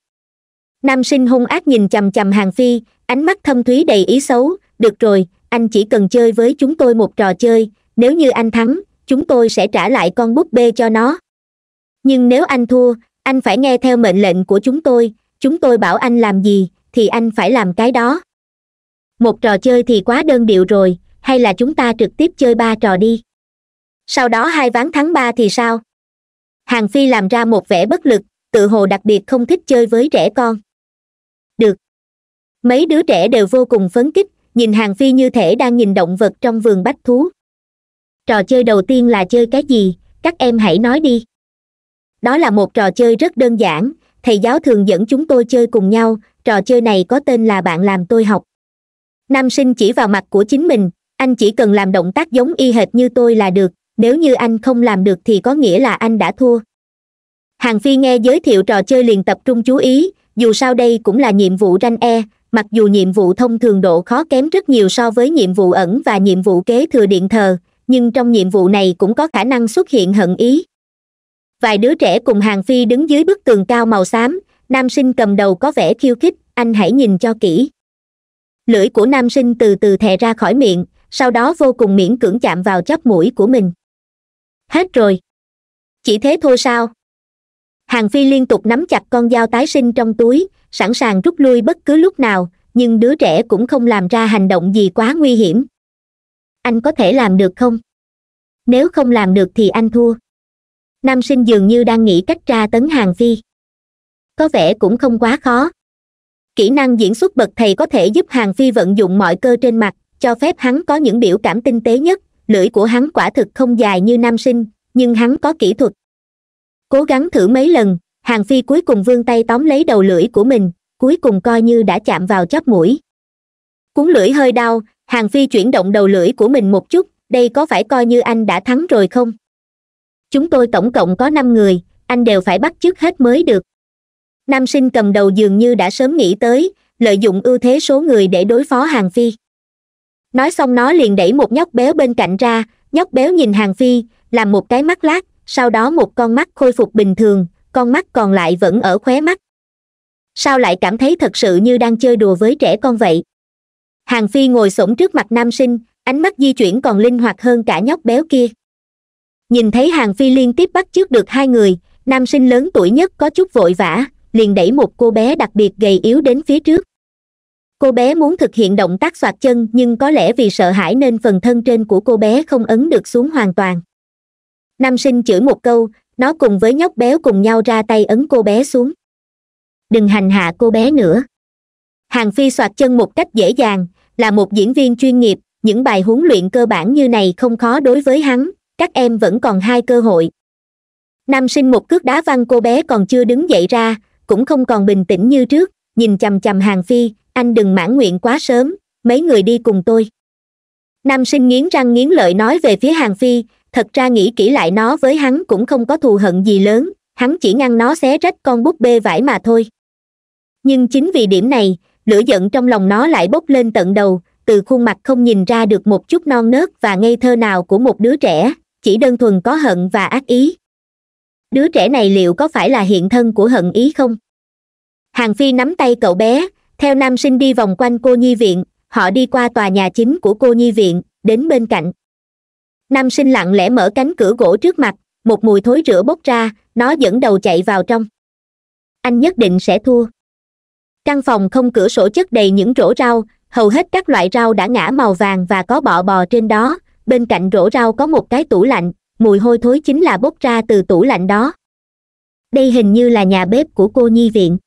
Speaker 1: nam sinh hung ác nhìn chầm chầm hàng phi ánh mắt thâm thúy đầy ý xấu được rồi anh chỉ cần chơi với chúng tôi một trò chơi nếu như anh thắng chúng tôi sẽ trả lại con búp bê cho nó nhưng nếu anh thua anh phải nghe theo mệnh lệnh của chúng tôi chúng tôi bảo anh làm gì thì anh phải làm cái đó một trò chơi thì quá đơn điệu rồi hay là chúng ta trực tiếp chơi ba trò đi sau đó hai ván thắng ba thì sao hàng phi làm ra một vẻ bất lực tự hồ đặc biệt không thích chơi với trẻ con được mấy đứa trẻ đều vô cùng phấn kích nhìn hàng phi như thể đang nhìn động vật trong vườn bách thú trò chơi đầu tiên là chơi cái gì các em hãy nói đi đó là một trò chơi rất đơn giản thầy giáo thường dẫn chúng tôi chơi cùng nhau trò chơi này có tên là bạn làm tôi học nam sinh chỉ vào mặt của chính mình anh chỉ cần làm động tác giống y hệt như tôi là được nếu như anh không làm được thì có nghĩa là anh đã thua hàng phi nghe giới thiệu trò chơi liền tập trung chú ý dù sao đây cũng là nhiệm vụ ranh e mặc dù nhiệm vụ thông thường độ khó kém rất nhiều so với nhiệm vụ ẩn và nhiệm vụ kế thừa điện thờ nhưng trong nhiệm vụ này cũng có khả năng xuất hiện hận ý vài đứa trẻ cùng hàng phi đứng dưới bức tường cao màu xám nam sinh cầm đầu có vẻ khiêu khích anh hãy nhìn cho kỹ lưỡi của nam sinh từ từ thè ra khỏi miệng sau đó vô cùng miễn cưỡng chạm vào chóp mũi của mình hết rồi chỉ thế thôi sao hàng phi liên tục nắm chặt con dao tái sinh trong túi sẵn sàng rút lui bất cứ lúc nào nhưng đứa trẻ cũng không làm ra hành động gì quá nguy hiểm anh có thể làm được không nếu không làm được thì anh thua nam sinh dường như đang nghĩ cách tra tấn hàng phi có vẻ cũng không quá khó kỹ năng diễn xuất bậc thầy có thể giúp hàng phi vận dụng mọi cơ trên mặt cho phép hắn có những biểu cảm tinh tế nhất lưỡi của hắn quả thực không dài như nam sinh nhưng hắn có kỹ thuật cố gắng thử mấy lần hàng phi cuối cùng vươn tay tóm lấy đầu lưỡi của mình cuối cùng coi như đã chạm vào chóp mũi cuốn lưỡi hơi đau hàng phi chuyển động đầu lưỡi của mình một chút đây có phải coi như anh đã thắng rồi không chúng tôi tổng cộng có năm người anh đều phải bắt chước hết mới được nam sinh cầm đầu dường như đã sớm nghĩ tới lợi dụng ưu thế số người để đối phó hàng phi nói xong nó liền đẩy một nhóc béo bên cạnh ra nhóc béo nhìn hàng phi làm một cái mắt lát sau đó một con mắt khôi phục bình thường con mắt còn lại vẫn ở khóe mắt sao lại cảm thấy thật sự như đang chơi đùa với trẻ con vậy hàng phi ngồi s trước mặt nam sinh ánh mắt di chuyển còn linh hoạt hơn cả nhóc béo kia nhìn thấy hàng phi liên tiếp bắt trước được hai người nam sinh lớn tuổi nhất có chút vội vã liền đẩy một cô bé đặc biệt gầy yếu đến phía trước cô bé muốn thực hiện động tác soạt chân nhưng có lẽ vì sợ hãi nên phần thân trên của cô bé không ấn được xuống hoàn toàn nam sinh chửi một câu nó cùng với nhóc béo cùng nhau ra tay ấn cô bé xuống đừng hành hạ cô bé nữa hàng phi soạt chân một cách dễ dàng là một diễn viên chuyên nghiệp những bài huấn luyện cơ bản như này không khó đối với hắn các em vẫn còn hai cơ hội nam sinh một cước đá văng cô bé còn chưa đứng dậy ra cũng không còn bình tĩnh như trước nhìn chầm chầm hàng phi anh đừng mãn nguyện quá sớm mấy người đi cùng tôi nam sinh nghiến răng nghiến lợi nói về phía hàng phi thật ra nghĩ kỹ lại nó với hắn cũng không có thù hận gì lớn hắn chỉ ngăn nó xé rách con búp bê vải mà thôi nhưng chính vì điểm này lửa giận trong lòng nó lại bốc lên tận đầu từ khuôn mặt không nhìn ra được một chút non nớt và ngây thơ nào của một đứa trẻ chỉ đơn thuần có hận và ác ý đứa trẻ này liệu có phải là hiện thân của hận ý không hàng phi nắm tay cậu bé theo nam sinh đi vòng quanh cô nhi viện họ đi qua tòa nhà chính của cô nhi viện đến bên cạnh nam sinh lặng lẽ mở cánh cửa gỗ trước mặt một mùi thối rửa bốc ra nó dẫn đầu chạy vào trong anh nhất định sẽ thua căn phòng không cửa sổ chất đầy những rổ rau hầu hết các loại rau đã ngã màu vàng và có bọ bò trên đó bên cạnh rổ rau có một cái tủ lạnh mùi hôi thối chính là bốc ra từ tủ lạnh đó đây hình như là nhà bếp của cô nhi viện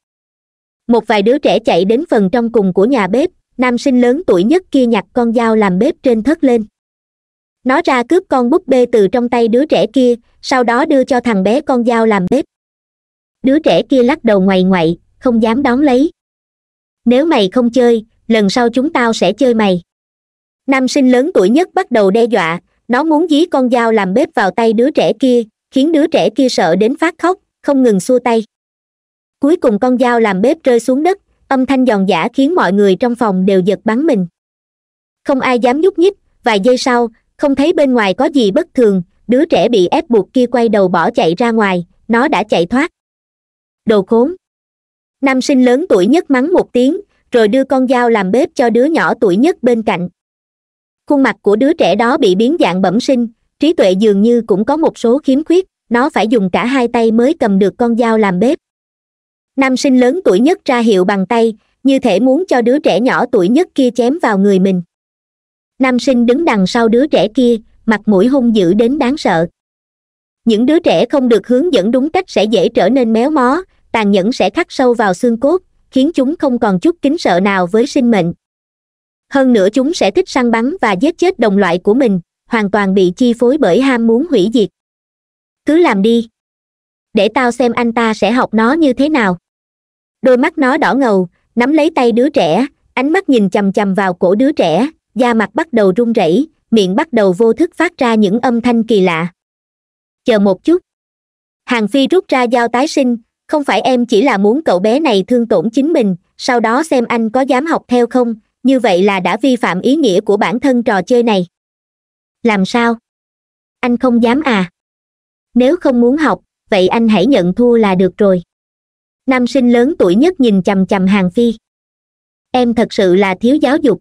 Speaker 1: một vài đứa trẻ chạy đến phần trong cùng của nhà bếp nam sinh lớn tuổi nhất kia nhặt con dao làm bếp trên thất lên nó ra cướp con búp bê từ trong tay đứa trẻ kia sau đó đưa cho thằng bé con dao làm bếp đứa trẻ kia lắc đầu ngoầy ngoậy không dám đón lấy nếu mày không chơi lần sau chúng tao sẽ chơi mày nam sinh lớn tuổi nhất bắt đầu đe dọa nó muốn dí con dao làm bếp vào tay đứa trẻ kia khiến đứa trẻ kia sợ đến phát khóc không ngừng xua tay cuối cùng con dao làm bếp rơi xuống đất âm thanh giòn giả khiến mọi người trong phòng đều giật bắn mình không ai dám nhúc nhích vài giây sau không thấy bên ngoài có gì bất thường đứa trẻ bị ép buộc kia quay đầu bỏ chạy ra ngoài nó đã chạy thoát đồ khốn nam sinh lớn tuổi nhất mắng một tiếng rồi đưa con dao làm bếp cho đứa nhỏ tuổi nhất bên cạnh khuôn mặt của đứa trẻ đó bị biến dạng bẩm sinh trí tuệ dường như cũng có một số khiếm khuyết nó phải dùng cả hai tay mới cầm được con dao làm bếp nam sinh lớn tuổi nhất ra hiệu bằng tay như thể muốn cho đứa trẻ nhỏ tuổi nhất kia chém vào người mình nam sinh đứng đằng sau đứa trẻ kia mặt mũi hung dữ đến đáng sợ những đứa trẻ không được hướng dẫn đúng cách sẽ dễ trở nên méo mó tàn nhẫn sẽ khắc sâu vào xương cốt khiến chúng không còn chút kính sợ nào với sinh mệnh hơn nữa chúng sẽ thích săn bắn và giết chết đồng loại của mình hoàn toàn bị chi phối bởi ham muốn hủy diệt cứ làm đi để tao xem anh ta sẽ học nó như thế nào đôi mắt nó đỏ ngầu nắm lấy tay đứa trẻ ánh mắt nhìn chằm chằm vào cổ đứa trẻ da mặt bắt đầu run rẩy miệng bắt đầu vô thức phát ra những âm thanh kỳ lạ chờ một chút hàng phi rút ra dao tái sinh không phải em chỉ là muốn cậu bé này thương tổn chính mình sau đó xem anh có dám học theo không như vậy là đã vi phạm ý nghĩa của bản thân trò chơi này làm sao anh không dám à nếu không muốn học vậy anh hãy nhận thua là được rồi nam sinh lớn tuổi nhất nhìn chầm chầm hàng phi em thật sự là thiếu giáo dục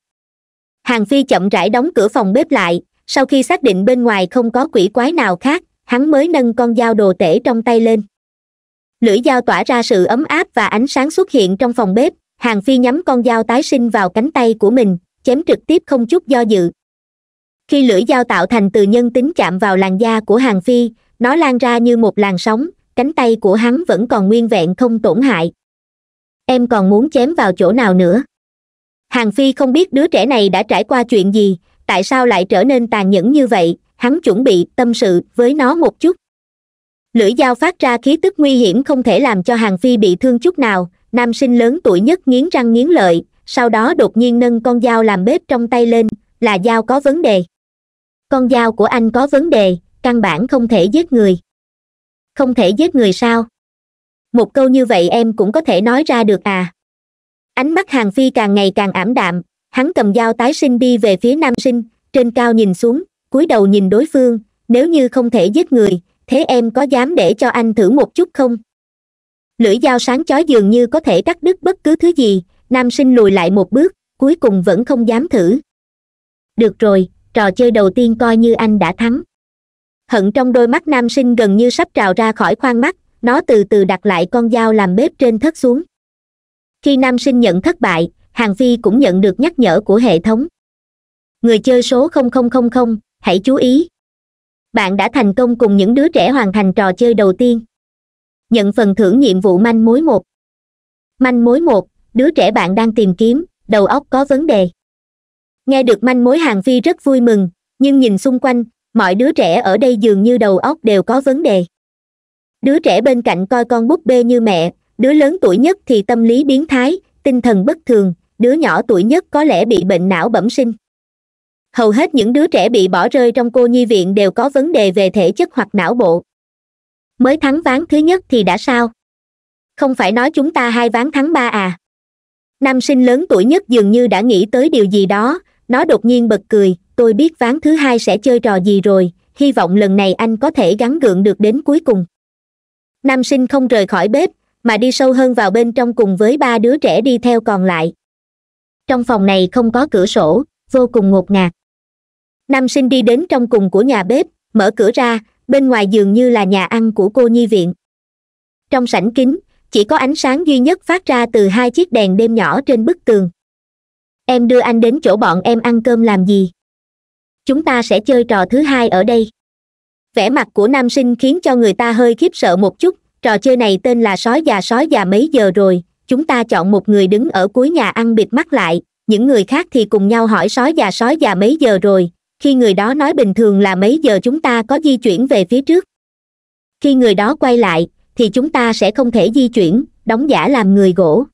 Speaker 1: hàng phi chậm rãi đóng cửa phòng bếp lại sau khi xác định bên ngoài không có quỷ quái nào khác hắn mới nâng con dao đồ tể trong tay lên lưỡi dao tỏa ra sự ấm áp và ánh sáng xuất hiện trong phòng bếp hàng phi nhắm con dao tái sinh vào cánh tay của mình chém trực tiếp không chút do dự khi lưỡi dao tạo thành từ nhân tính chạm vào làn da của hàng phi nó lan ra như một làn sóng cánh tay của hắn vẫn còn nguyên vẹn không tổn hại em còn muốn chém vào chỗ nào nữa hàng phi không biết đứa trẻ này đã trải qua chuyện gì tại sao lại trở nên tàn nhẫn như vậy hắn chuẩn bị tâm sự với nó một chút lưỡi dao phát ra khí tức nguy hiểm không thể làm cho hàng phi bị thương chút nào nam sinh lớn tuổi nhất nghiến răng nghiến lợi sau đó đột nhiên nâng con dao làm bếp trong tay lên là dao có vấn đề con dao của anh có vấn đề căn bản không thể giết người không thể giết người sao một câu như vậy em cũng có thể nói ra được à ánh mắt hàng phi càng ngày càng ảm đạm hắn cầm dao tái sinh đi về phía nam sinh trên cao nhìn xuống cúi đầu nhìn đối phương nếu như không thể giết người thế em có dám để cho anh thử một chút không lưỡi dao sáng chói dường như có thể cắt đứt bất cứ thứ gì nam sinh lùi lại một bước cuối cùng vẫn không dám thử được rồi trò chơi đầu tiên coi như anh đã thắng hận trong đôi mắt nam sinh gần như sắp trào ra khỏi khoang mắt nó từ từ đặt lại con dao làm bếp trên thất xuống khi nam sinh nhận thất bại hàng phi cũng nhận được nhắc nhở của hệ thống người chơi số 0000, hãy chú ý bạn đã thành công cùng những đứa trẻ hoàn thành trò chơi đầu tiên nhận phần thưởng nhiệm vụ manh mối một manh mối một đứa trẻ bạn đang tìm kiếm đầu óc có vấn đề nghe được manh mối hàng phi rất vui mừng nhưng nhìn xung quanh mọi đứa trẻ ở đây dường như đầu óc đều có vấn đề đứa trẻ bên cạnh coi con búp bê như mẹ đứa lớn tuổi nhất thì tâm lý biến thái tinh thần bất thường đứa nhỏ tuổi nhất có lẽ bị bệnh não bẩm sinh hầu hết những đứa trẻ bị bỏ rơi trong cô nhi viện đều có vấn đề về thể chất hoặc não bộ mới thắng ván thứ nhất thì đã sao không phải nói chúng ta hai ván thắng ba à nam sinh lớn tuổi nhất dường như đã nghĩ tới điều gì đó nó đột nhiên bật cười tôi biết ván thứ hai sẽ chơi trò gì rồi hy vọng lần này anh có thể gắn gượng được đến cuối cùng nam sinh không rời khỏi bếp mà đi sâu hơn vào bên trong cùng với ba đứa trẻ đi theo còn lại trong phòng này không có cửa sổ vô cùng ngột ngạt nam sinh đi đến trong cùng của nhà bếp mở cửa ra bên ngoài dường như là nhà ăn của cô nhi viện trong sảnh kính chỉ có ánh sáng duy nhất phát ra từ hai chiếc đèn đêm nhỏ trên bức tường em đưa anh đến chỗ bọn em ăn cơm làm gì chúng ta sẽ chơi trò thứ hai ở đây vẻ mặt của nam sinh khiến cho người ta hơi khiếp sợ một chút trò chơi này tên là sói già sói già mấy giờ rồi chúng ta chọn một người đứng ở cuối nhà ăn bịt mắt lại những người khác thì cùng nhau hỏi sói già sói già mấy giờ rồi khi người đó nói bình thường là mấy giờ chúng ta có di chuyển về phía trước khi người đó quay lại thì chúng ta sẽ không thể di chuyển đóng giả làm người gỗ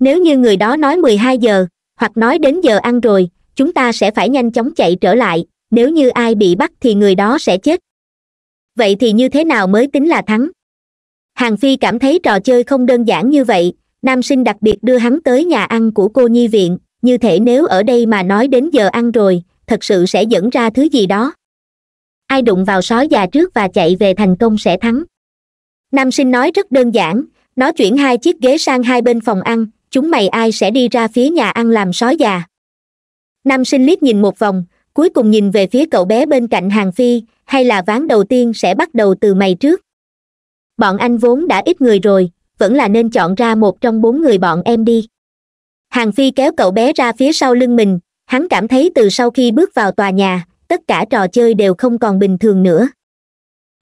Speaker 1: nếu như người đó nói mười hai giờ hoặc nói đến giờ ăn rồi chúng ta sẽ phải nhanh chóng chạy trở lại nếu như ai bị bắt thì người đó sẽ chết vậy thì như thế nào mới tính là thắng hàng phi cảm thấy trò chơi không đơn giản như vậy nam sinh đặc biệt đưa hắn tới nhà ăn của cô nhi viện như thể nếu ở đây mà nói đến giờ ăn rồi thật sự sẽ dẫn ra thứ gì đó ai đụng vào sói già trước và chạy về thành công sẽ thắng nam sinh nói rất đơn giản nó chuyển hai chiếc ghế sang hai bên phòng ăn chúng mày ai sẽ đi ra phía nhà ăn làm sói già nam sinh liếc nhìn một vòng cuối cùng nhìn về phía cậu bé bên cạnh hàng phi hay là ván đầu tiên sẽ bắt đầu từ mày trước bọn anh vốn đã ít người rồi vẫn là nên chọn ra một trong bốn người bọn em đi hàng phi kéo cậu bé ra phía sau lưng mình hắn cảm thấy từ sau khi bước vào tòa nhà tất cả trò chơi đều không còn bình thường nữa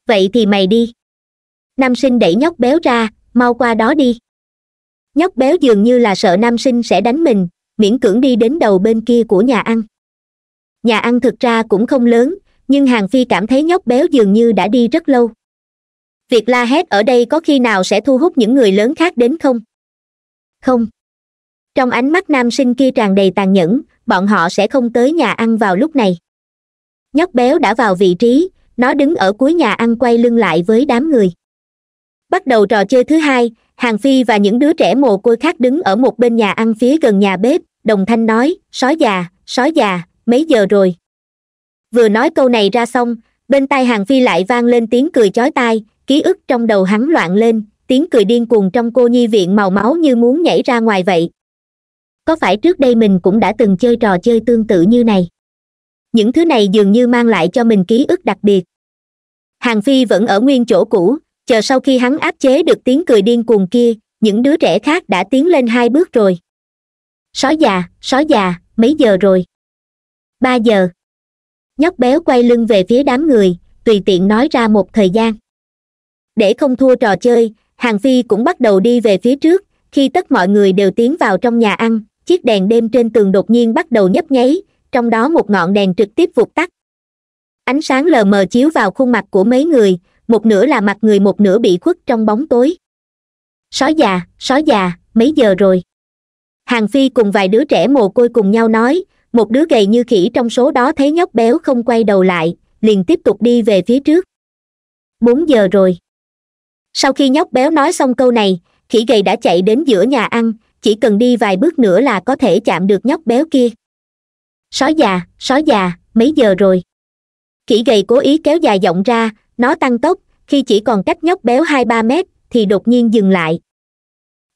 Speaker 1: vậy thì mày đi nam sinh đẩy nhóc béo ra mau qua đó đi nhóc béo dường như là sợ nam sinh sẽ đánh mình miễn cưỡng đi đến đầu bên kia của nhà ăn nhà ăn thực ra cũng không lớn nhưng hàng phi cảm thấy nhóc béo dường như đã đi rất lâu việc la hét ở đây có khi nào sẽ thu hút những người lớn khác đến không không trong ánh mắt nam sinh kia tràn đầy tàn nhẫn bọn họ sẽ không tới nhà ăn vào lúc này nhóc béo đã vào vị trí nó đứng ở cuối nhà ăn quay lưng lại với đám người bắt đầu trò chơi thứ hai hàng phi và những đứa trẻ mồ côi khác đứng ở một bên nhà ăn phía gần nhà bếp đồng thanh nói sói già sói già mấy giờ rồi vừa nói câu này ra xong bên tai hàng phi lại vang lên tiếng cười chói tai ký ức trong đầu hắn loạn lên tiếng cười điên cuồng trong cô nhi viện màu máu như muốn nhảy ra ngoài vậy có phải trước đây mình cũng đã từng chơi trò chơi tương tự như này những thứ này dường như mang lại cho mình ký ức đặc biệt hàng phi vẫn ở nguyên chỗ cũ chờ sau khi hắn áp chế được tiếng cười điên cuồng kia những đứa trẻ khác đã tiến lên hai bước rồi sói già sói già mấy giờ rồi ba giờ nhóc béo quay lưng về phía đám người tùy tiện nói ra một thời gian để không thua trò chơi hàng phi cũng bắt đầu đi về phía trước khi tất mọi người đều tiến vào trong nhà ăn chiếc đèn đêm trên tường đột nhiên bắt đầu nhấp nháy trong đó một ngọn đèn trực tiếp vụt tắt ánh sáng lờ mờ chiếu vào khuôn mặt của mấy người một nửa là mặt người một nửa bị khuất trong bóng tối sói già sói già mấy giờ rồi hàng phi cùng vài đứa trẻ mồ côi cùng nhau nói một đứa gầy như khỉ trong số đó thấy nhóc béo không quay đầu lại liền tiếp tục đi về phía trước bốn giờ rồi sau khi nhóc béo nói xong câu này khỉ gầy đã chạy đến giữa nhà ăn chỉ cần đi vài bước nữa là có thể chạm được nhóc béo kia sói già sói già mấy giờ rồi khỉ gầy cố ý kéo dài giọng ra nó tăng tốc khi chỉ còn cách nhóc béo hai ba mét thì đột nhiên dừng lại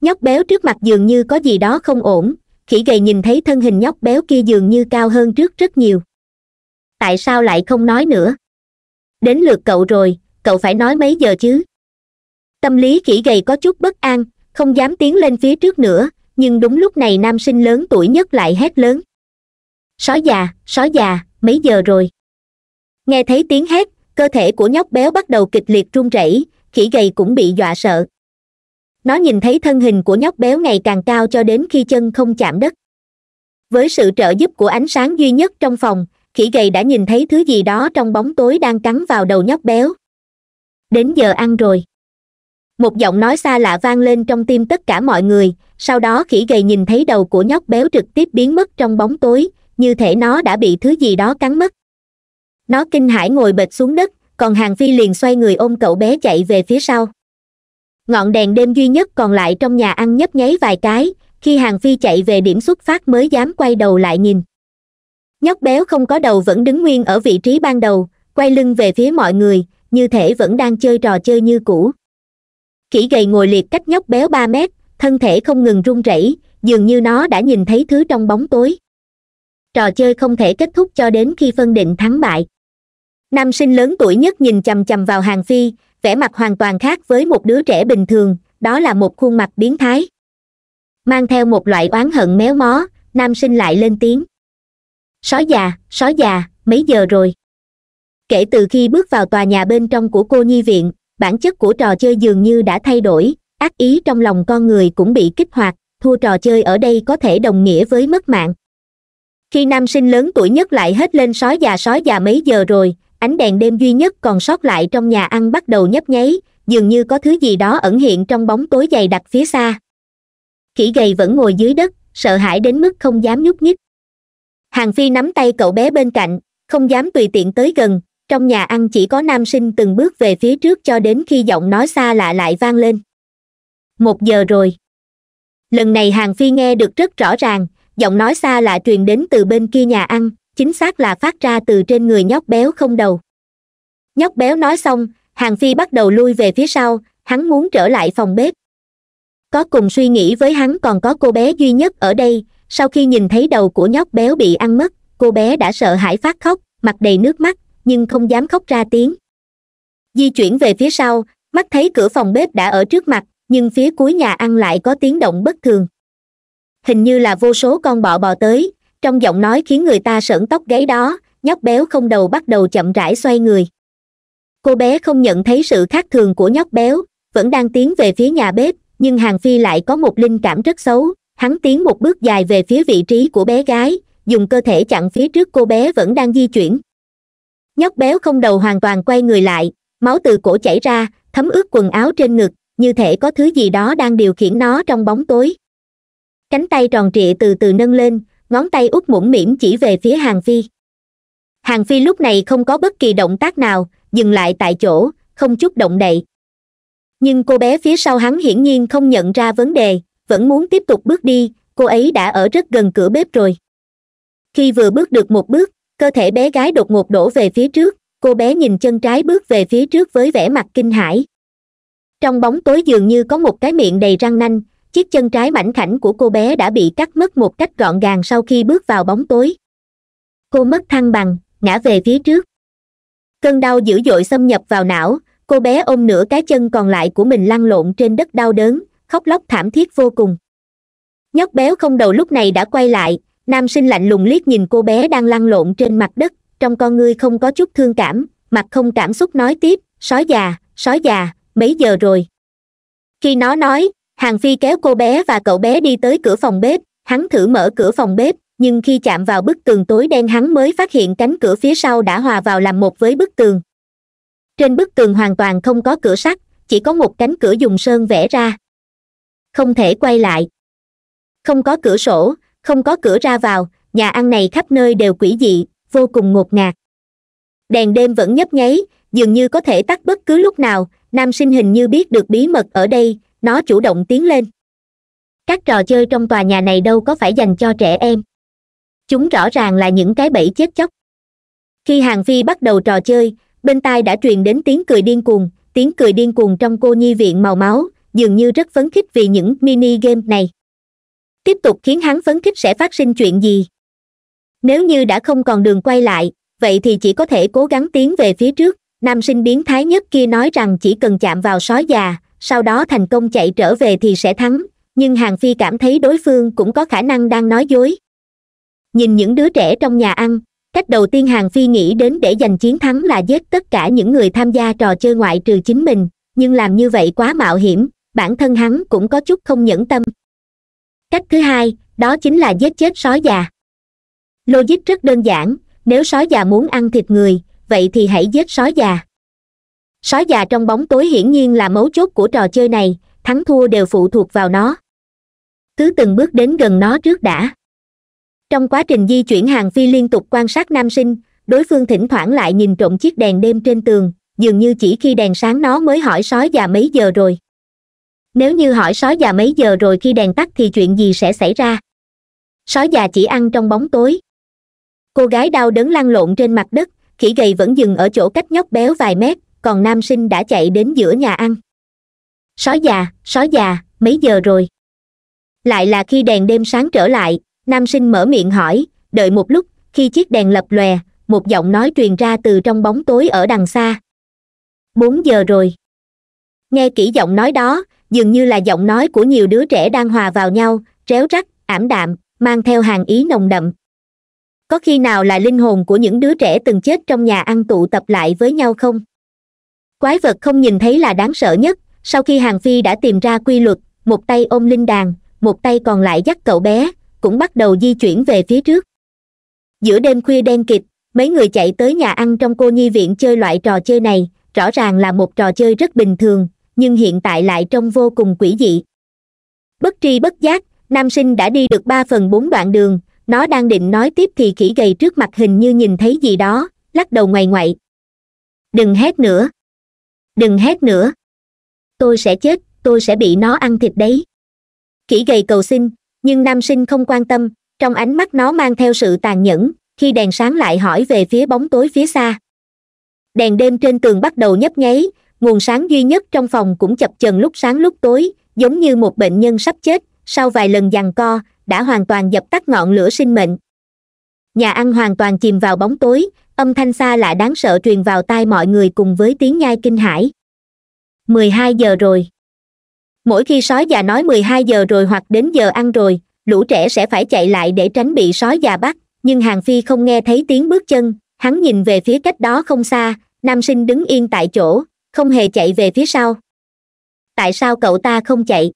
Speaker 1: nhóc béo trước mặt dường như có gì đó không ổn khỉ gầy nhìn thấy thân hình nhóc béo kia dường như cao hơn trước rất nhiều tại sao lại không nói nữa đến lượt cậu rồi cậu phải nói mấy giờ chứ tâm lý khỉ gầy có chút bất an không dám tiến lên phía trước nữa nhưng đúng lúc này nam sinh lớn tuổi nhất lại hét lớn sói già sói già mấy giờ rồi nghe thấy tiếng hét cơ thể của nhóc béo bắt đầu kịch liệt run rẩy khỉ gầy cũng bị dọa sợ nó nhìn thấy thân hình của nhóc béo ngày càng cao cho đến khi chân không chạm đất với sự trợ giúp của ánh sáng duy nhất trong phòng khỉ gầy đã nhìn thấy thứ gì đó trong bóng tối đang cắn vào đầu nhóc béo đến giờ ăn rồi một giọng nói xa lạ vang lên trong tim tất cả mọi người sau đó khỉ gầy nhìn thấy đầu của nhóc béo trực tiếp biến mất trong bóng tối như thể nó đã bị thứ gì đó cắn mất nó kinh hãi ngồi bệt xuống đất còn hàng phi liền xoay người ôm cậu bé chạy về phía sau ngọn đèn đêm duy nhất còn lại trong nhà ăn nhấp nháy vài cái khi hàng phi chạy về điểm xuất phát mới dám quay đầu lại nhìn nhóc béo không có đầu vẫn đứng nguyên ở vị trí ban đầu quay lưng về phía mọi người như thể vẫn đang chơi trò chơi như cũ khỉ gầy ngồi liệt cách nhóc béo ba mét thân thể không ngừng run rẩy dường như nó đã nhìn thấy thứ trong bóng tối trò chơi không thể kết thúc cho đến khi phân định thắng bại nam sinh lớn tuổi nhất nhìn chằm chằm vào hàng phi vẻ mặt hoàn toàn khác với một đứa trẻ bình thường đó là một khuôn mặt biến thái mang theo một loại oán hận méo mó nam sinh lại lên tiếng sói già sói già mấy giờ rồi kể từ khi bước vào tòa nhà bên trong của cô nhi viện bản chất của trò chơi dường như đã thay đổi ác ý trong lòng con người cũng bị kích hoạt thua trò chơi ở đây có thể đồng nghĩa với mất mạng khi nam sinh lớn tuổi nhất lại hết lên sói già sói già mấy giờ rồi ánh đèn đêm duy nhất còn sót lại trong nhà ăn bắt đầu nhấp nháy dường như có thứ gì đó ẩn hiện trong bóng tối dày đặc phía xa khỉ gầy vẫn ngồi dưới đất sợ hãi đến mức không dám nhúc nhích hàng phi nắm tay cậu bé bên cạnh không dám tùy tiện tới gần trong nhà ăn chỉ có nam sinh từng bước về phía trước cho đến khi giọng nói xa lạ lại vang lên một giờ rồi lần này hàng phi nghe được rất rõ ràng giọng nói xa lạ truyền đến từ bên kia nhà ăn chính xác là phát ra từ trên người nhóc béo không đầu nhóc béo nói xong hàng phi bắt đầu lui về phía sau hắn muốn trở lại phòng bếp có cùng suy nghĩ với hắn còn có cô bé duy nhất ở đây sau khi nhìn thấy đầu của nhóc béo bị ăn mất cô bé đã sợ hãi phát khóc mặt đầy nước mắt nhưng không dám khóc ra tiếng di chuyển về phía sau mắt thấy cửa phòng bếp đã ở trước mặt nhưng phía cuối nhà ăn lại có tiếng động bất thường hình như là vô số con bọ bò tới trong giọng nói khiến người ta sởn tóc gáy đó nhóc béo không đầu bắt đầu chậm rãi xoay người cô bé không nhận thấy sự khác thường của nhóc béo vẫn đang tiến về phía nhà bếp nhưng hàng phi lại có một linh cảm rất xấu hắn tiến một bước dài về phía vị trí của bé gái dùng cơ thể chặn phía trước cô bé vẫn đang di chuyển nhóc béo không đầu hoàn toàn quay người lại máu từ cổ chảy ra thấm ướt quần áo trên ngực như thể có thứ gì đó đang điều khiển nó trong bóng tối cánh tay tròn trịa từ từ nâng lên ngón tay út mũm mỉm chỉ về phía hàng phi hàng phi lúc này không có bất kỳ động tác nào dừng lại tại chỗ không chút động đậy nhưng cô bé phía sau hắn hiển nhiên không nhận ra vấn đề vẫn muốn tiếp tục bước đi cô ấy đã ở rất gần cửa bếp rồi khi vừa bước được một bước cơ thể bé gái đột ngột đổ về phía trước cô bé nhìn chân trái bước về phía trước với vẻ mặt kinh hãi trong bóng tối dường như có một cái miệng đầy răng nanh chiếc chân trái mảnh khảnh của cô bé đã bị cắt mất một cách gọn gàng sau khi bước vào bóng tối cô mất thăng bằng ngã về phía trước cơn đau dữ dội xâm nhập vào não cô bé ôm nửa cái chân còn lại của mình lăn lộn trên đất đau đớn khóc lóc thảm thiết vô cùng nhóc béo không đầu lúc này đã quay lại nam sinh lạnh lùng liếc nhìn cô bé đang lăn lộn trên mặt đất trong con ngươi không có chút thương cảm mặt không cảm xúc nói tiếp sói già sói già mấy giờ rồi khi nó nói hàng phi kéo cô bé và cậu bé đi tới cửa phòng bếp hắn thử mở cửa phòng bếp nhưng khi chạm vào bức tường tối đen hắn mới phát hiện cánh cửa phía sau đã hòa vào làm một với bức tường trên bức tường hoàn toàn không có cửa sắt chỉ có một cánh cửa dùng sơn vẽ ra không thể quay lại không có cửa sổ không có cửa ra vào nhà ăn này khắp nơi đều quỷ dị vô cùng ngột ngạt đèn đêm vẫn nhấp nháy dường như có thể tắt bất cứ lúc nào nam sinh hình như biết được bí mật ở đây nó chủ động tiến lên các trò chơi trong tòa nhà này đâu có phải dành cho trẻ em chúng rõ ràng là những cái bẫy chết chóc khi hàng phi bắt đầu trò chơi bên tai đã truyền đến tiếng cười điên cuồng tiếng cười điên cuồng trong cô nhi viện màu máu dường như rất phấn khích vì những mini game này tiếp tục khiến hắn phấn khích sẽ phát sinh chuyện gì nếu như đã không còn đường quay lại vậy thì chỉ có thể cố gắng tiến về phía trước nam sinh biến thái nhất kia nói rằng chỉ cần chạm vào sói già sau đó thành công chạy trở về thì sẽ thắng nhưng hàng phi cảm thấy đối phương cũng có khả năng đang nói dối nhìn những đứa trẻ trong nhà ăn cách đầu tiên hàng phi nghĩ đến để giành chiến thắng là giết tất cả những người tham gia trò chơi ngoại trừ chính mình nhưng làm như vậy quá mạo hiểm bản thân hắn cũng có chút không nhẫn tâm cách thứ hai đó chính là giết chết sói già logic rất đơn giản nếu sói già muốn ăn thịt người vậy thì hãy giết sói già sói già trong bóng tối hiển nhiên là mấu chốt của trò chơi này thắng thua đều phụ thuộc vào nó cứ từng bước đến gần nó trước đã trong quá trình di chuyển hàng phi liên tục quan sát nam sinh đối phương thỉnh thoảng lại nhìn trộm chiếc đèn đêm trên tường dường như chỉ khi đèn sáng nó mới hỏi sói già mấy giờ rồi nếu như hỏi sói già mấy giờ rồi khi đèn tắt thì chuyện gì sẽ xảy ra sói già chỉ ăn trong bóng tối cô gái đau đớn lăn lộn trên mặt đất khỉ gầy vẫn dừng ở chỗ cách nhóc béo vài mét còn nam sinh đã chạy đến giữa nhà ăn sói già sói già mấy giờ rồi lại là khi đèn đêm sáng trở lại nam sinh mở miệng hỏi đợi một lúc khi chiếc đèn lập lòe một giọng nói truyền ra từ trong bóng tối ở đằng xa bốn giờ rồi nghe kỹ giọng nói đó dường như là giọng nói của nhiều đứa trẻ đang hòa vào nhau réo rắt ảm đạm mang theo hàng ý nồng đậm có khi nào là linh hồn của những đứa trẻ từng chết trong nhà ăn tụ tập lại với nhau không quái vật không nhìn thấy là đáng sợ nhất sau khi hàng phi đã tìm ra quy luật một tay ôm linh đàn một tay còn lại dắt cậu bé cũng bắt đầu di chuyển về phía trước giữa đêm khuya đen kịt mấy người chạy tới nhà ăn trong cô nhi viện chơi loại trò chơi này rõ ràng là một trò chơi rất bình thường nhưng hiện tại lại trông vô cùng quỷ dị bất tri bất giác nam sinh đã đi được ba phần bốn đoạn đường nó đang định nói tiếp thì kỹ gầy trước mặt hình như nhìn thấy gì đó lắc đầu ngoài ngoại đừng hét nữa đừng hét nữa tôi sẽ chết tôi sẽ bị nó ăn thịt đấy kỹ gầy cầu xin nhưng nam sinh không quan tâm trong ánh mắt nó mang theo sự tàn nhẫn khi đèn sáng lại hỏi về phía bóng tối phía xa đèn đêm trên tường bắt đầu nhấp nháy nguồn sáng duy nhất trong phòng cũng chập chờn lúc sáng lúc tối giống như một bệnh nhân sắp chết sau vài lần giằng co đã hoàn toàn dập tắt ngọn lửa sinh mệnh nhà ăn hoàn toàn chìm vào bóng tối âm thanh xa lạ đáng sợ truyền vào tai mọi người cùng với tiếng nhai kinh hãi mười hai giờ rồi mỗi khi sói già nói mười hai giờ rồi hoặc đến giờ ăn rồi lũ trẻ sẽ phải chạy lại để tránh bị sói già bắt nhưng hàng phi không nghe thấy tiếng bước chân hắn nhìn về phía cách đó không xa nam sinh đứng yên tại chỗ không hề chạy về phía sau tại sao cậu ta không chạy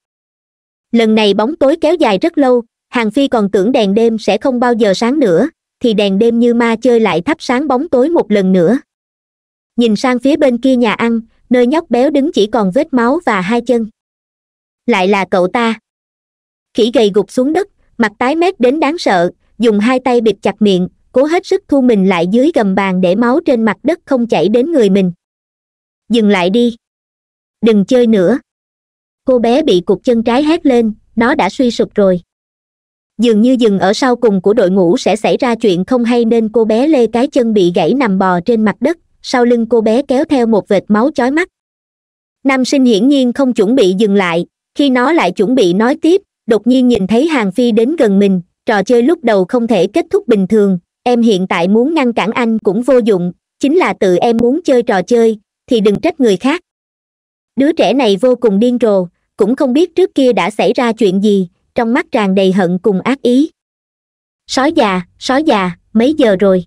Speaker 1: lần này bóng tối kéo dài rất lâu hàng phi còn tưởng đèn đêm sẽ không bao giờ sáng nữa thì đèn đêm như ma chơi lại thắp sáng bóng tối một lần nữa nhìn sang phía bên kia nhà ăn nơi nhóc béo đứng chỉ còn vết máu và hai chân lại là cậu ta khỉ gầy gục xuống đất mặt tái mét đến đáng sợ dùng hai tay bịt chặt miệng cố hết sức thu mình lại dưới gầm bàn để máu trên mặt đất không chảy đến người mình dừng lại đi đừng chơi nữa cô bé bị cục chân trái hét lên nó đã suy sụp rồi dường như dừng ở sau cùng của đội ngũ sẽ xảy ra chuyện không hay nên cô bé lê cái chân bị gãy nằm bò trên mặt đất sau lưng cô bé kéo theo một vệt máu chói mắt nam sinh hiển nhiên không chuẩn bị dừng lại khi nó lại chuẩn bị nói tiếp đột nhiên nhìn thấy hàng phi đến gần mình trò chơi lúc đầu không thể kết thúc bình thường em hiện tại muốn ngăn cản anh cũng vô dụng chính là tự em muốn chơi trò chơi thì đừng trách người khác đứa trẻ này vô cùng điên rồ cũng không biết trước kia đã xảy ra chuyện gì trong mắt tràn đầy hận cùng ác ý sói già sói già mấy giờ rồi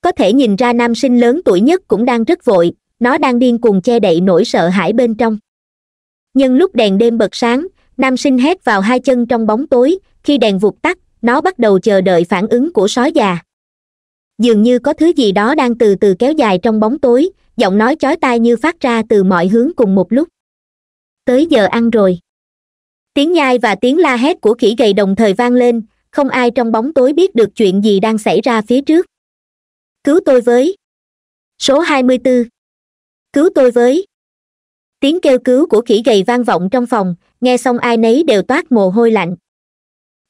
Speaker 1: có thể nhìn ra nam sinh lớn tuổi nhất cũng đang rất vội nó đang điên cuồng che đậy nỗi sợ hãi bên trong nhân lúc đèn đêm bật sáng nam sinh hét vào hai chân trong bóng tối khi đèn vụt tắt nó bắt đầu chờ đợi phản ứng của sói già dường như có thứ gì đó đang từ từ kéo dài trong bóng tối giọng nói chói tai như phát ra từ mọi hướng cùng một lúc tới giờ ăn rồi tiếng nhai và tiếng la hét của khỉ gầy đồng thời vang lên không ai trong bóng tối biết được chuyện gì đang xảy ra phía trước cứu tôi với số 24. cứu tôi với tiếng kêu cứu của khỉ gầy vang vọng trong phòng nghe xong ai nấy đều toát mồ hôi lạnh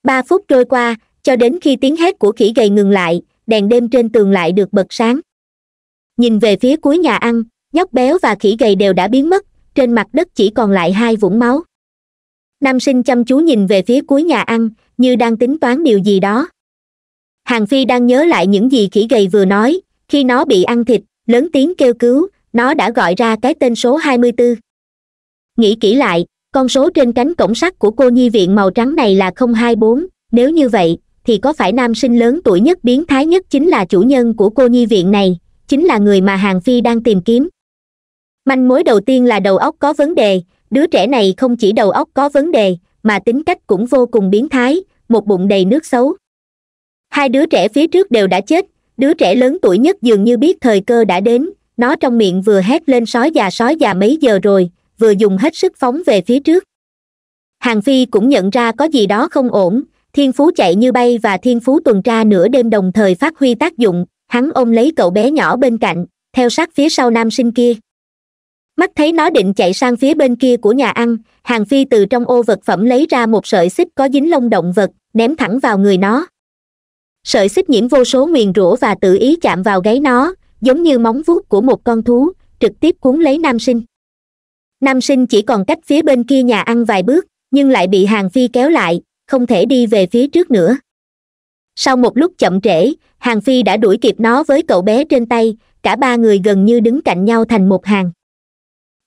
Speaker 1: ba phút trôi qua cho đến khi tiếng hét của khỉ gầy ngừng lại đèn đêm trên tường lại được bật sáng nhìn về phía cuối nhà ăn nhóc béo và khỉ gầy đều đã biến mất trên mặt đất chỉ còn lại hai vũng máu nam sinh chăm chú nhìn về phía cuối nhà ăn như đang tính toán điều gì đó hàng phi đang nhớ lại những gì khỉ gầy vừa nói khi nó bị ăn thịt lớn tiếng kêu cứu nó đã gọi ra cái tên số 24. nghĩ kỹ lại con số trên cánh cổng sắt của cô nhi viện màu trắng này là 024, nếu như vậy thì có phải nam sinh lớn tuổi nhất biến thái nhất chính là chủ nhân của cô nhi viện này chính là người mà hàng phi đang tìm kiếm manh mối đầu tiên là đầu óc có vấn đề đứa trẻ này không chỉ đầu óc có vấn đề mà tính cách cũng vô cùng biến thái một bụng đầy nước xấu hai đứa trẻ phía trước đều đã chết đứa trẻ lớn tuổi nhất dường như biết thời cơ đã đến nó trong miệng vừa hét lên sói già sói già mấy giờ rồi vừa dùng hết sức phóng về phía trước hàng phi cũng nhận ra có gì đó không ổn thiên phú chạy như bay và thiên phú tuần tra nửa đêm đồng thời phát huy tác dụng hắn ôm lấy cậu bé nhỏ bên cạnh theo sát phía sau nam sinh kia mắt thấy nó định chạy sang phía bên kia của nhà ăn hàng phi từ trong ô vật phẩm lấy ra một sợi xích có dính lông động vật ném thẳng vào người nó sợi xích nhiễm vô số nguyền rủa và tự ý chạm vào gáy nó giống như móng vuốt của một con thú trực tiếp cuốn lấy nam sinh nam sinh chỉ còn cách phía bên kia nhà ăn vài bước nhưng lại bị hàng phi kéo lại không thể đi về phía trước nữa sau một lúc chậm trễ hàng phi đã đuổi kịp nó với cậu bé trên tay cả ba người gần như đứng cạnh nhau thành một hàng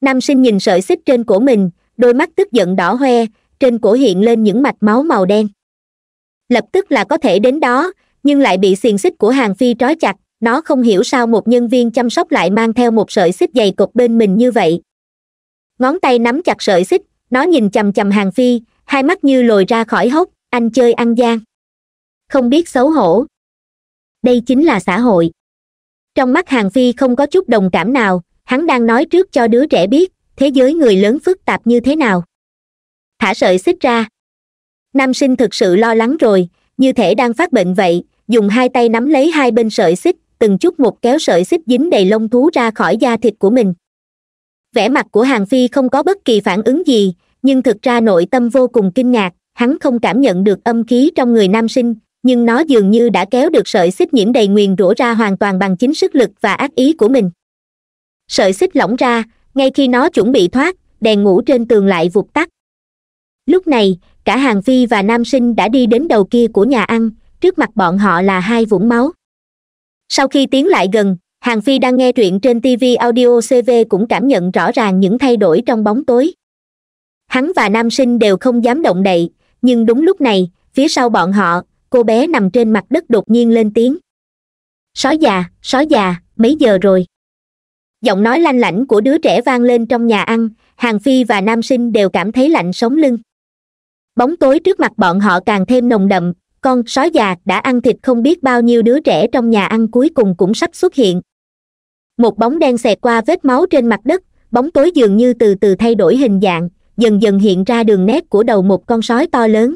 Speaker 1: nam sinh nhìn sợi xích trên cổ mình đôi mắt tức giận đỏ hoe trên cổ hiện lên những mạch máu màu đen lập tức là có thể đến đó nhưng lại bị xiềng xích của hàng phi trói chặt nó không hiểu sao một nhân viên chăm sóc lại mang theo một sợi xích dày cột bên mình như vậy ngón tay nắm chặt sợi xích nó nhìn chầm chầm hàng phi hai mắt như lồi ra khỏi hốc anh chơi ăn gian không biết xấu hổ đây chính là xã hội trong mắt hàng phi không có chút đồng cảm nào hắn đang nói trước cho đứa trẻ biết thế giới người lớn phức tạp như thế nào thả sợi xích ra nam sinh thực sự lo lắng rồi như thể đang phát bệnh vậy dùng hai tay nắm lấy hai bên sợi xích từng chút một kéo sợi xích dính đầy lông thú ra khỏi da thịt của mình vẻ mặt của hàng phi không có bất kỳ phản ứng gì nhưng thực ra nội tâm vô cùng kinh ngạc hắn không cảm nhận được âm khí trong người nam sinh nhưng nó dường như đã kéo được sợi xích nhiễm đầy nguyền rủa ra hoàn toàn bằng chính sức lực và ác ý của mình sợi xích lỏng ra ngay khi nó chuẩn bị thoát đèn ngủ trên tường lại vụt tắt lúc này cả hàng phi và nam sinh đã đi đến đầu kia của nhà ăn trước mặt bọn họ là hai vũng máu sau khi tiến lại gần hàng phi đang nghe truyện trên tv audio cv cũng cảm nhận rõ ràng những thay đổi trong bóng tối hắn và nam sinh đều không dám động đậy nhưng đúng lúc này phía sau bọn họ cô bé nằm trên mặt đất đột nhiên lên tiếng sói già sói già mấy giờ rồi giọng nói lanh lảnh của đứa trẻ vang lên trong nhà ăn hàng phi và nam sinh đều cảm thấy lạnh sống lưng bóng tối trước mặt bọn họ càng thêm nồng đậm con sói già đã ăn thịt không biết bao nhiêu đứa trẻ trong nhà ăn cuối cùng cũng sắp xuất hiện một bóng đen xẹt qua vết máu trên mặt đất bóng tối dường như từ từ thay đổi hình dạng dần dần hiện ra đường nét của đầu một con sói to lớn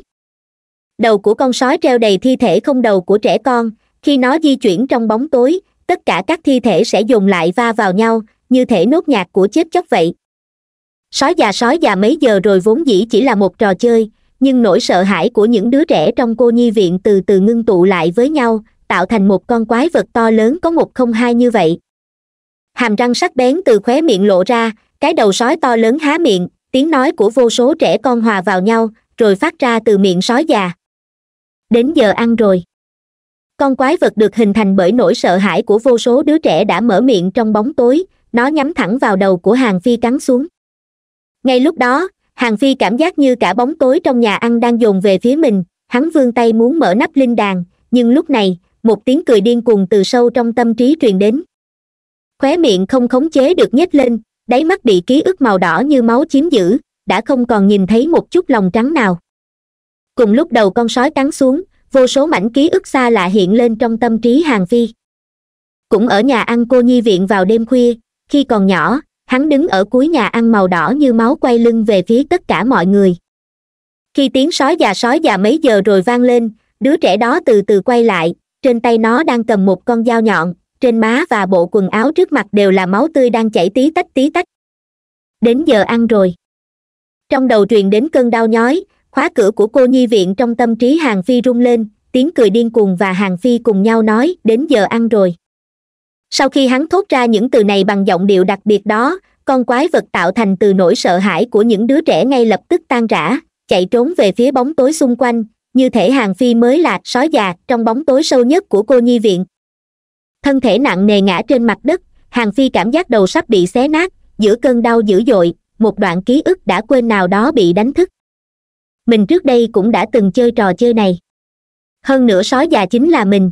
Speaker 1: đầu của con sói treo đầy thi thể không đầu của trẻ con khi nó di chuyển trong bóng tối tất cả các thi thể sẽ dùng lại va vào nhau như thể nốt nhạc của chết chóc vậy sói già sói già mấy giờ rồi vốn dĩ chỉ là một trò chơi nhưng nỗi sợ hãi của những đứa trẻ trong cô nhi viện từ từ ngưng tụ lại với nhau tạo thành một con quái vật to lớn có một không hai như vậy hàm răng sắc bén từ khóe miệng lộ ra cái đầu sói to lớn há miệng tiếng nói của vô số trẻ con hòa vào nhau rồi phát ra từ miệng sói già đến giờ ăn rồi con quái vật được hình thành bởi nỗi sợ hãi của vô số đứa trẻ đã mở miệng trong bóng tối nó nhắm thẳng vào đầu của hàng phi cắn xuống ngay lúc đó hàng phi cảm giác như cả bóng tối trong nhà ăn đang dồn về phía mình hắn vươn tay muốn mở nắp linh đàn nhưng lúc này một tiếng cười điên cuồng từ sâu trong tâm trí truyền đến khóe miệng không khống chế được nhếch lên đáy mắt bị ký ức màu đỏ như máu chiếm giữ đã không còn nhìn thấy một chút lòng trắng nào cùng lúc đầu con sói cắn xuống vô số mảnh ký ức xa lạ hiện lên trong tâm trí hàng phi cũng ở nhà ăn cô nhi viện vào đêm khuya khi còn nhỏ hắn đứng ở cuối nhà ăn màu đỏ như máu quay lưng về phía tất cả mọi người khi tiếng sói già sói già mấy giờ rồi vang lên đứa trẻ đó từ từ quay lại trên tay nó đang cầm một con dao nhọn trên má và bộ quần áo trước mặt đều là máu tươi đang chảy tí tách tí tách đến giờ ăn rồi trong đầu truyền đến cơn đau nhói khóa cửa của cô nhi viện trong tâm trí hàng phi rung lên tiếng cười điên cuồng và hàng phi cùng nhau nói đến giờ ăn rồi sau khi hắn thốt ra những từ này bằng giọng điệu đặc biệt đó con quái vật tạo thành từ nỗi sợ hãi của những đứa trẻ ngay lập tức tan rã chạy trốn về phía bóng tối xung quanh như thể hàng phi mới là sói già trong bóng tối sâu nhất của cô nhi viện thân thể nặng nề ngã trên mặt đất hàng phi cảm giác đầu sắp bị xé nát giữa cơn đau dữ dội một đoạn ký ức đã quên nào đó bị đánh thức mình trước đây cũng đã từng chơi trò chơi này hơn nữa sói già chính là mình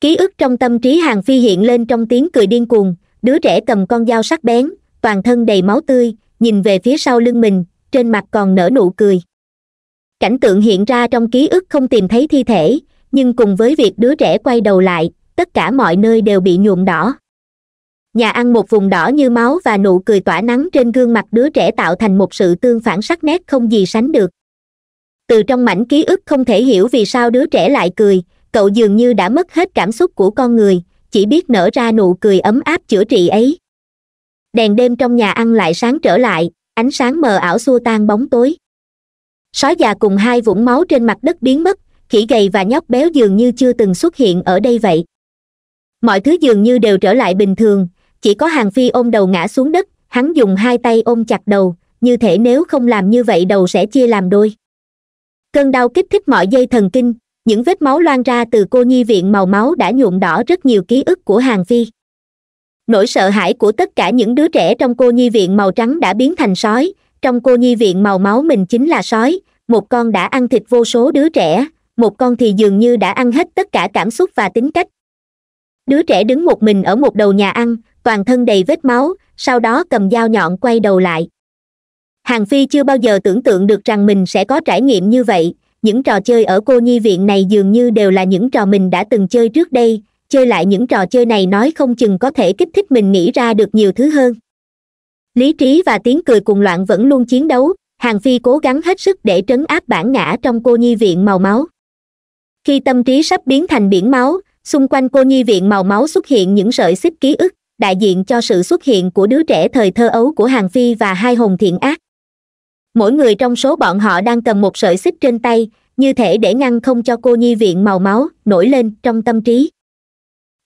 Speaker 1: ký ức trong tâm trí hàng phi hiện lên trong tiếng cười điên cuồng đứa trẻ cầm con dao sắc bén toàn thân đầy máu tươi nhìn về phía sau lưng mình trên mặt còn nở nụ cười cảnh tượng hiện ra trong ký ức không tìm thấy thi thể nhưng cùng với việc đứa trẻ quay đầu lại tất cả mọi nơi đều bị nhuộm đỏ nhà ăn một vùng đỏ như máu và nụ cười tỏa nắng trên gương mặt đứa trẻ tạo thành một sự tương phản sắc nét không gì sánh được từ trong mảnh ký ức không thể hiểu vì sao đứa trẻ lại cười cậu dường như đã mất hết cảm xúc của con người chỉ biết nở ra nụ cười ấm áp chữa trị ấy đèn đêm trong nhà ăn lại sáng trở lại ánh sáng mờ ảo xua tan bóng tối sói già cùng hai vũng máu trên mặt đất biến mất khỉ gầy và nhóc béo dường như chưa từng xuất hiện ở đây vậy mọi thứ dường như đều trở lại bình thường chỉ có hàng phi ôm đầu ngã xuống đất hắn dùng hai tay ôm chặt đầu như thể nếu không làm như vậy đầu sẽ chia làm đôi cơn đau kích thích mọi dây thần kinh những vết máu loang ra từ cô nhi viện màu máu đã nhuộm đỏ rất nhiều ký ức của hàng phi nỗi sợ hãi của tất cả những đứa trẻ trong cô nhi viện màu trắng đã biến thành sói trong cô nhi viện màu máu mình chính là sói một con đã ăn thịt vô số đứa trẻ một con thì dường như đã ăn hết tất cả cảm xúc và tính cách đứa trẻ đứng một mình ở một đầu nhà ăn toàn thân đầy vết máu sau đó cầm dao nhọn quay đầu lại hàng phi chưa bao giờ tưởng tượng được rằng mình sẽ có trải nghiệm như vậy những trò chơi ở cô nhi viện này dường như đều là những trò mình đã từng chơi trước đây chơi lại những trò chơi này nói không chừng có thể kích thích mình nghĩ ra được nhiều thứ hơn lý trí và tiếng cười cùng loạn vẫn luôn chiến đấu hàng phi cố gắng hết sức để trấn áp bản ngã trong cô nhi viện màu máu khi tâm trí sắp biến thành biển máu xung quanh cô nhi viện màu máu xuất hiện những sợi xích ký ức đại diện cho sự xuất hiện của đứa trẻ thời thơ ấu của hàng phi và hai hồn thiện ác mỗi người trong số bọn họ đang cầm một sợi xích trên tay như thể để ngăn không cho cô nhi viện màu máu nổi lên trong tâm trí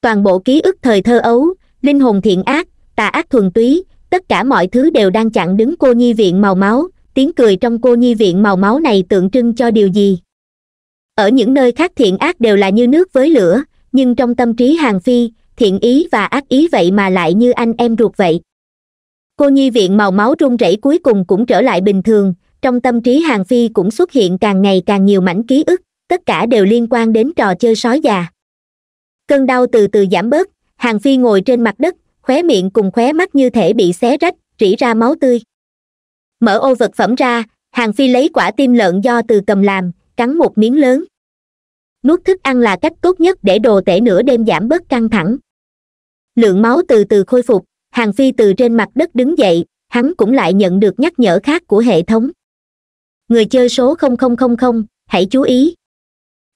Speaker 1: toàn bộ ký ức thời thơ ấu linh hồn thiện ác tà ác thuần túy tất cả mọi thứ đều đang chặn đứng cô nhi viện màu máu tiếng cười trong cô nhi viện màu máu này tượng trưng cho điều gì ở những nơi khác thiện ác đều là như nước với lửa nhưng trong tâm trí hàng phi thiện ý và ác ý vậy mà lại như anh em ruột vậy cô nhi viện màu máu run rẩy cuối cùng cũng trở lại bình thường trong tâm trí hàng phi cũng xuất hiện càng ngày càng nhiều mảnh ký ức tất cả đều liên quan đến trò chơi sói già cơn đau từ từ giảm bớt hàng phi ngồi trên mặt đất khóe miệng cùng khóe mắt như thể bị xé rách rỉ ra máu tươi mở ô vật phẩm ra hàng phi lấy quả tim lợn do từ cầm làm cắn một miếng lớn nuốt thức ăn là cách tốt nhất để đồ tể nửa đêm giảm bớt căng thẳng lượng máu từ từ khôi phục hàng phi từ trên mặt đất đứng dậy hắn cũng lại nhận được nhắc nhở khác của hệ thống người chơi số 0000, hãy chú ý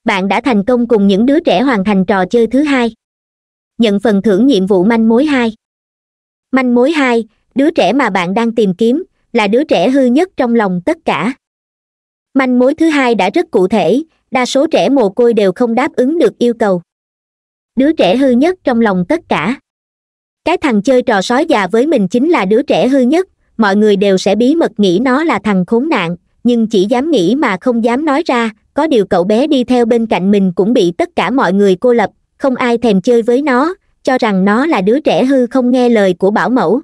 Speaker 1: bạn đã thành công cùng những đứa trẻ hoàn thành trò chơi thứ hai nhận phần thưởng nhiệm vụ manh mối hai manh mối hai đứa trẻ mà bạn đang tìm kiếm là đứa trẻ hư nhất trong lòng tất cả manh mối thứ hai đã rất cụ thể đa số trẻ mồ côi đều không đáp ứng được yêu cầu đứa trẻ hư nhất trong lòng tất cả cái thằng chơi trò sói già với mình chính là đứa trẻ hư nhất mọi người đều sẽ bí mật nghĩ nó là thằng khốn nạn nhưng chỉ dám nghĩ mà không dám nói ra có điều cậu bé đi theo bên cạnh mình cũng bị tất cả mọi người cô lập không ai thèm chơi với nó cho rằng nó là đứa trẻ hư không nghe lời của bảo mẫu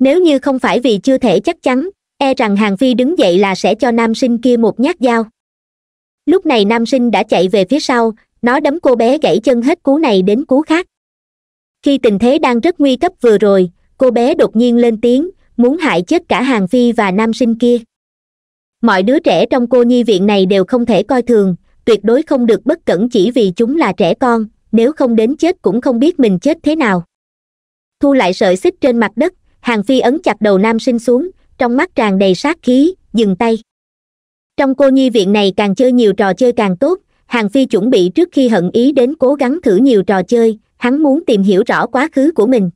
Speaker 1: nếu như không phải vì chưa thể chắc chắn e rằng hàng phi đứng dậy là sẽ cho nam sinh kia một nhát dao lúc này nam sinh đã chạy về phía sau nó đấm cô bé gãy chân hết cú này đến cú khác khi tình thế đang rất nguy cấp vừa rồi cô bé đột nhiên lên tiếng muốn hại chết cả hàng phi và nam sinh kia mọi đứa trẻ trong cô nhi viện này đều không thể coi thường tuyệt đối không được bất cẩn chỉ vì chúng là trẻ con nếu không đến chết cũng không biết mình chết thế nào thu lại sợi xích trên mặt đất hàng phi ấn chặt đầu nam sinh xuống trong mắt tràn đầy sát khí dừng tay trong cô nhi viện này càng chơi nhiều trò chơi càng tốt hàng phi chuẩn bị trước khi hận ý đến cố gắng thử nhiều trò chơi hắn muốn tìm hiểu rõ quá khứ của mình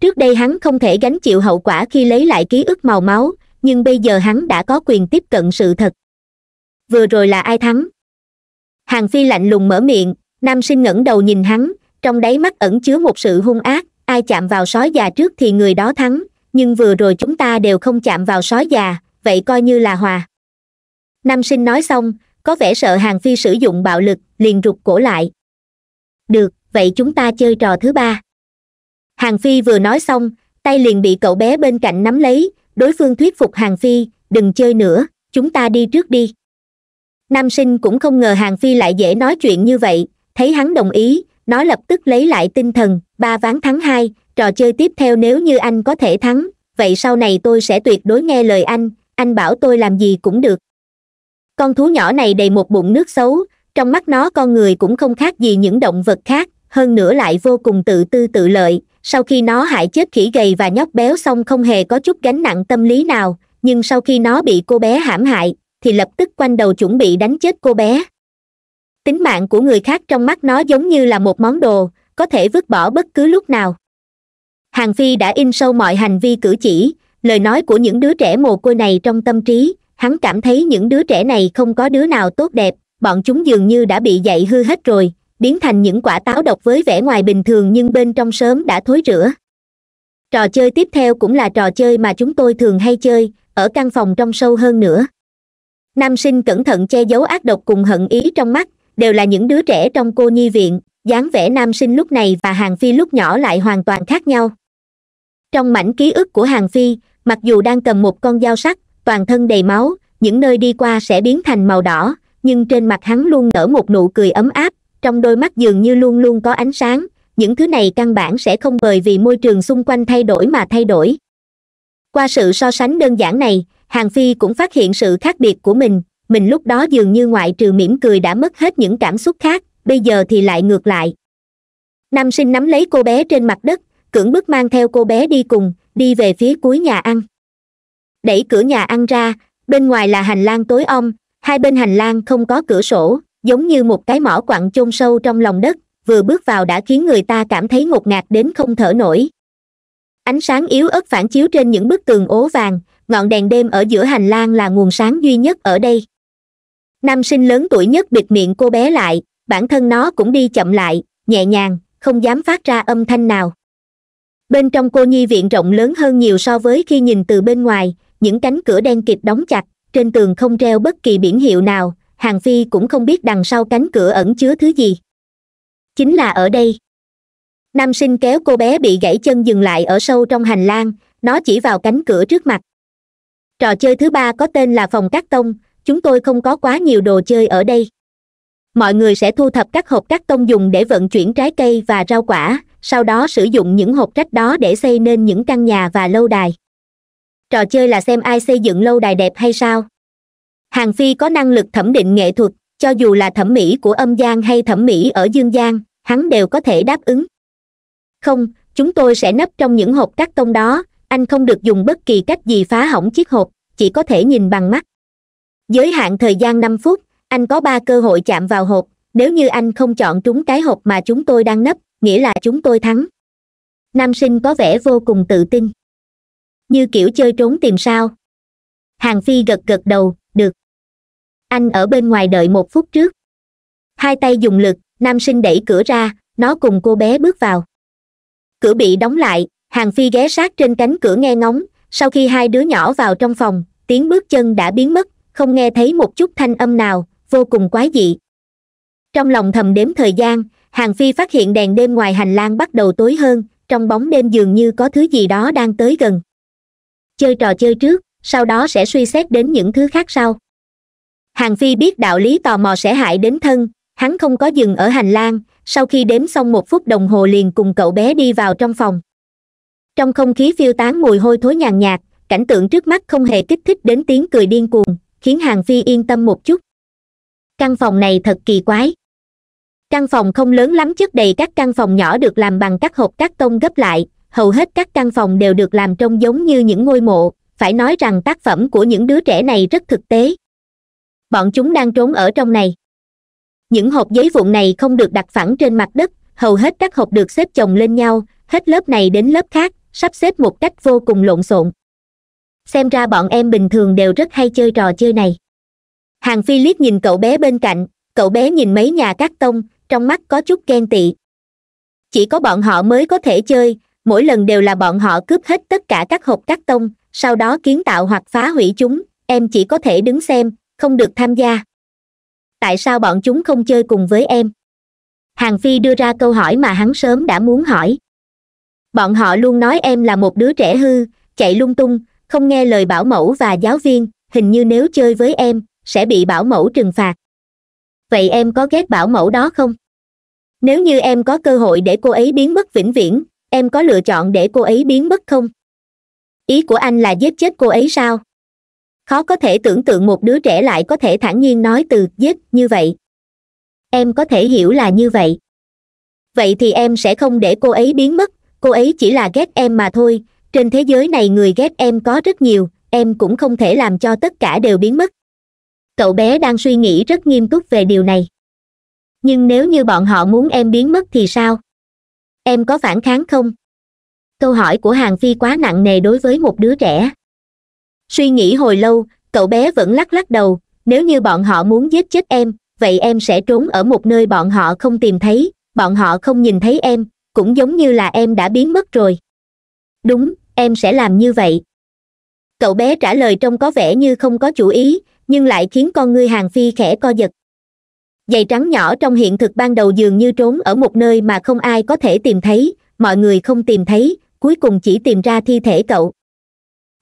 Speaker 1: trước đây hắn không thể gánh chịu hậu quả khi lấy lại ký ức màu máu nhưng bây giờ hắn đã có quyền tiếp cận sự thật vừa rồi là ai thắng hàng phi lạnh lùng mở miệng nam sinh ngẩng đầu nhìn hắn trong đáy mắt ẩn chứa một sự hung ác ai chạm vào sói già trước thì người đó thắng nhưng vừa rồi chúng ta đều không chạm vào sói già vậy coi như là hòa nam sinh nói xong có vẻ sợ hàng phi sử dụng bạo lực liền rụt cổ lại được vậy chúng ta chơi trò thứ ba hàng phi vừa nói xong tay liền bị cậu bé bên cạnh nắm lấy đối phương thuyết phục hàng phi đừng chơi nữa chúng ta đi trước đi nam sinh cũng không ngờ hàng phi lại dễ nói chuyện như vậy thấy hắn đồng ý nó lập tức lấy lại tinh thần ba ván thắng hai trò chơi tiếp theo nếu như anh có thể thắng vậy sau này tôi sẽ tuyệt đối nghe lời anh anh bảo tôi làm gì cũng được con thú nhỏ này đầy một bụng nước xấu trong mắt nó con người cũng không khác gì những động vật khác hơn nữa lại vô cùng tự tư tự lợi sau khi nó hại chết khỉ gầy và nhóc béo xong không hề có chút gánh nặng tâm lý nào nhưng sau khi nó bị cô bé hãm hại thì lập tức quanh đầu chuẩn bị đánh chết cô bé tính mạng của người khác trong mắt nó giống như là một món đồ có thể vứt bỏ bất cứ lúc nào hàng phi đã in sâu mọi hành vi cử chỉ lời nói của những đứa trẻ mồ côi này trong tâm trí hắn cảm thấy những đứa trẻ này không có đứa nào tốt đẹp bọn chúng dường như đã bị dạy hư hết rồi biến thành những quả táo độc với vẻ ngoài bình thường nhưng bên trong sớm đã thối rữa trò chơi tiếp theo cũng là trò chơi mà chúng tôi thường hay chơi ở căn phòng trong sâu hơn nữa nam sinh cẩn thận che giấu ác độc cùng hận ý trong mắt đều là những đứa trẻ trong cô nhi viện dáng vẻ nam sinh lúc này và hàng phi lúc nhỏ lại hoàn toàn khác nhau trong mảnh ký ức của hàng phi mặc dù đang cầm một con dao sắt toàn thân đầy máu những nơi đi qua sẽ biến thành màu đỏ nhưng trên mặt hắn luôn nở một nụ cười ấm áp trong đôi mắt dường như luôn luôn có ánh sáng những thứ này căn bản sẽ không bởi vì môi trường xung quanh thay đổi mà thay đổi qua sự so sánh đơn giản này hàng phi cũng phát hiện sự khác biệt của mình mình lúc đó dường như ngoại trừ mỉm cười đã mất hết những cảm xúc khác bây giờ thì lại ngược lại nam sinh nắm lấy cô bé trên mặt đất cưỡng bức mang theo cô bé đi cùng đi về phía cuối nhà ăn đẩy cửa nhà ăn ra bên ngoài là hành lang tối om hai bên hành lang không có cửa sổ giống như một cái mỏ quặng chôn sâu trong lòng đất vừa bước vào đã khiến người ta cảm thấy ngột ngạt đến không thở nổi ánh sáng yếu ớt phản chiếu trên những bức tường ố vàng ngọn đèn đêm ở giữa hành lang là nguồn sáng duy nhất ở đây nam sinh lớn tuổi nhất bịt miệng cô bé lại bản thân nó cũng đi chậm lại nhẹ nhàng không dám phát ra âm thanh nào bên trong cô nhi viện rộng lớn hơn nhiều so với khi nhìn từ bên ngoài những cánh cửa đen kịt đóng chặt trên tường không treo bất kỳ biển hiệu nào hàng phi cũng không biết đằng sau cánh cửa ẩn chứa thứ gì chính là ở đây nam sinh kéo cô bé bị gãy chân dừng lại ở sâu trong hành lang nó chỉ vào cánh cửa trước mặt trò chơi thứ ba có tên là phòng cắt tông chúng tôi không có quá nhiều đồ chơi ở đây mọi người sẽ thu thập các hộp cắt tông dùng để vận chuyển trái cây và rau quả sau đó sử dụng những hộp rách đó để xây nên những căn nhà và lâu đài trò chơi là xem ai xây dựng lâu đài đẹp hay sao hàng phi có năng lực thẩm định nghệ thuật cho dù là thẩm mỹ của âm gian hay thẩm mỹ ở dương gian hắn đều có thể đáp ứng không chúng tôi sẽ nấp trong những hộp cắt tông đó anh không được dùng bất kỳ cách gì phá hỏng chiếc hộp chỉ có thể nhìn bằng mắt giới hạn thời gian năm phút anh có ba cơ hội chạm vào hộp nếu như anh không chọn trúng cái hộp mà chúng tôi đang nấp nghĩa là chúng tôi thắng nam sinh có vẻ vô cùng tự tin như kiểu chơi trốn tìm sao hàng phi gật gật đầu được anh ở bên ngoài đợi một phút trước hai tay dùng lực nam sinh đẩy cửa ra nó cùng cô bé bước vào cửa bị đóng lại hàng phi ghé sát trên cánh cửa nghe ngóng sau khi hai đứa nhỏ vào trong phòng tiếng bước chân đã biến mất không nghe thấy một chút thanh âm nào vô cùng quái dị trong lòng thầm đếm thời gian hàng phi phát hiện đèn đêm ngoài hành lang bắt đầu tối hơn trong bóng đêm dường như có thứ gì đó đang tới gần chơi trò chơi trước sau đó sẽ suy xét đến những thứ khác sau hàng phi biết đạo lý tò mò sẽ hại đến thân hắn không có dừng ở hành lang sau khi đếm xong một phút đồng hồ liền cùng cậu bé đi vào trong phòng trong không khí phiêu tán mùi hôi thối nhàn nhạt cảnh tượng trước mắt không hề kích thích đến tiếng cười điên cuồng khiến hàng phi yên tâm một chút căn phòng này thật kỳ quái căn phòng không lớn lắm chất đầy các căn phòng nhỏ được làm bằng các hộp các tông gấp lại hầu hết các căn phòng đều được làm trông giống như những ngôi mộ phải nói rằng tác phẩm của những đứa trẻ này rất thực tế bọn chúng đang trốn ở trong này những hộp giấy vụn này không được đặt phẳng trên mặt đất hầu hết các hộp được xếp chồng lên nhau hết lớp này đến lớp khác sắp xếp một cách vô cùng lộn xộn xem ra bọn em bình thường đều rất hay chơi trò chơi này hàng phi liếc nhìn cậu bé bên cạnh cậu bé nhìn mấy nhà cắt tông trong mắt có chút ghen tị chỉ có bọn họ mới có thể chơi mỗi lần đều là bọn họ cướp hết tất cả các hộp cắt tông sau đó kiến tạo hoặc phá hủy chúng em chỉ có thể đứng xem không được tham gia tại sao bọn chúng không chơi cùng với em Hằng phi đưa ra câu hỏi mà hắn sớm đã muốn hỏi bọn họ luôn nói em là một đứa trẻ hư chạy lung tung không nghe lời bảo mẫu và giáo viên hình như nếu chơi với em sẽ bị bảo mẫu trừng phạt vậy em có ghét bảo mẫu đó không nếu như em có cơ hội để cô ấy biến mất vĩnh viễn em có lựa chọn để cô ấy biến mất không ý của anh là giết chết cô ấy sao khó có thể tưởng tượng một đứa trẻ lại có thể thản nhiên nói từ giết như vậy em có thể hiểu là như vậy vậy thì em sẽ không để cô ấy biến mất cô ấy chỉ là ghét em mà thôi trên thế giới này người ghét em có rất nhiều em cũng không thể làm cho tất cả đều biến mất cậu bé đang suy nghĩ rất nghiêm túc về điều này nhưng nếu như bọn họ muốn em biến mất thì sao em có phản kháng không câu hỏi của hàng phi quá nặng nề đối với một đứa trẻ suy nghĩ hồi lâu cậu bé vẫn lắc lắc đầu nếu như bọn họ muốn giết chết em vậy em sẽ trốn ở một nơi bọn họ không tìm thấy bọn họ không nhìn thấy em cũng giống như là em đã biến mất rồi đúng em sẽ làm như vậy cậu bé trả lời trông có vẻ như không có chủ ý nhưng lại khiến con ngươi hàng phi khẽ co giật giày trắng nhỏ trong hiện thực ban đầu dường như trốn ở một nơi mà không ai có thể tìm thấy mọi người không tìm thấy cuối cùng chỉ tìm ra thi thể cậu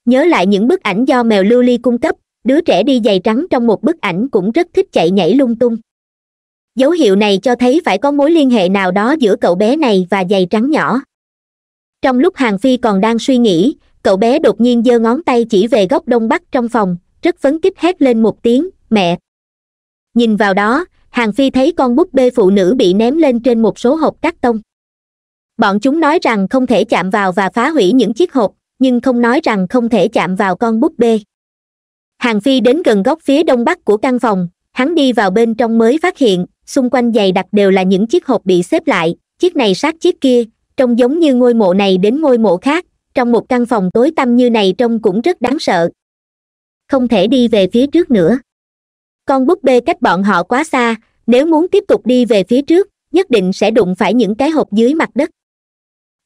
Speaker 1: nhớ lại những bức ảnh do mèo lưu ly cung cấp đứa trẻ đi giày trắng trong một bức ảnh cũng rất thích chạy nhảy lung tung dấu hiệu này cho thấy phải có mối liên hệ nào đó giữa cậu bé này và giày trắng nhỏ trong lúc hàng phi còn đang suy nghĩ cậu bé đột nhiên giơ ngón tay chỉ về góc đông bắc trong phòng rất phấn khích hét lên một tiếng mẹ nhìn vào đó hàng phi thấy con búp bê phụ nữ bị ném lên trên một số hộp cắt tông bọn chúng nói rằng không thể chạm vào và phá hủy những chiếc hộp nhưng không nói rằng không thể chạm vào con búp bê hàng phi đến gần góc phía đông bắc của căn phòng hắn đi vào bên trong mới phát hiện xung quanh dày đặt đều là những chiếc hộp bị xếp lại chiếc này sát chiếc kia trông giống như ngôi mộ này đến ngôi mộ khác trong một căn phòng tối tăm như này trông cũng rất đáng sợ không thể đi về phía trước nữa con búp bê cách bọn họ quá xa nếu muốn tiếp tục đi về phía trước nhất định sẽ đụng phải những cái hộp dưới mặt đất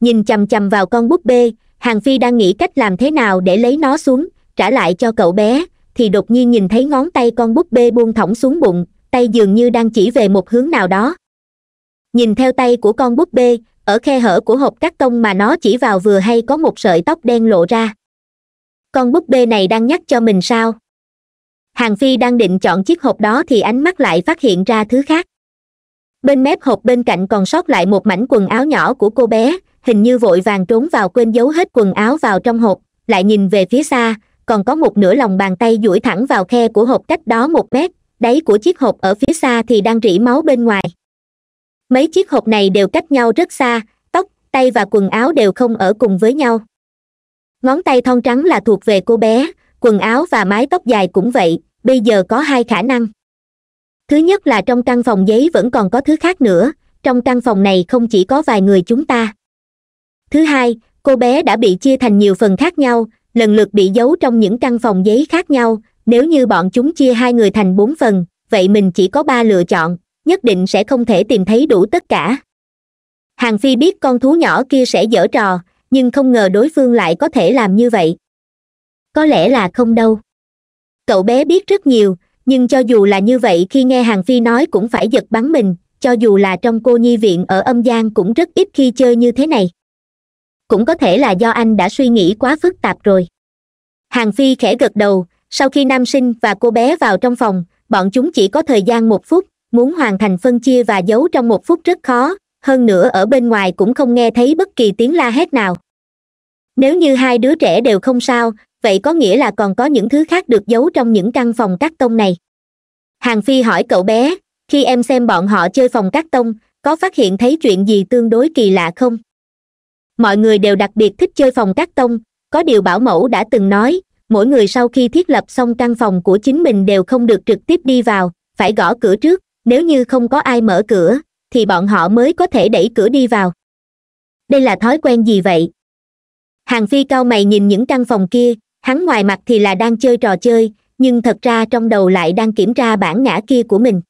Speaker 1: nhìn chằm chằm vào con búp bê hàng phi đang nghĩ cách làm thế nào để lấy nó xuống trả lại cho cậu bé thì đột nhiên nhìn thấy ngón tay con búp bê buông thõng xuống bụng tay dường như đang chỉ về một hướng nào đó nhìn theo tay của con búp bê ở khe hở của hộp cắt tông mà nó chỉ vào vừa hay có một sợi tóc đen lộ ra con búp bê này đang nhắc cho mình sao hàng phi đang định chọn chiếc hộp đó thì ánh mắt lại phát hiện ra thứ khác bên mép hộp bên cạnh còn sót lại một mảnh quần áo nhỏ của cô bé hình như vội vàng trốn vào quên giấu hết quần áo vào trong hộp lại nhìn về phía xa còn có một nửa lòng bàn tay duỗi thẳng vào khe của hộp cách đó một mét đáy của chiếc hộp ở phía xa thì đang rỉ máu bên ngoài mấy chiếc hộp này đều cách nhau rất xa tóc tay và quần áo đều không ở cùng với nhau ngón tay thon trắng là thuộc về cô bé quần áo và mái tóc dài cũng vậy bây giờ có hai khả năng thứ nhất là trong căn phòng giấy vẫn còn có thứ khác nữa trong căn phòng này không chỉ có vài người chúng ta thứ hai cô bé đã bị chia thành nhiều phần khác nhau lần lượt bị giấu trong những căn phòng giấy khác nhau nếu như bọn chúng chia hai người thành bốn phần vậy mình chỉ có ba lựa chọn nhất định sẽ không thể tìm thấy đủ tất cả hàng phi biết con thú nhỏ kia sẽ dở trò nhưng không ngờ đối phương lại có thể làm như vậy có lẽ là không đâu cậu bé biết rất nhiều nhưng cho dù là như vậy khi nghe hàng phi nói cũng phải giật bắn mình cho dù là trong cô nhi viện ở âm giang cũng rất ít khi chơi như thế này cũng có thể là do anh đã suy nghĩ quá phức tạp rồi hàng phi khẽ gật đầu sau khi nam sinh và cô bé vào trong phòng bọn chúng chỉ có thời gian một phút muốn hoàn thành phân chia và giấu trong một phút rất khó hơn nữa ở bên ngoài cũng không nghe thấy bất kỳ tiếng la hét nào nếu như hai đứa trẻ đều không sao vậy có nghĩa là còn có những thứ khác được giấu trong những căn phòng cắt tông này hàng phi hỏi cậu bé khi em xem bọn họ chơi phòng cắt tông có phát hiện thấy chuyện gì tương đối kỳ lạ không mọi người đều đặc biệt thích chơi phòng các tông có điều bảo mẫu đã từng nói mỗi người sau khi thiết lập xong căn phòng của chính mình đều không được trực tiếp đi vào phải gõ cửa trước nếu như không có ai mở cửa thì bọn họ mới có thể đẩy cửa đi vào đây là thói quen gì vậy hàng phi cao mày nhìn những căn phòng kia hắn ngoài mặt thì là đang chơi trò chơi nhưng thật ra trong đầu lại đang kiểm tra bản ngã kia của mình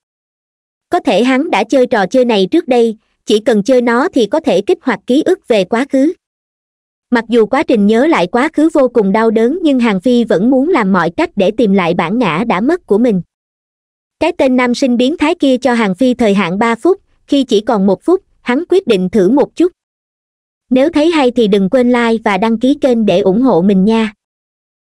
Speaker 1: có thể hắn đã chơi trò chơi này trước đây chỉ cần chơi nó thì có thể kích hoạt ký ức về quá khứ mặc dù quá trình nhớ lại quá khứ vô cùng đau đớn nhưng hàng phi vẫn muốn làm mọi cách để tìm lại bản ngã đã mất của mình cái tên nam sinh biến thái kia cho hàng phi thời hạn ba phút khi chỉ còn một phút hắn quyết định thử một chút nếu thấy hay thì đừng quên like và đăng ký kênh để ủng hộ mình nha